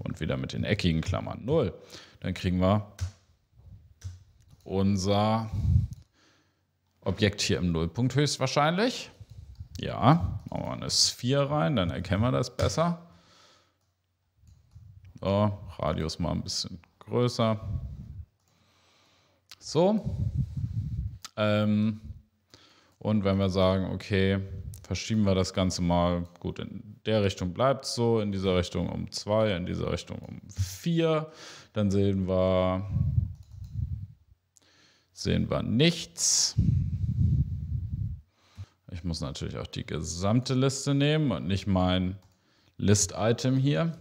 und wieder mit den eckigen Klammern 0. Dann kriegen wir unser Objekt hier im Nullpunkt höchstwahrscheinlich. Ja, machen wir eine Sphere rein, dann erkennen wir das besser. So, Radius mal ein bisschen größer. So. Ähm, und wenn wir sagen, okay, verschieben wir das Ganze mal, gut, in der Richtung bleibt es so, in dieser Richtung um 2, in dieser Richtung um 4, dann sehen wir, sehen wir nichts. Ich muss natürlich auch die gesamte Liste nehmen und nicht mein List-Item hier.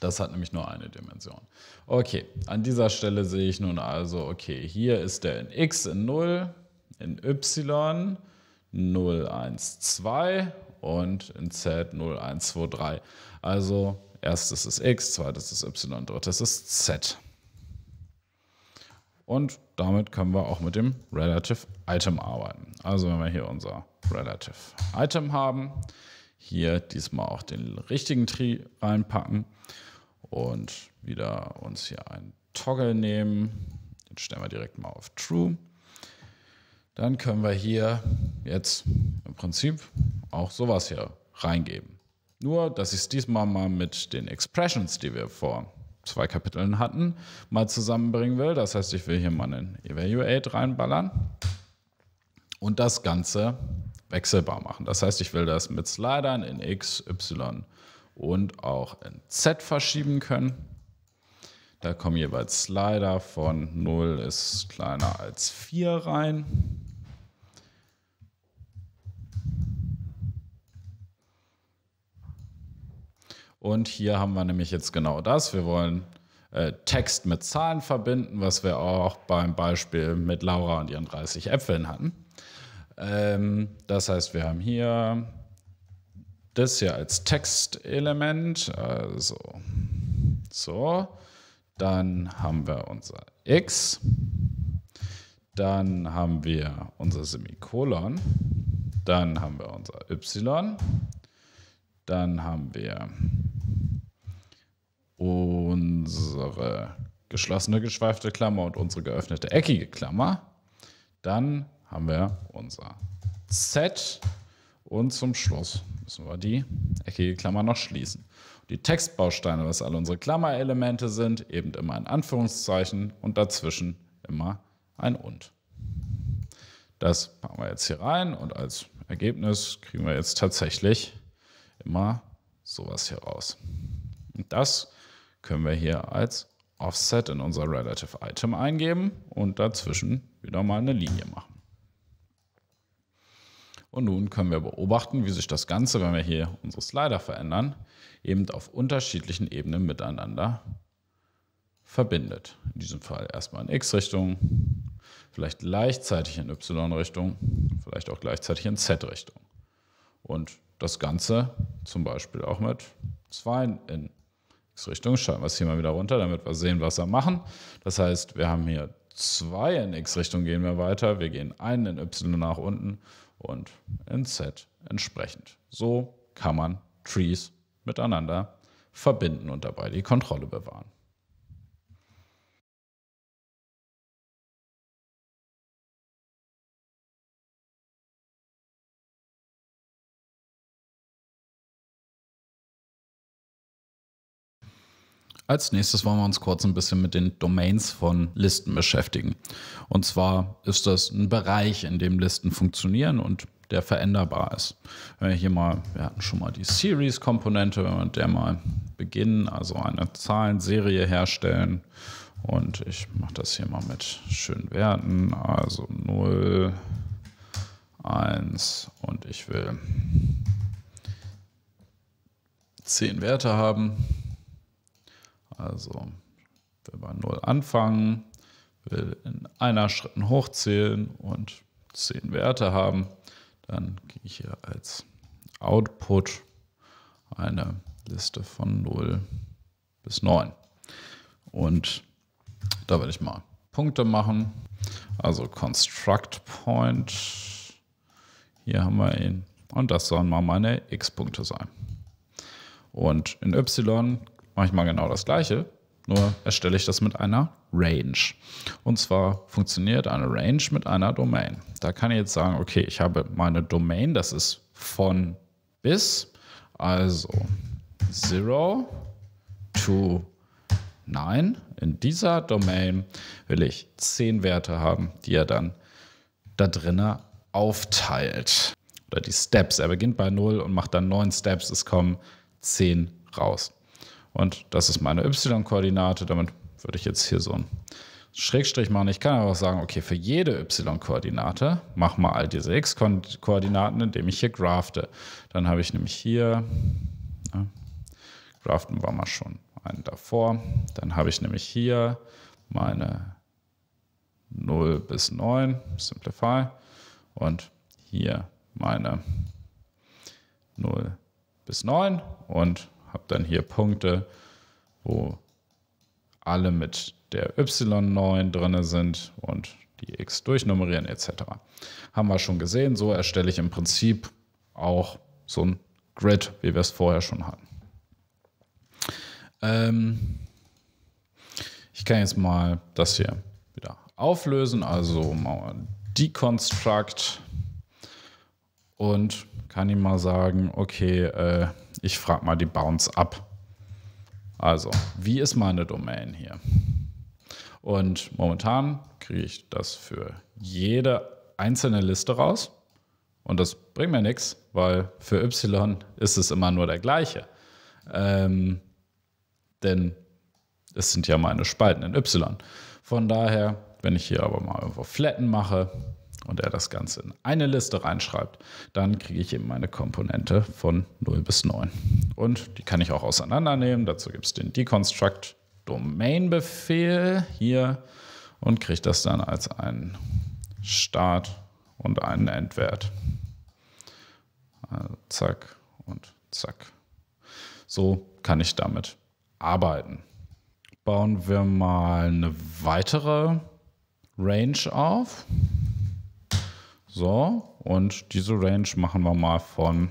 Das hat nämlich nur eine Dimension. Okay, an dieser Stelle sehe ich nun also, okay, hier ist der in x in 0, in y 0, 1, 2 und in z 0, 1, 2, 3. Also erstes ist x, zweites ist y, drittes ist z. Und damit können wir auch mit dem Relative Item arbeiten. Also wenn wir hier unser Relative Item haben, hier diesmal auch den richtigen Tree reinpacken und wieder uns hier einen Toggle nehmen. Den stellen wir direkt mal auf True. Dann können wir hier jetzt im Prinzip auch sowas hier reingeben. Nur, dass ich es diesmal mal mit den Expressions, die wir vor zwei Kapiteln hatten, mal zusammenbringen will. Das heißt, ich will hier mal einen Evaluate reinballern und das Ganze wechselbar machen. Das heißt, ich will das mit Slidern in X, Y und auch in Z verschieben können. Da kommen jeweils Slider von 0 ist kleiner als 4 rein. Und hier haben wir nämlich jetzt genau das. Wir wollen äh, Text mit Zahlen verbinden, was wir auch beim Beispiel mit Laura und ihren 30 Äpfeln hatten. Ähm, das heißt, wir haben hier das hier als Textelement. Also so. Dann haben wir unser x. Dann haben wir unser Semikolon. Dann haben wir unser y. Dann haben wir unsere geschlossene geschweifte Klammer und unsere geöffnete eckige Klammer. Dann haben wir unser Z und zum Schluss müssen wir die eckige Klammer noch schließen. Die Textbausteine, was alle unsere Klammerelemente sind, eben immer ein Anführungszeichen und dazwischen immer ein und. Das packen wir jetzt hier rein und als Ergebnis kriegen wir jetzt tatsächlich immer sowas hier raus. Und das können wir hier als Offset in unser Relative Item eingeben und dazwischen wieder mal eine Linie machen. Und nun können wir beobachten, wie sich das Ganze, wenn wir hier unsere Slider verändern, eben auf unterschiedlichen Ebenen miteinander verbindet. In diesem Fall erstmal in X-Richtung, vielleicht gleichzeitig in Y-Richtung, vielleicht auch gleichzeitig in Z-Richtung. Und das Ganze zum Beispiel auch mit 2 in x-Richtung. Schalten wir es hier mal wieder runter, damit wir sehen, was wir machen. Das heißt, wir haben hier 2 in x-Richtung gehen wir weiter. Wir gehen einen in y nach unten und in z entsprechend. So kann man Trees miteinander verbinden und dabei die Kontrolle bewahren. Als nächstes wollen wir uns kurz ein bisschen mit den Domains von Listen beschäftigen. Und zwar ist das ein Bereich, in dem Listen funktionieren und der veränderbar ist. Wenn wir hier mal, wir hatten schon mal die Series-Komponente, wenn wir mit der mal beginnen, also eine Zahlenserie herstellen. Und ich mache das hier mal mit schönen Werten, also 0, 1 und ich will 10 Werte haben also wenn man 0 anfangen, will in einer Schritten hochzählen und 10 Werte haben. Dann gehe ich hier als Output eine Liste von 0 bis 9. Und da werde ich mal Punkte machen. Also Construct Point. Hier haben wir ihn. Und das sollen mal meine x-Punkte sein. Und in y mache ich mal genau das gleiche, nur erstelle ich das mit einer Range. Und zwar funktioniert eine Range mit einer Domain. Da kann ich jetzt sagen, okay, ich habe meine Domain, das ist von bis, also 0 to 9. In dieser Domain will ich 10 Werte haben, die er dann da drinnen aufteilt. Oder die Steps. Er beginnt bei 0 und macht dann 9 Steps. Es kommen 10 raus. Und das ist meine Y-Koordinate. Damit würde ich jetzt hier so einen Schrägstrich machen. Ich kann aber auch sagen, okay, für jede Y-Koordinate mach mal all diese X-Koordinaten, indem ich hier grafte. Dann habe ich nämlich hier, ne, graften war mal schon einen davor. Dann habe ich nämlich hier meine 0 bis 9, Simplify, und hier meine 0 bis 9 und habe dann hier Punkte, wo alle mit der Y9 drin sind und die X durchnummerieren etc. Haben wir schon gesehen, so erstelle ich im Prinzip auch so ein Grid, wie wir es vorher schon hatten. Ähm ich kann jetzt mal das hier wieder auflösen, also mal Deconstruct und kann ihm mal sagen, okay, äh, ich frage mal die Bounce ab. Also, wie ist meine Domain hier? Und momentan kriege ich das für jede einzelne Liste raus. Und das bringt mir nichts, weil für Y ist es immer nur der gleiche. Ähm, denn es sind ja meine Spalten in Y. Von daher, wenn ich hier aber mal irgendwo Flatten mache, und er das Ganze in eine Liste reinschreibt, dann kriege ich eben meine Komponente von 0 bis 9. Und die kann ich auch auseinandernehmen. Dazu gibt es den Deconstruct Domain-Befehl hier und kriege das dann als einen Start und einen Endwert. Also zack und zack. So kann ich damit arbeiten. Bauen wir mal eine weitere Range auf. So, und diese Range machen wir mal von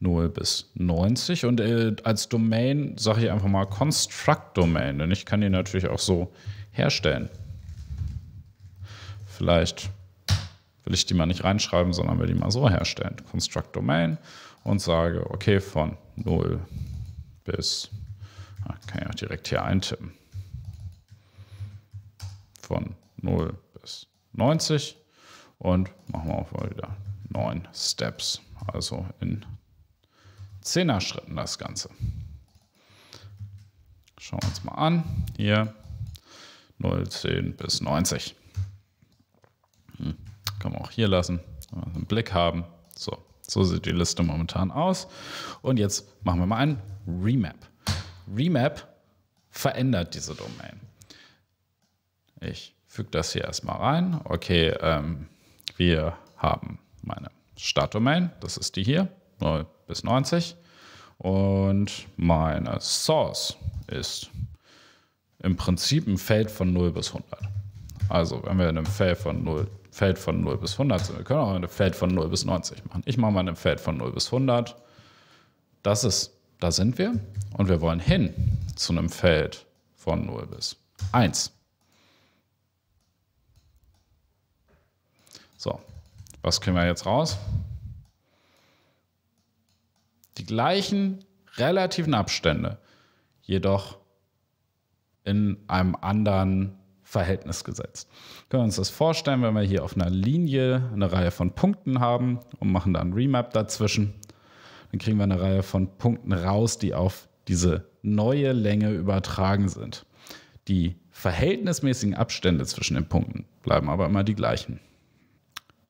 0 bis 90. Und äh, als Domain sage ich einfach mal Construct Domain, denn ich kann die natürlich auch so herstellen. Vielleicht will ich die mal nicht reinschreiben, sondern will die mal so herstellen. Construct Domain und sage, okay, von 0 bis, ah, kann ich auch direkt hier eintippen, von 0 bis 90 und machen wir auch mal wieder neun Steps, also in Zehner-Schritten das Ganze. Schauen wir uns mal an. Hier 0, 10 bis 90. Hm. Kann man auch hier lassen, einen Blick haben. So, so sieht die Liste momentan aus. Und jetzt machen wir mal einen Remap. Remap verändert diese Domain. Ich füge das hier erstmal rein. Okay, ähm, wir haben meine Startdomain, das ist die hier, 0 bis 90. Und meine Source ist im Prinzip ein Feld von 0 bis 100. Also wenn wir in einem Feld von 0, Feld von 0 bis 100 sind, wir können auch ein Feld von 0 bis 90 machen. Ich mache mal ein Feld von 0 bis 100. Das ist, da sind wir. Und wir wollen hin zu einem Feld von 0 bis 1. So, was können wir jetzt raus? Die gleichen relativen Abstände, jedoch in einem anderen Verhältnis gesetzt. Können wir uns das vorstellen, wenn wir hier auf einer Linie eine Reihe von Punkten haben und machen dann Remap dazwischen, dann kriegen wir eine Reihe von Punkten raus, die auf diese neue Länge übertragen sind. Die verhältnismäßigen Abstände zwischen den Punkten bleiben aber immer die gleichen.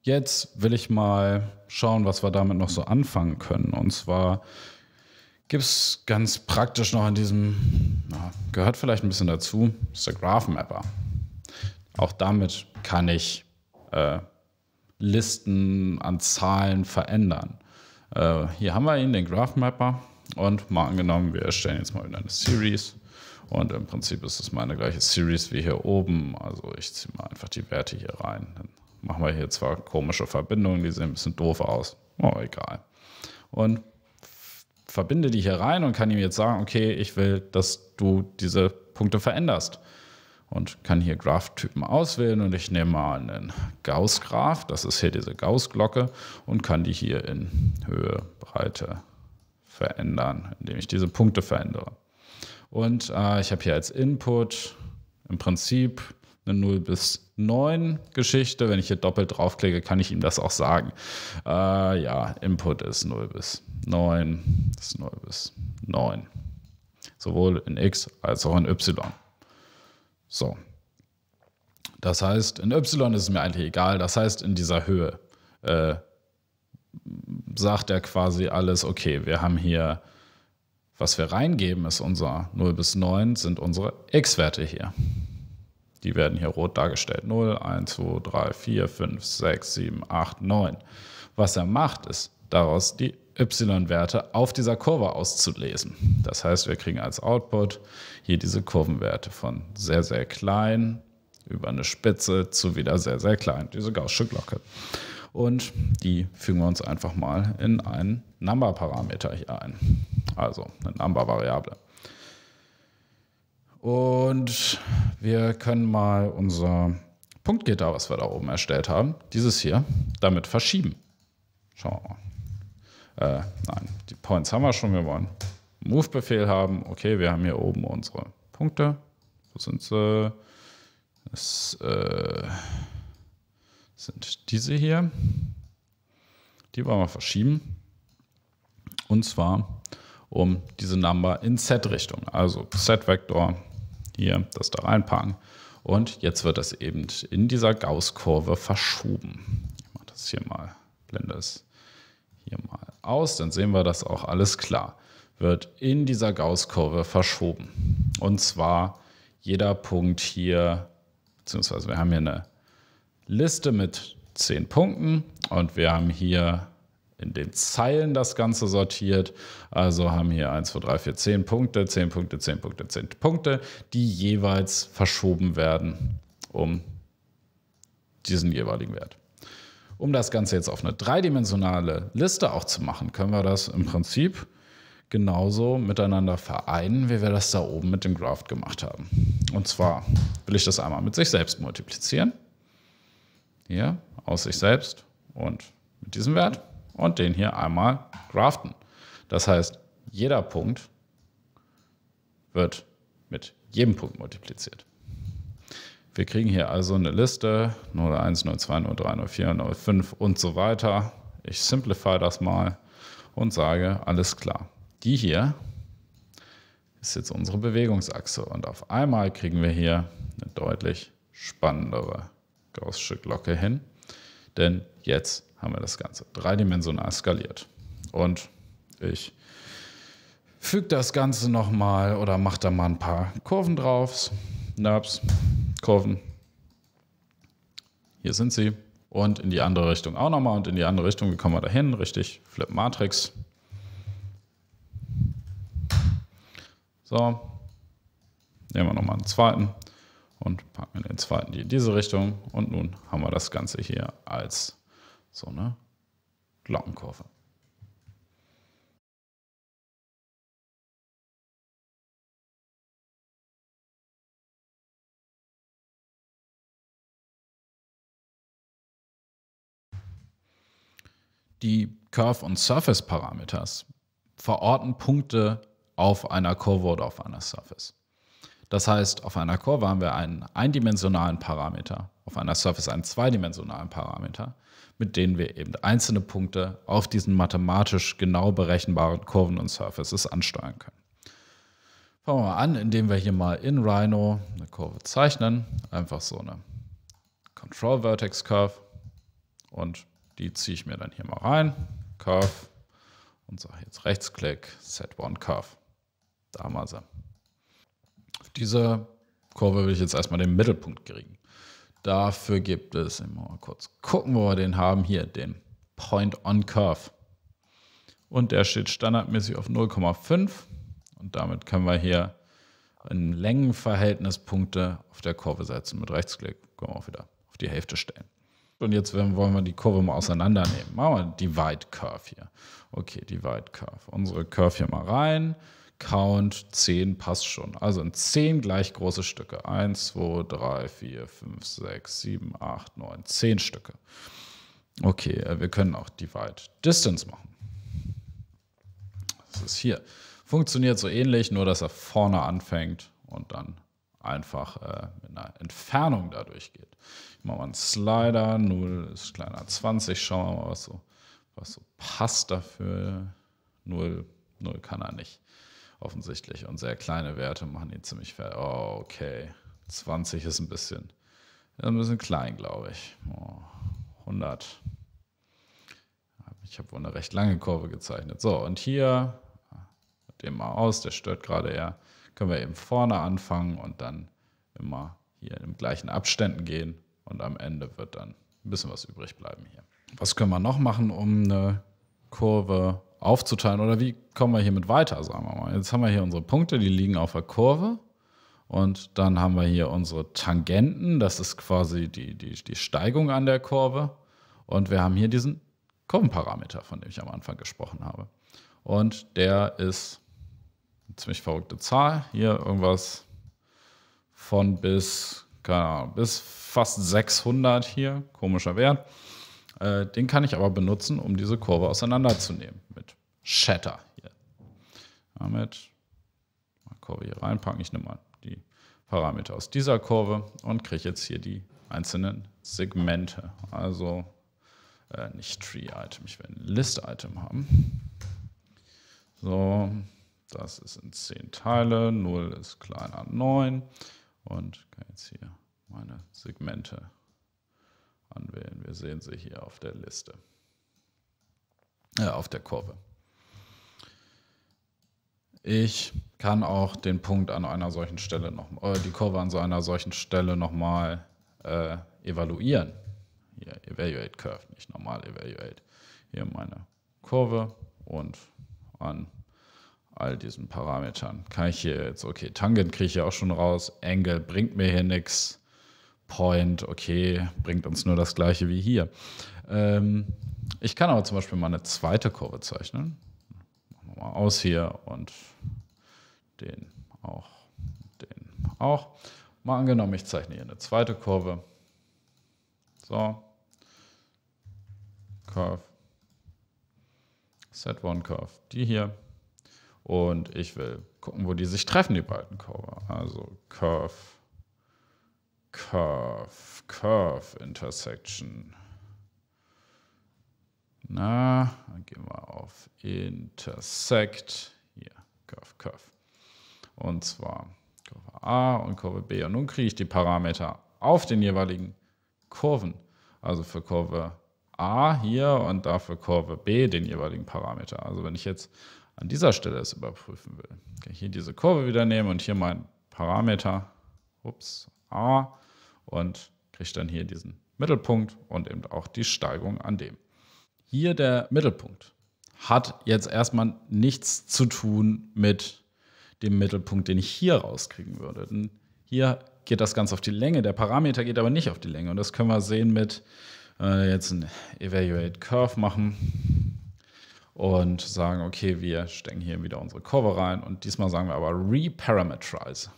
Jetzt will ich mal schauen, was wir damit noch so anfangen können. Und zwar gibt es ganz praktisch noch in diesem, na, gehört vielleicht ein bisschen dazu, ist der Graph Mapper. Auch damit kann ich äh, Listen an Zahlen verändern. Äh, hier haben wir ihn, den Graph Mapper. Und mal angenommen, wir erstellen jetzt mal wieder eine Series. Und im Prinzip ist es meine gleiche Series wie hier oben. Also ich ziehe mal einfach die Werte hier rein. Dann machen wir hier zwar komische Verbindungen, die sehen ein bisschen doof aus. Oh, egal. Und verbinde die hier rein und kann ihm jetzt sagen, okay, ich will, dass du diese Punkte veränderst. Und kann hier Graph-Typen auswählen und ich nehme mal einen Gauss-Graph, das ist hier diese Gauss-Glocke, und kann die hier in Höhe, Breite verändern, indem ich diese Punkte verändere. Und äh, ich habe hier als Input im Prinzip eine 0 bis 9 Geschichte. Wenn ich hier doppelt draufklicke, kann ich ihm das auch sagen. Äh, ja, Input ist 0 bis 9, ist 0 bis 9. Sowohl in X als auch in Y. So. Das heißt, in Y ist es mir eigentlich egal. Das heißt, in dieser Höhe äh, sagt er quasi alles, okay, wir haben hier, was wir reingeben, ist unser 0 bis 9, sind unsere X-Werte hier. Die werden hier rot dargestellt. 0, 1, 2, 3, 4, 5, 6, 7, 8, 9. Was er macht, ist daraus die y-Werte auf dieser Kurve auszulesen. Das heißt, wir kriegen als Output hier diese Kurvenwerte von sehr, sehr klein über eine Spitze zu wieder sehr, sehr klein, diese Gaußsche Glocke. Und die fügen wir uns einfach mal in einen Number-Parameter hier ein, also eine Number-Variable. Und wir können mal unser Punktgitter, was wir da oben erstellt haben, dieses hier, damit verschieben. Schauen wir mal. Äh, nein, die Points haben wir schon. Wir wollen Move-Befehl haben. Okay, wir haben hier oben unsere Punkte. Wo sind sie? Das äh, sind diese hier. Die wollen wir verschieben. Und zwar um diese Number in Z-Richtung. Also Z-Vektor hier das da reinpacken. Und jetzt wird das eben in dieser Gauss-Kurve verschoben. Ich mache das hier mal, blende es hier mal aus, dann sehen wir das auch alles klar. Wird in dieser Gauss-Kurve verschoben. Und zwar jeder Punkt hier, beziehungsweise wir haben hier eine Liste mit zehn Punkten und wir haben hier in den Zeilen das Ganze sortiert. Also haben hier 1, 2, 3, 4, 10 Punkte, 10 Punkte, 10 Punkte, 10 Punkte, die jeweils verschoben werden um diesen jeweiligen Wert. Um das Ganze jetzt auf eine dreidimensionale Liste auch zu machen, können wir das im Prinzip genauso miteinander vereinen, wie wir das da oben mit dem Graph gemacht haben. Und zwar will ich das einmal mit sich selbst multiplizieren. Hier aus sich selbst und mit diesem Wert und den hier einmal graften. Das heißt, jeder Punkt wird mit jedem Punkt multipliziert. Wir kriegen hier also eine Liste 01, 02, 03, 04, 05 und so weiter. Ich simplify das mal und sage, alles klar. Die hier ist jetzt unsere Bewegungsachse und auf einmal kriegen wir hier eine deutlich spannendere Gaußsche Glocke hin, denn jetzt haben wir das Ganze dreidimensional skaliert. Und ich füge das Ganze nochmal oder mache da mal ein paar Kurven drauf. Nerps, Kurven. Hier sind sie. Und in die andere Richtung auch nochmal. Und in die andere Richtung, wie kommen wir da hin? Richtig, Flip Matrix. So, nehmen wir nochmal einen zweiten und packen den zweiten in diese Richtung. Und nun haben wir das Ganze hier als so, eine Glockenkurve. Die Curve- und Surface-Parameters verorten Punkte auf einer Kurve oder auf einer Surface. Das heißt, auf einer Kurve haben wir einen eindimensionalen Parameter, auf einer Surface einen zweidimensionalen Parameter, mit denen wir eben einzelne Punkte auf diesen mathematisch genau berechenbaren Kurven und Surfaces ansteuern können. Fangen wir mal an, indem wir hier mal in Rhino eine Kurve zeichnen, einfach so eine Control Vertex Curve und die ziehe ich mir dann hier mal rein, Curve und sage jetzt Rechtsklick, Set One Curve. Damals. Auf diese Kurve will ich jetzt erstmal den Mittelpunkt kriegen. Dafür gibt es, ich muss mal kurz gucken, wo wir den haben, hier den Point on Curve. Und der steht standardmäßig auf 0,5 und damit können wir hier in Längenverhältnispunkte auf der Kurve setzen. Mit Rechtsklick können wir auch wieder auf die Hälfte stellen. Und jetzt wollen wir die Kurve mal auseinandernehmen. Machen wir die Divide Curve hier. Okay, die Divide Curve. Unsere Curve hier mal rein. Count 10 passt schon. Also in 10 gleich große Stücke. 1, 2, 3, 4, 5, 6, 7, 8, 9, 10 Stücke. Okay, äh, wir können auch Divide Distance machen. Das ist hier. Funktioniert so ähnlich, nur dass er vorne anfängt und dann einfach äh, mit einer Entfernung dadurch geht. Ich mache mal einen Slider, 0 ist kleiner 20, schauen wir mal, was so, was so passt dafür. 0, 0 kann er nicht offensichtlich. Und sehr kleine Werte machen ihn ziemlich fair. Oh, okay. 20 ist ein bisschen, ein bisschen klein, glaube ich. Oh, 100. Ich habe wohl eine recht lange Kurve gezeichnet. So, und hier, dem mal aus, der stört gerade eher, können wir eben vorne anfangen und dann immer hier in gleichen Abständen gehen. Und am Ende wird dann ein bisschen was übrig bleiben hier. Was können wir noch machen, um eine Kurve aufzuteilen oder wie kommen wir hiermit weiter, sagen wir mal. Jetzt haben wir hier unsere Punkte, die liegen auf der Kurve. Und dann haben wir hier unsere Tangenten, das ist quasi die, die, die Steigung an der Kurve. Und wir haben hier diesen Kurvenparameter, von dem ich am Anfang gesprochen habe. Und der ist eine ziemlich verrückte Zahl. Hier irgendwas von bis, keine Ahnung, bis fast 600 hier, komischer Wert. Äh, den kann ich aber benutzen, um diese Kurve auseinanderzunehmen mit Shatter hier. Damit Kurve hier reinpacken. Ich nehme mal die Parameter aus dieser Kurve und kriege jetzt hier die einzelnen Segmente. Also äh, nicht Tree-Item, ich will ein List-Item haben. So, das ist in 10 Teile, 0 ist kleiner 9 und kann jetzt hier meine Segmente wählen. Wir sehen sie hier auf der Liste, äh, auf der Kurve. Ich kann auch den Punkt an einer solchen Stelle noch, äh, die Kurve an so einer solchen Stelle nochmal äh, evaluieren. Hier, Evaluate Curve, nicht normal Evaluate. Hier meine Kurve und an all diesen Parametern. Kann ich hier jetzt, okay, Tangent kriege ich ja auch schon raus, Angle bringt mir hier nichts. Point, okay, bringt uns nur das gleiche wie hier. Ähm, ich kann aber zum Beispiel mal eine zweite Kurve zeichnen. Machen wir mal aus hier und den auch, den auch. Mal angenommen, ich zeichne hier eine zweite Kurve. So, Curve, set one Curve, die hier. Und ich will gucken, wo die sich treffen, die beiden Kurve. Also Curve Curve, Curve Intersection. Na, dann gehen wir auf Intersect. Hier, Curve, Curve. Und zwar Kurve A und Kurve B. Und nun kriege ich die Parameter auf den jeweiligen Kurven. Also für Kurve A hier und dafür Kurve B den jeweiligen Parameter. Also wenn ich jetzt an dieser Stelle es überprüfen will, kann ich hier diese Kurve wieder nehmen und hier meinen Parameter, ups, A und kriegt dann hier diesen Mittelpunkt und eben auch die Steigung an dem. Hier der Mittelpunkt hat jetzt erstmal nichts zu tun mit dem Mittelpunkt, den ich hier rauskriegen würde. Denn hier geht das Ganze auf die Länge, der Parameter geht aber nicht auf die Länge. Und das können wir sehen mit wenn äh, wir jetzt ein Evaluate Curve machen und sagen, okay, wir stecken hier wieder unsere Kurve rein und diesmal sagen wir aber Reparametrize.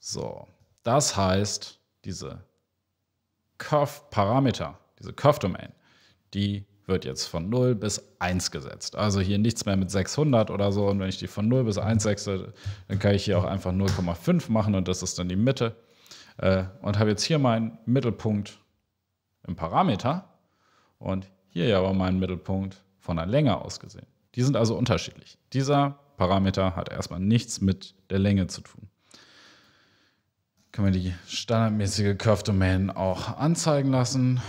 So, das heißt, diese Curve-Parameter, diese Curve-Domain, die wird jetzt von 0 bis 1 gesetzt. Also hier nichts mehr mit 600 oder so. Und wenn ich die von 0 bis 1 setze, dann kann ich hier auch einfach 0,5 machen und das ist dann die Mitte. Äh, und habe jetzt hier meinen Mittelpunkt im Parameter und hier ja aber meinen Mittelpunkt von der Länge aus gesehen. Die sind also unterschiedlich. Dieser Parameter hat erstmal nichts mit der Länge zu tun können wir die standardmäßige Curve Domain auch anzeigen lassen.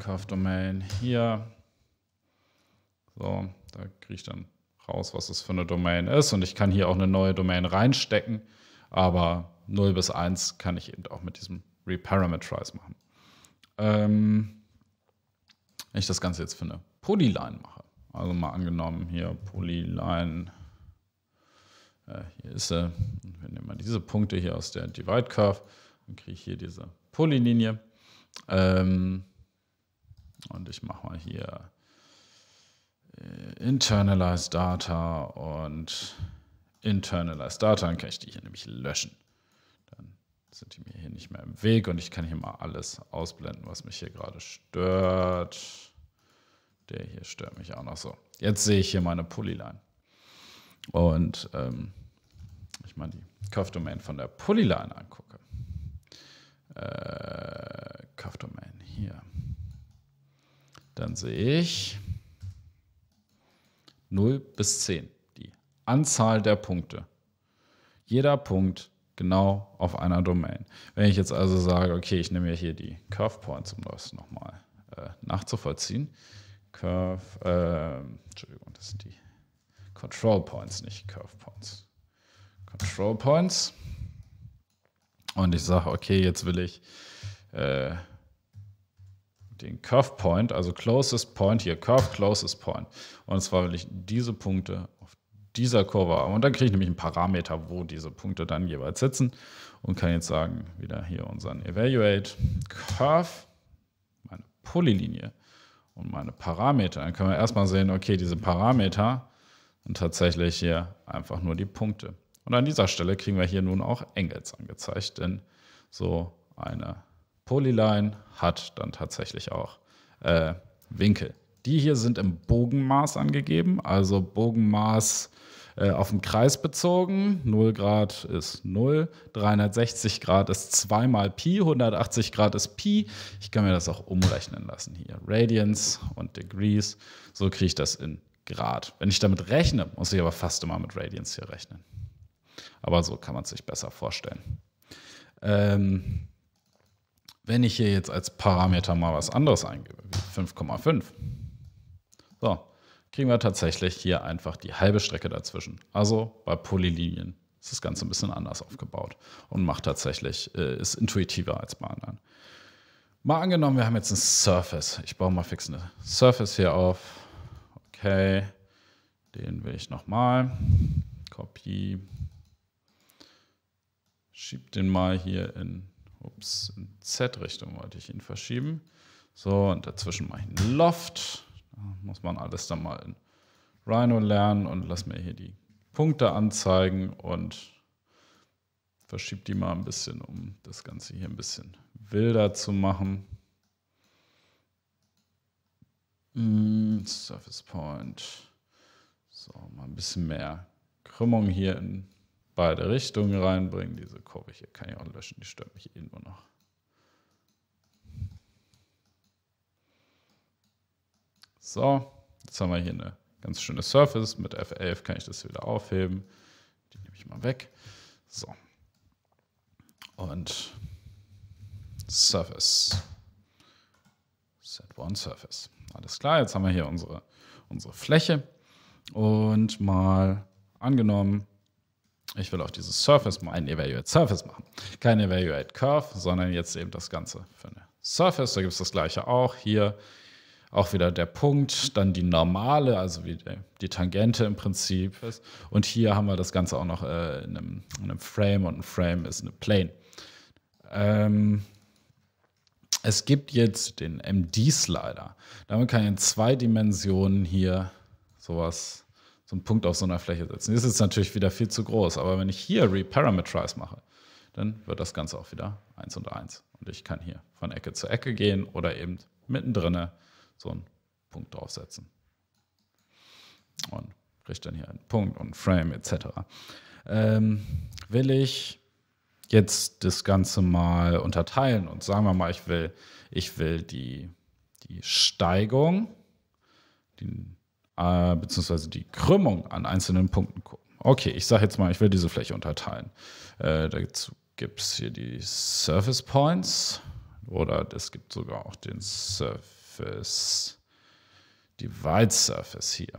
Curve Domain hier. So, da kriege ich dann raus, was das für eine Domain ist. Und ich kann hier auch eine neue Domain reinstecken. Aber 0 bis 1 kann ich eben auch mit diesem Reparametrize machen. Ähm, wenn ich das Ganze jetzt für eine Polyline mache, also mal angenommen hier Polyline hier ist er. Wir nehmen mal diese Punkte hier aus der Divide Curve. Dann kriege ich hier diese Polylinie. Ähm, und ich mache mal hier äh, Internalized Data und Internalized Data. Dann kann ich die hier nämlich löschen. Dann sind die mir hier nicht mehr im Weg und ich kann hier mal alles ausblenden, was mich hier gerade stört. Der hier stört mich auch noch so. Jetzt sehe ich hier meine Polyline und ähm, ich mal die Curve-Domain von der Polyline angucke, äh, Curve-Domain hier, dann sehe ich 0 bis 10, die Anzahl der Punkte. Jeder Punkt genau auf einer Domain. Wenn ich jetzt also sage, okay, ich nehme mir hier die Curve Points, um das nochmal äh, nachzuvollziehen. Curve, äh, Entschuldigung, das sind die Control Points, nicht Curve Points. Control Points. Und ich sage, okay, jetzt will ich äh, den Curve Point, also Closest Point hier, Curve Closest Point. Und zwar will ich diese Punkte auf dieser Kurve haben. Und dann kriege ich nämlich einen Parameter, wo diese Punkte dann jeweils sitzen. Und kann jetzt sagen, wieder hier unseren Evaluate Curve, meine Polylinie und meine Parameter. Dann können wir erstmal sehen, okay, diese Parameter und tatsächlich hier einfach nur die Punkte. Und an dieser Stelle kriegen wir hier nun auch Engels angezeigt, denn so eine Polyline hat dann tatsächlich auch äh, Winkel. Die hier sind im Bogenmaß angegeben, also Bogenmaß äh, auf den Kreis bezogen. 0 Grad ist 0, 360 Grad ist 2 mal Pi, 180 Grad ist Pi. Ich kann mir das auch umrechnen lassen hier. Radians und Degrees, so kriege ich das in Grad. Wenn ich damit rechne, muss ich aber fast immer mit Radiance hier rechnen. Aber so kann man es sich besser vorstellen. Ähm, wenn ich hier jetzt als Parameter mal was anderes eingebe, 5,5, so, kriegen wir tatsächlich hier einfach die halbe Strecke dazwischen. Also bei Polylinien ist das Ganze ein bisschen anders aufgebaut und macht tatsächlich, äh, ist intuitiver als bei anderen. Mal angenommen, wir haben jetzt eine Surface. Ich baue mal fix eine Surface hier auf. Okay, den will ich nochmal. Copy. Schieb den mal hier in, in Z-Richtung wollte ich ihn verschieben. So, und dazwischen mache ich einen Loft. Da muss man alles dann mal in Rhino lernen und lass mir hier die Punkte anzeigen und verschiebe die mal ein bisschen, um das Ganze hier ein bisschen wilder zu machen. Mm, Surface Point. So, mal ein bisschen mehr Krümmung hier in beide Richtungen reinbringen. Diese Kurve hier kann ich auch löschen, die stört mich eh nur noch. So, jetzt haben wir hier eine ganz schöne Surface. Mit F11 kann ich das wieder aufheben. Die nehme ich mal weg. So. Und Surface set one surface. Alles klar, jetzt haben wir hier unsere, unsere Fläche und mal angenommen, ich will auf dieses Surface mal ein Evaluate Surface machen. Kein Evaluate Curve, sondern jetzt eben das Ganze für eine Surface. Da gibt es das gleiche auch. Hier auch wieder der Punkt, dann die normale, also wie äh, die Tangente im Prinzip. Und hier haben wir das Ganze auch noch äh, in, einem, in einem Frame und ein Frame ist eine Plane. Ähm, es gibt jetzt den MD-Slider. Damit kann ich in zwei Dimensionen hier sowas, so einen Punkt auf so einer Fläche setzen. Das ist jetzt natürlich wieder viel zu groß, aber wenn ich hier Reparametrize mache, dann wird das Ganze auch wieder 1 und 1. Und ich kann hier von Ecke zu Ecke gehen oder eben mittendrin so einen Punkt draufsetzen. Und kriege dann hier einen Punkt und einen Frame etc. Ähm, will ich jetzt das Ganze mal unterteilen und sagen wir mal, ich will, ich will die, die Steigung, die, äh, beziehungsweise die Krümmung an einzelnen Punkten gucken. Okay, ich sage jetzt mal, ich will diese Fläche unterteilen. Äh, dazu gibt es hier die Surface Points oder es gibt sogar auch den Surface Divide Surface hier.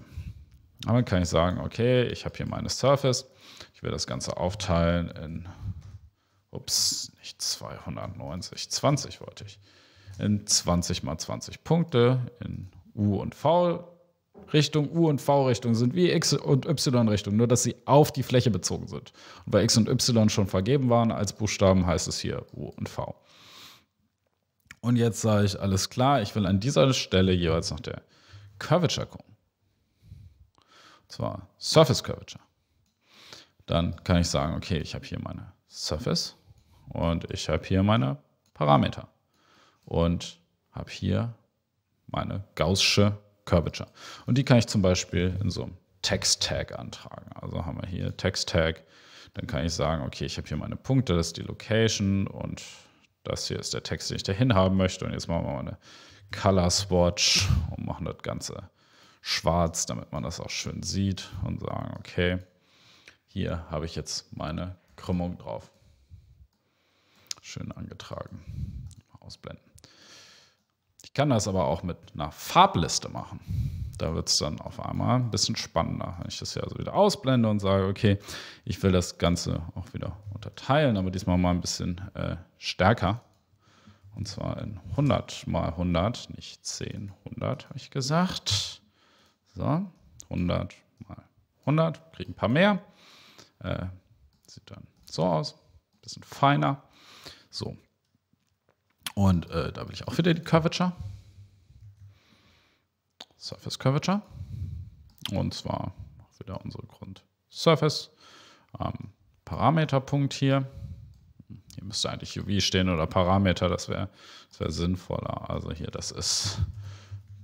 Aber kann ich sagen, okay, ich habe hier meine Surface, ich will das Ganze aufteilen in ups, nicht 290, 20 wollte ich. In 20 mal 20 Punkte in U und V Richtung U und V Richtung sind wie X und Y Richtung, nur dass sie auf die Fläche bezogen sind. Und weil X und Y schon vergeben waren als Buchstaben, heißt es hier U und V. Und jetzt sage ich alles klar, ich will an dieser Stelle jeweils nach der Curvature kommen. Und zwar Surface Curvature. Dann kann ich sagen, okay, ich habe hier meine Surface. Und ich habe hier meine Parameter und habe hier meine gaußsche Curvature. Und die kann ich zum Beispiel in so einem Text-Tag antragen. Also haben wir hier Text-Tag. Dann kann ich sagen, okay, ich habe hier meine Punkte, das ist die Location und das hier ist der Text, den ich dahin haben möchte. Und jetzt machen wir mal eine Color Swatch und machen das Ganze schwarz, damit man das auch schön sieht und sagen, okay, hier habe ich jetzt meine Krümmung drauf schön angetragen. Ausblenden. Ich kann das aber auch mit einer Farbliste machen. Da wird es dann auf einmal ein bisschen spannender, wenn ich das ja so wieder ausblende und sage, okay, ich will das Ganze auch wieder unterteilen, aber diesmal mal ein bisschen äh, stärker. Und zwar in 100 mal 100, nicht 10, 100 habe ich gesagt. So, 100 mal 100, kriege ein paar mehr. Äh, sieht dann so aus, bisschen feiner. So. Und äh, da will ich auch wieder die Curvature. Surface Curvature. Und zwar wieder unsere Grund-Surface. Ähm, Parameterpunkt hier. Hier müsste eigentlich UV stehen oder Parameter, das wäre das wär sinnvoller. Also hier, das ist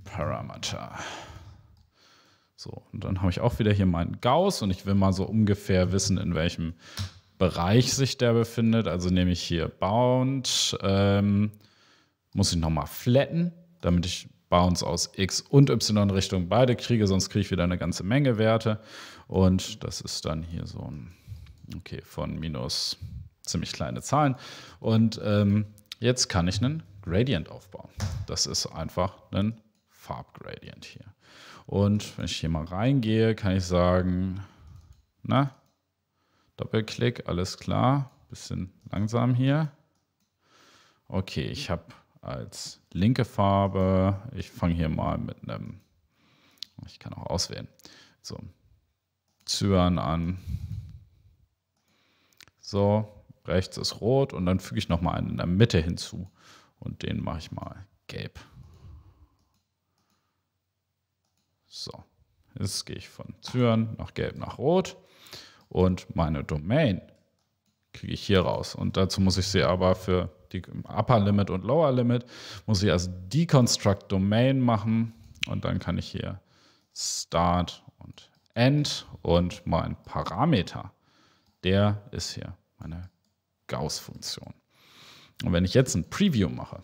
Parameter. So, und dann habe ich auch wieder hier meinen Gauss und ich will mal so ungefähr wissen, in welchem Bereich sich der befindet. Also nehme ich hier Bound, ähm, muss ich nochmal flatten, damit ich Bounds aus X und Y Richtung beide kriege, sonst kriege ich wieder eine ganze Menge Werte. Und das ist dann hier so ein, okay, von minus ziemlich kleine Zahlen. Und ähm, jetzt kann ich einen Gradient aufbauen. Das ist einfach ein Farbgradient hier. Und wenn ich hier mal reingehe, kann ich sagen, na, Doppelklick, alles klar. Bisschen langsam hier. Okay, ich habe als linke Farbe, ich fange hier mal mit einem, ich kann auch auswählen, so, Zyan an. So, rechts ist rot und dann füge ich nochmal einen in der Mitte hinzu und den mache ich mal gelb. So, jetzt gehe ich von Zyan nach gelb nach rot und meine Domain kriege ich hier raus. Und dazu muss ich sie aber für die Upper Limit und Lower Limit, muss ich also Deconstruct Domain machen und dann kann ich hier Start und End und mein Parameter, der ist hier meine Gauss-Funktion. Und wenn ich jetzt ein Preview mache,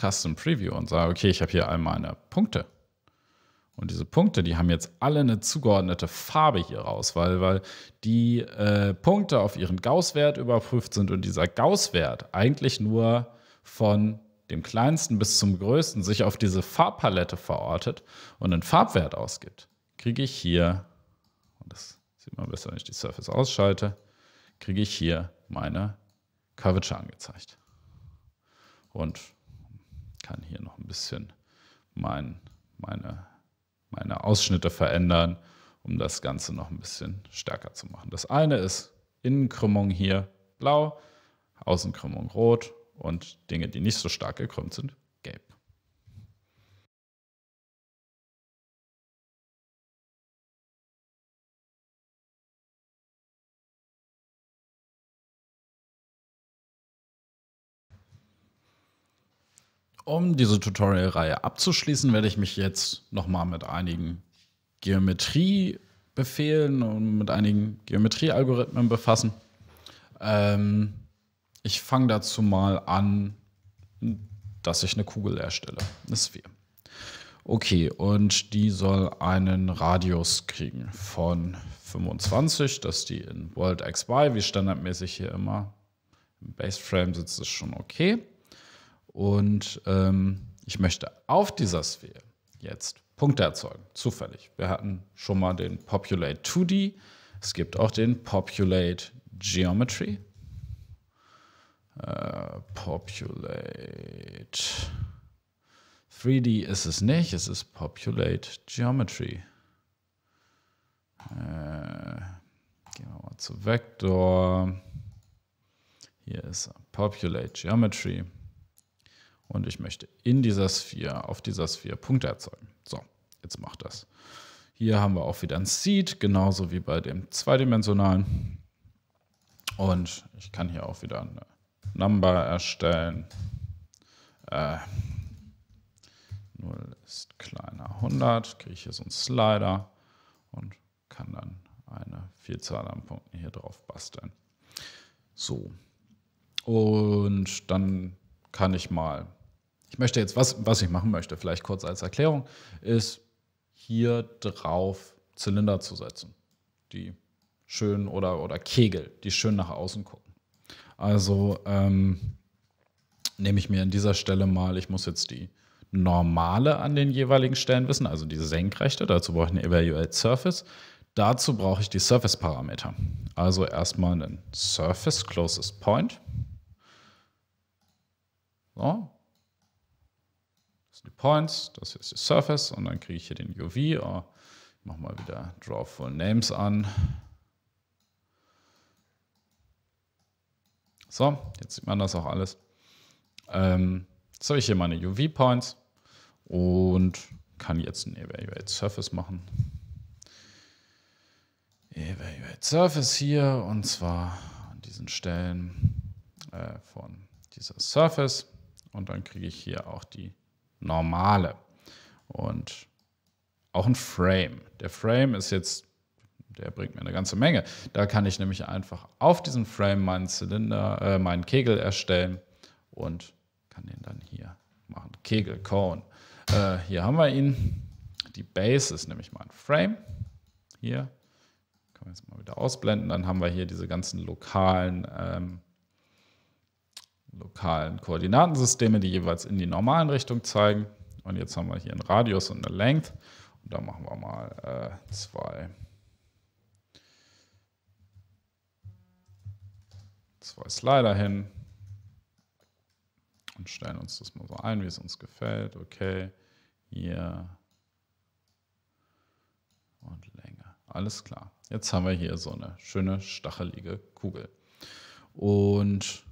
Custom Preview und sage, okay, ich habe hier all meine Punkte, und diese Punkte, die haben jetzt alle eine zugeordnete Farbe hier raus, weil, weil die äh, Punkte auf ihren Gausswert überprüft sind und dieser Gausswert eigentlich nur von dem kleinsten bis zum größten sich auf diese Farbpalette verortet und einen Farbwert ausgibt, kriege ich hier, und das sieht man besser, wenn ich die Surface ausschalte, kriege ich hier meine Curvature angezeigt. Und kann hier noch ein bisschen mein, meine meine Ausschnitte verändern, um das Ganze noch ein bisschen stärker zu machen. Das eine ist Innenkrümmung hier blau, Außenkrümmung rot und Dinge, die nicht so stark gekrümmt sind, gelb. Um diese Tutorial-Reihe abzuschließen, werde ich mich jetzt nochmal mit einigen Geometriebefehlen und mit einigen Geometriealgorithmen befassen. Ähm, ich fange dazu mal an, dass ich eine Kugel erstelle, eine Sphäre. Okay, und die soll einen Radius kriegen von 25, dass die in World XY, wie standardmäßig hier immer, im Baseframe sitzt, ist schon okay. Und ähm, ich möchte auf dieser Sphäre jetzt Punkte erzeugen, zufällig. Wir hatten schon mal den Populate 2D, es gibt auch den Populate Geometry. Äh, populate 3D ist es nicht, es ist Populate Geometry. Äh, gehen wir mal zu Vector. Hier ist Populate Geometry. Und ich möchte in dieser Sphere, auf dieser Sphere Punkte erzeugen. So, jetzt macht das. Hier haben wir auch wieder ein Seed, genauso wie bei dem zweidimensionalen. Und ich kann hier auch wieder eine Number erstellen. Äh, 0 ist kleiner 100, kriege ich hier so einen Slider und kann dann eine Vielzahl an Punkten hier drauf basteln. So. Und dann kann ich mal. Ich möchte jetzt, was, was ich machen möchte, vielleicht kurz als Erklärung, ist hier drauf Zylinder zu setzen, die schön oder, oder Kegel, die schön nach außen gucken. Also ähm, nehme ich mir an dieser Stelle mal, ich muss jetzt die normale an den jeweiligen Stellen wissen, also die senkrechte, dazu brauche ich eine Evaluate Surface. Dazu brauche ich die Surface-Parameter. Also erstmal einen Surface Closest Point. So. Das sind die Points, das hier ist die Surface und dann kriege ich hier den UV. Oh, ich mache mal wieder Draw Full Names an. So, jetzt sieht man das auch alles. Ähm, jetzt habe ich hier meine UV-Points und kann jetzt ein Evaluate Surface machen. Evaluate Surface hier und zwar an diesen Stellen äh, von dieser Surface und dann kriege ich hier auch die normale. Und auch ein Frame. Der Frame ist jetzt, der bringt mir eine ganze Menge. Da kann ich nämlich einfach auf diesem Frame meinen Zylinder, äh, meinen Kegel erstellen und kann den dann hier machen. Kegel, Cone. Äh, hier haben wir ihn. Die Base ist nämlich mein Frame. Hier. Können wir jetzt mal wieder ausblenden. Dann haben wir hier diese ganzen lokalen ähm, lokalen Koordinatensysteme, die jeweils in die normalen Richtung zeigen. Und jetzt haben wir hier einen Radius und eine Length. Und da machen wir mal 2. Äh, Slider hin und stellen uns das mal so ein, wie es uns gefällt. Okay, hier und Länge. Alles klar. Jetzt haben wir hier so eine schöne stachelige Kugel. Und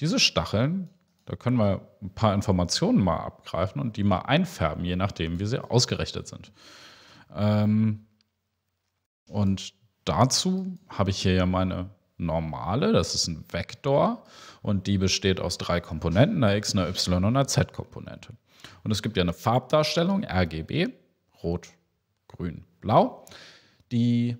diese Stacheln, da können wir ein paar Informationen mal abgreifen und die mal einfärben, je nachdem, wie sie ausgerichtet sind. Ähm, und dazu habe ich hier ja meine normale, das ist ein Vektor und die besteht aus drei Komponenten, einer x, einer y und einer z-Komponente. Und es gibt ja eine Farbdarstellung, RGB, rot, grün, blau, die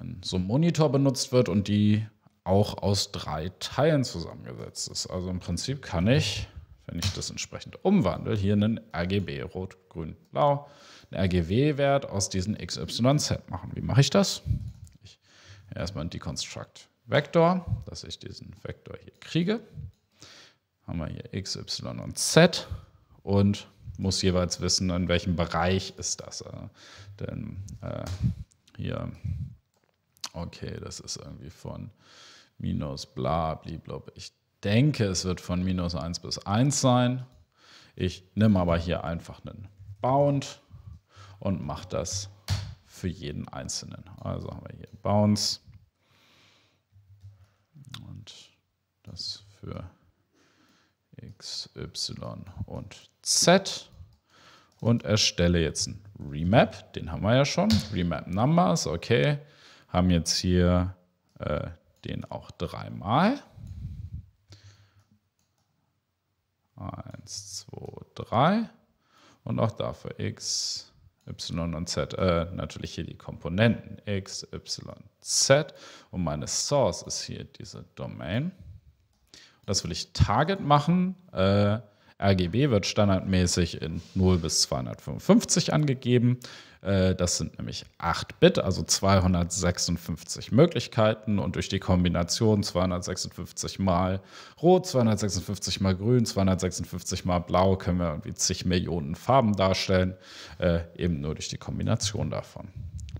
in so einem Monitor benutzt wird und die auch aus drei Teilen zusammengesetzt ist. Also im Prinzip kann ich, wenn ich das entsprechend umwandle, hier einen RGB, rot, grün, blau, einen RGW-Wert aus diesen XYZ machen. Wie mache ich das? Ich erstmal einen Deconstruct Vektor, dass ich diesen Vektor hier kriege. Haben wir hier x, y und z und muss jeweils wissen, in welchem Bereich ist das. Äh, denn äh, hier, okay, das ist irgendwie von minus bla, bliblub. Ich denke, es wird von minus 1 bis 1 sein. Ich nehme aber hier einfach einen Bound und mache das für jeden Einzelnen. Also haben wir hier Bounds und das für x, y und z und erstelle jetzt einen Remap, den haben wir ja schon, Remap Numbers, okay, haben jetzt hier äh, den auch dreimal. Eins, zwei, drei. Und auch dafür x, y und z. Äh, natürlich hier die Komponenten x, y, z. Und meine Source ist hier diese Domain. Das will ich Target machen. Äh, RGB wird standardmäßig in 0 bis 255 angegeben. Äh, das sind nämlich 8 Bit, also 256 Möglichkeiten und durch die Kombination 256 mal rot, 256 mal grün, 256 mal blau können wir irgendwie zig Millionen Farben darstellen, äh, eben nur durch die Kombination davon.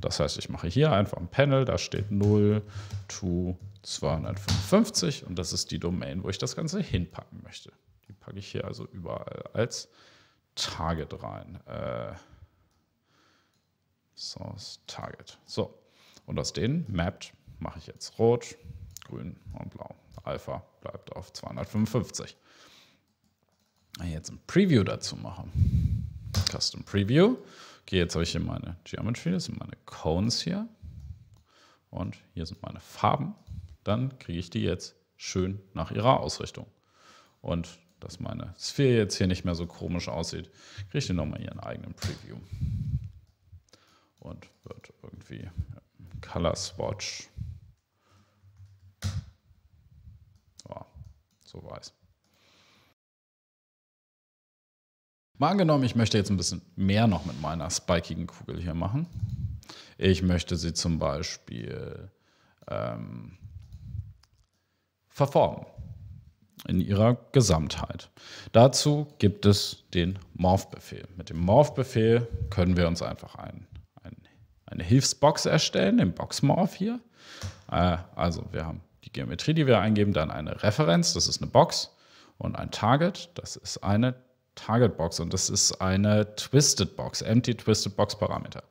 Das heißt, ich mache hier einfach ein Panel, da steht 0 to 255 und das ist die Domain, wo ich das Ganze hinpacken möchte. Die packe ich hier also überall als Target rein. Äh, Source Target. So, und aus denen mapped mache ich jetzt rot, grün und blau. Alpha bleibt auf 255. Jetzt ein Preview dazu machen. Custom Preview. okay, jetzt habe ich hier meine Geometry, das sind meine Cones hier. Und hier sind meine Farben. Dann kriege ich die jetzt schön nach ihrer Ausrichtung. Und dass meine Sphäre jetzt hier nicht mehr so komisch aussieht, kriege ich hier nochmal ihren eigenen Preview und wird irgendwie Color Swatch. Ja, so weiß. Mal angenommen, ich möchte jetzt ein bisschen mehr noch mit meiner spikigen Kugel hier machen. Ich möchte sie zum Beispiel ähm, verformen in ihrer Gesamtheit. Dazu gibt es den Morph-Befehl. Mit dem Morph-Befehl können wir uns einfach einen eine Hilfsbox erstellen, den Boxmorph hier. Äh, also wir haben die Geometrie, die wir eingeben, dann eine Referenz, das ist eine Box und ein Target, das ist eine Targetbox und das ist eine Twisted Box, Empty Twisted Box Parameter.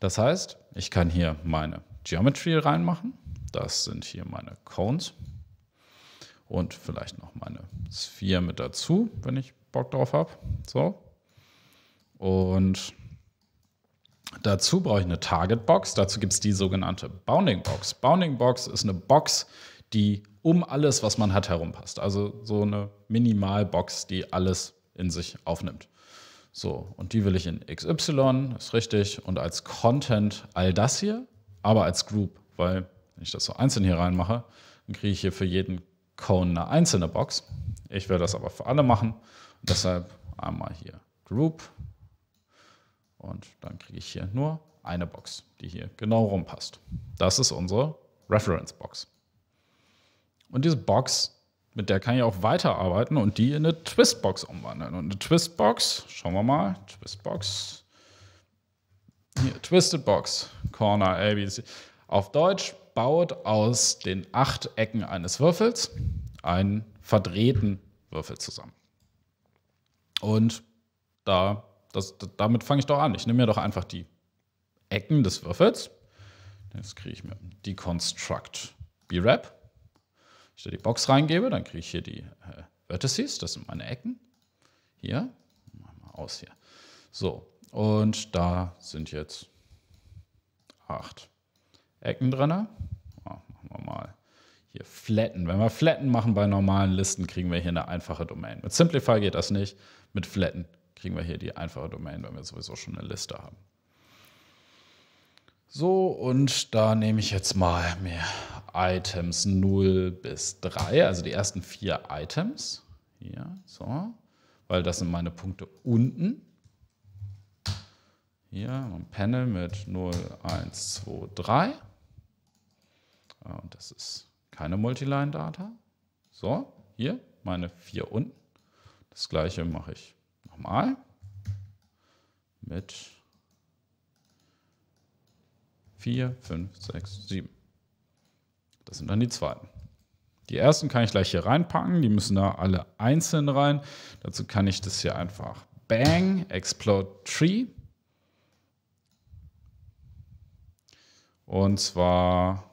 Das heißt, ich kann hier meine Geometry reinmachen. Das sind hier meine Cones und vielleicht noch meine Sphere mit dazu, wenn ich Bock drauf habe. So. Und Dazu brauche ich eine Target Box. Dazu gibt es die sogenannte Bounding Box. Bounding Box ist eine Box, die um alles, was man hat, herumpasst. Also so eine Minimalbox, die alles in sich aufnimmt. So, und die will ich in XY, ist richtig, und als Content all das hier, aber als Group, weil wenn ich das so einzeln hier reinmache, dann kriege ich hier für jeden Cone eine einzelne Box. Ich will das aber für alle machen. Und deshalb einmal hier Group und dann kriege ich hier nur eine Box, die hier genau rumpasst. Das ist unsere Reference Box. Und diese Box, mit der kann ich auch weiterarbeiten und die in eine Twistbox umwandeln. Und eine Twistbox, schauen wir mal, Twistbox, hier, Twisted Box, Corner, ABC. Auf Deutsch baut aus den acht Ecken eines Würfels einen verdrehten Würfel zusammen. Und da das, damit fange ich doch an. Ich nehme mir doch einfach die Ecken des Würfels. Jetzt kriege ich mir Deconstruct B-Wrap. Ich da die Box reingebe, dann kriege ich hier die äh, Vertices, das sind meine Ecken. Hier, mach mal aus hier. So, und da sind jetzt acht Ecken drin. Ja, machen wir mal hier flatten. Wenn wir flatten machen bei normalen Listen, kriegen wir hier eine einfache Domain. Mit Simplify geht das nicht, mit flatten kriegen wir hier die einfache Domain, weil wir sowieso schon eine Liste haben. So, und da nehme ich jetzt mal mir Items 0 bis 3, also die ersten vier Items. Hier, so. Weil das sind meine Punkte unten. Hier ein Panel mit 0, 1, 2, 3. Und das ist keine Multiline-Data. So, hier meine vier unten. Das gleiche mache ich Nochmal. Mit 4, 5, 6, 7. Das sind dann die zweiten. Die ersten kann ich gleich hier reinpacken. Die müssen da alle einzeln rein. Dazu kann ich das hier einfach bang, explode tree. Und zwar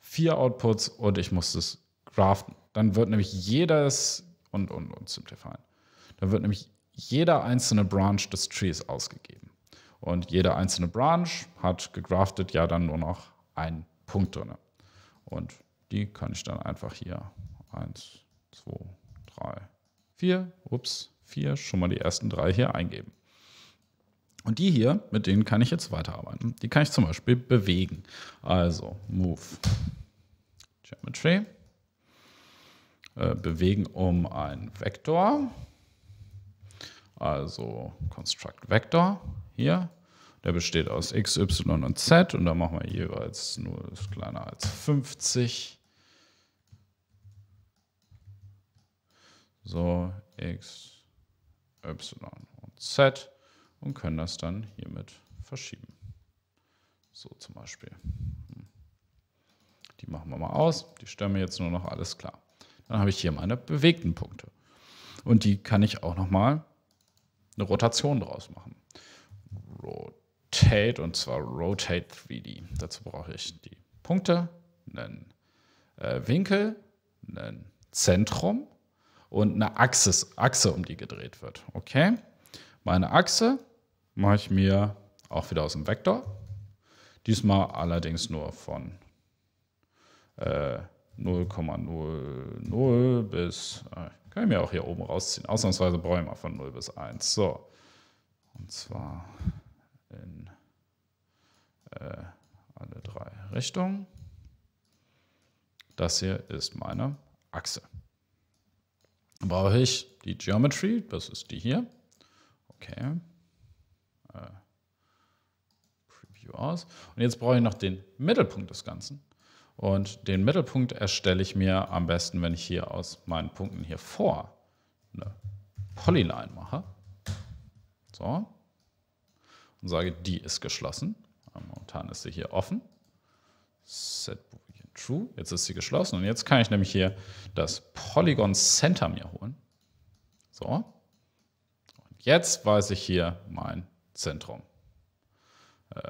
vier Outputs und ich muss das graften. Dann wird nämlich jedes und und und simplifieren. Da wird nämlich jeder einzelne Branch des Trees ausgegeben. Und jede einzelne Branch hat gegraftet ja dann nur noch einen Punkt drin. Und die kann ich dann einfach hier 1, 2, 3, 4, ups, 4, schon mal die ersten drei hier eingeben. Und die hier, mit denen kann ich jetzt weiterarbeiten. Die kann ich zum Beispiel bewegen. Also Move Geometry, äh, bewegen um einen Vektor. Also Construct Vector hier, der besteht aus x, y und z und da machen wir jeweils 0 ist kleiner als 50. So, x, y und z und können das dann hiermit verschieben. So zum Beispiel. Die machen wir mal aus. Die stellen wir jetzt nur noch alles klar. Dann habe ich hier meine bewegten Punkte. Und die kann ich auch nochmal eine Rotation draus machen. Rotate und zwar Rotate 3D. Dazu brauche ich die Punkte, einen äh, Winkel, ein Zentrum und eine Axis, Achse, um die gedreht wird. Okay, meine Achse mache ich mir auch wieder aus dem Vektor. Diesmal allerdings nur von äh, 0,00 bis äh, kann ich mir auch hier oben rausziehen. Ausnahmsweise brauche ich mal von 0 bis 1. So. Und zwar in äh, alle drei Richtungen. Das hier ist meine Achse. Dann brauche ich die Geometry, das ist die hier. Okay. Äh, Preview aus. Und jetzt brauche ich noch den Mittelpunkt des Ganzen. Und den Mittelpunkt erstelle ich mir am besten, wenn ich hier aus meinen Punkten hier vor eine Polyline mache. So. Und sage, die ist geschlossen. Momentan ist sie hier offen. Set Boolean True. Jetzt ist sie geschlossen. Und jetzt kann ich nämlich hier das Polygon Center mir holen. So. Und jetzt weiß ich hier mein Zentrum. Äh,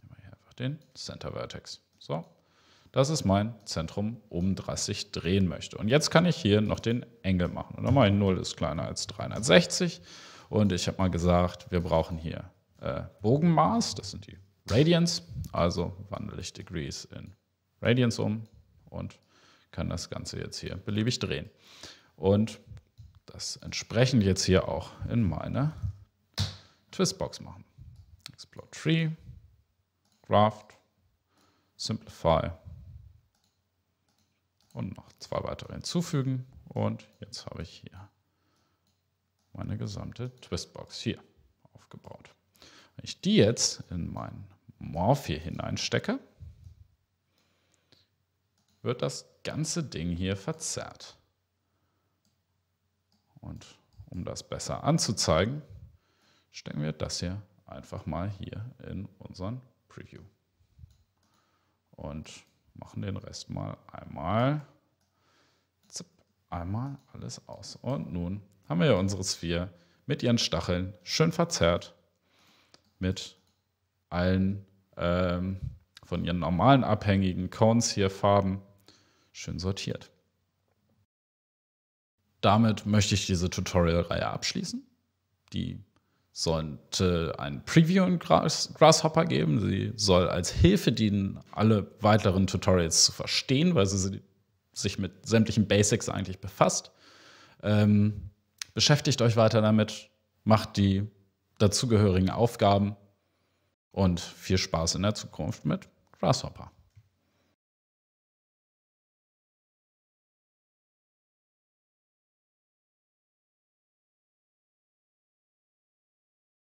nehmen wir hier einfach den Center Vertex. So dass es mein Zentrum um 30 drehen möchte. Und jetzt kann ich hier noch den Engel machen. Und nochmal, mache 0 ist kleiner als 360. Und ich habe mal gesagt, wir brauchen hier äh, Bogenmaß, das sind die Radians. Also wandle ich Degrees in Radians um und kann das Ganze jetzt hier beliebig drehen. Und das entsprechend jetzt hier auch in meine Twistbox machen. Explore Tree, Graft, Simplify und noch zwei weitere hinzufügen. Und jetzt habe ich hier meine gesamte Twistbox hier aufgebaut. Wenn ich die jetzt in mein Morph hier hineinstecke, wird das ganze Ding hier verzerrt. Und um das besser anzuzeigen, stecken wir das hier einfach mal hier in unseren Preview. Und Machen den Rest mal einmal. Zip, einmal alles aus. Und nun haben wir ja unsere Sphäre mit ihren Stacheln schön verzerrt. Mit allen ähm, von ihren normalen abhängigen Cones hier Farben schön sortiert. Damit möchte ich diese Tutorial-Reihe abschließen. Die sollte ein Preview in Grass Grasshopper geben. Sie soll als Hilfe dienen, alle weiteren Tutorials zu verstehen, weil sie sich mit sämtlichen Basics eigentlich befasst. Ähm, beschäftigt euch weiter damit, macht die dazugehörigen Aufgaben und viel Spaß in der Zukunft mit Grasshopper.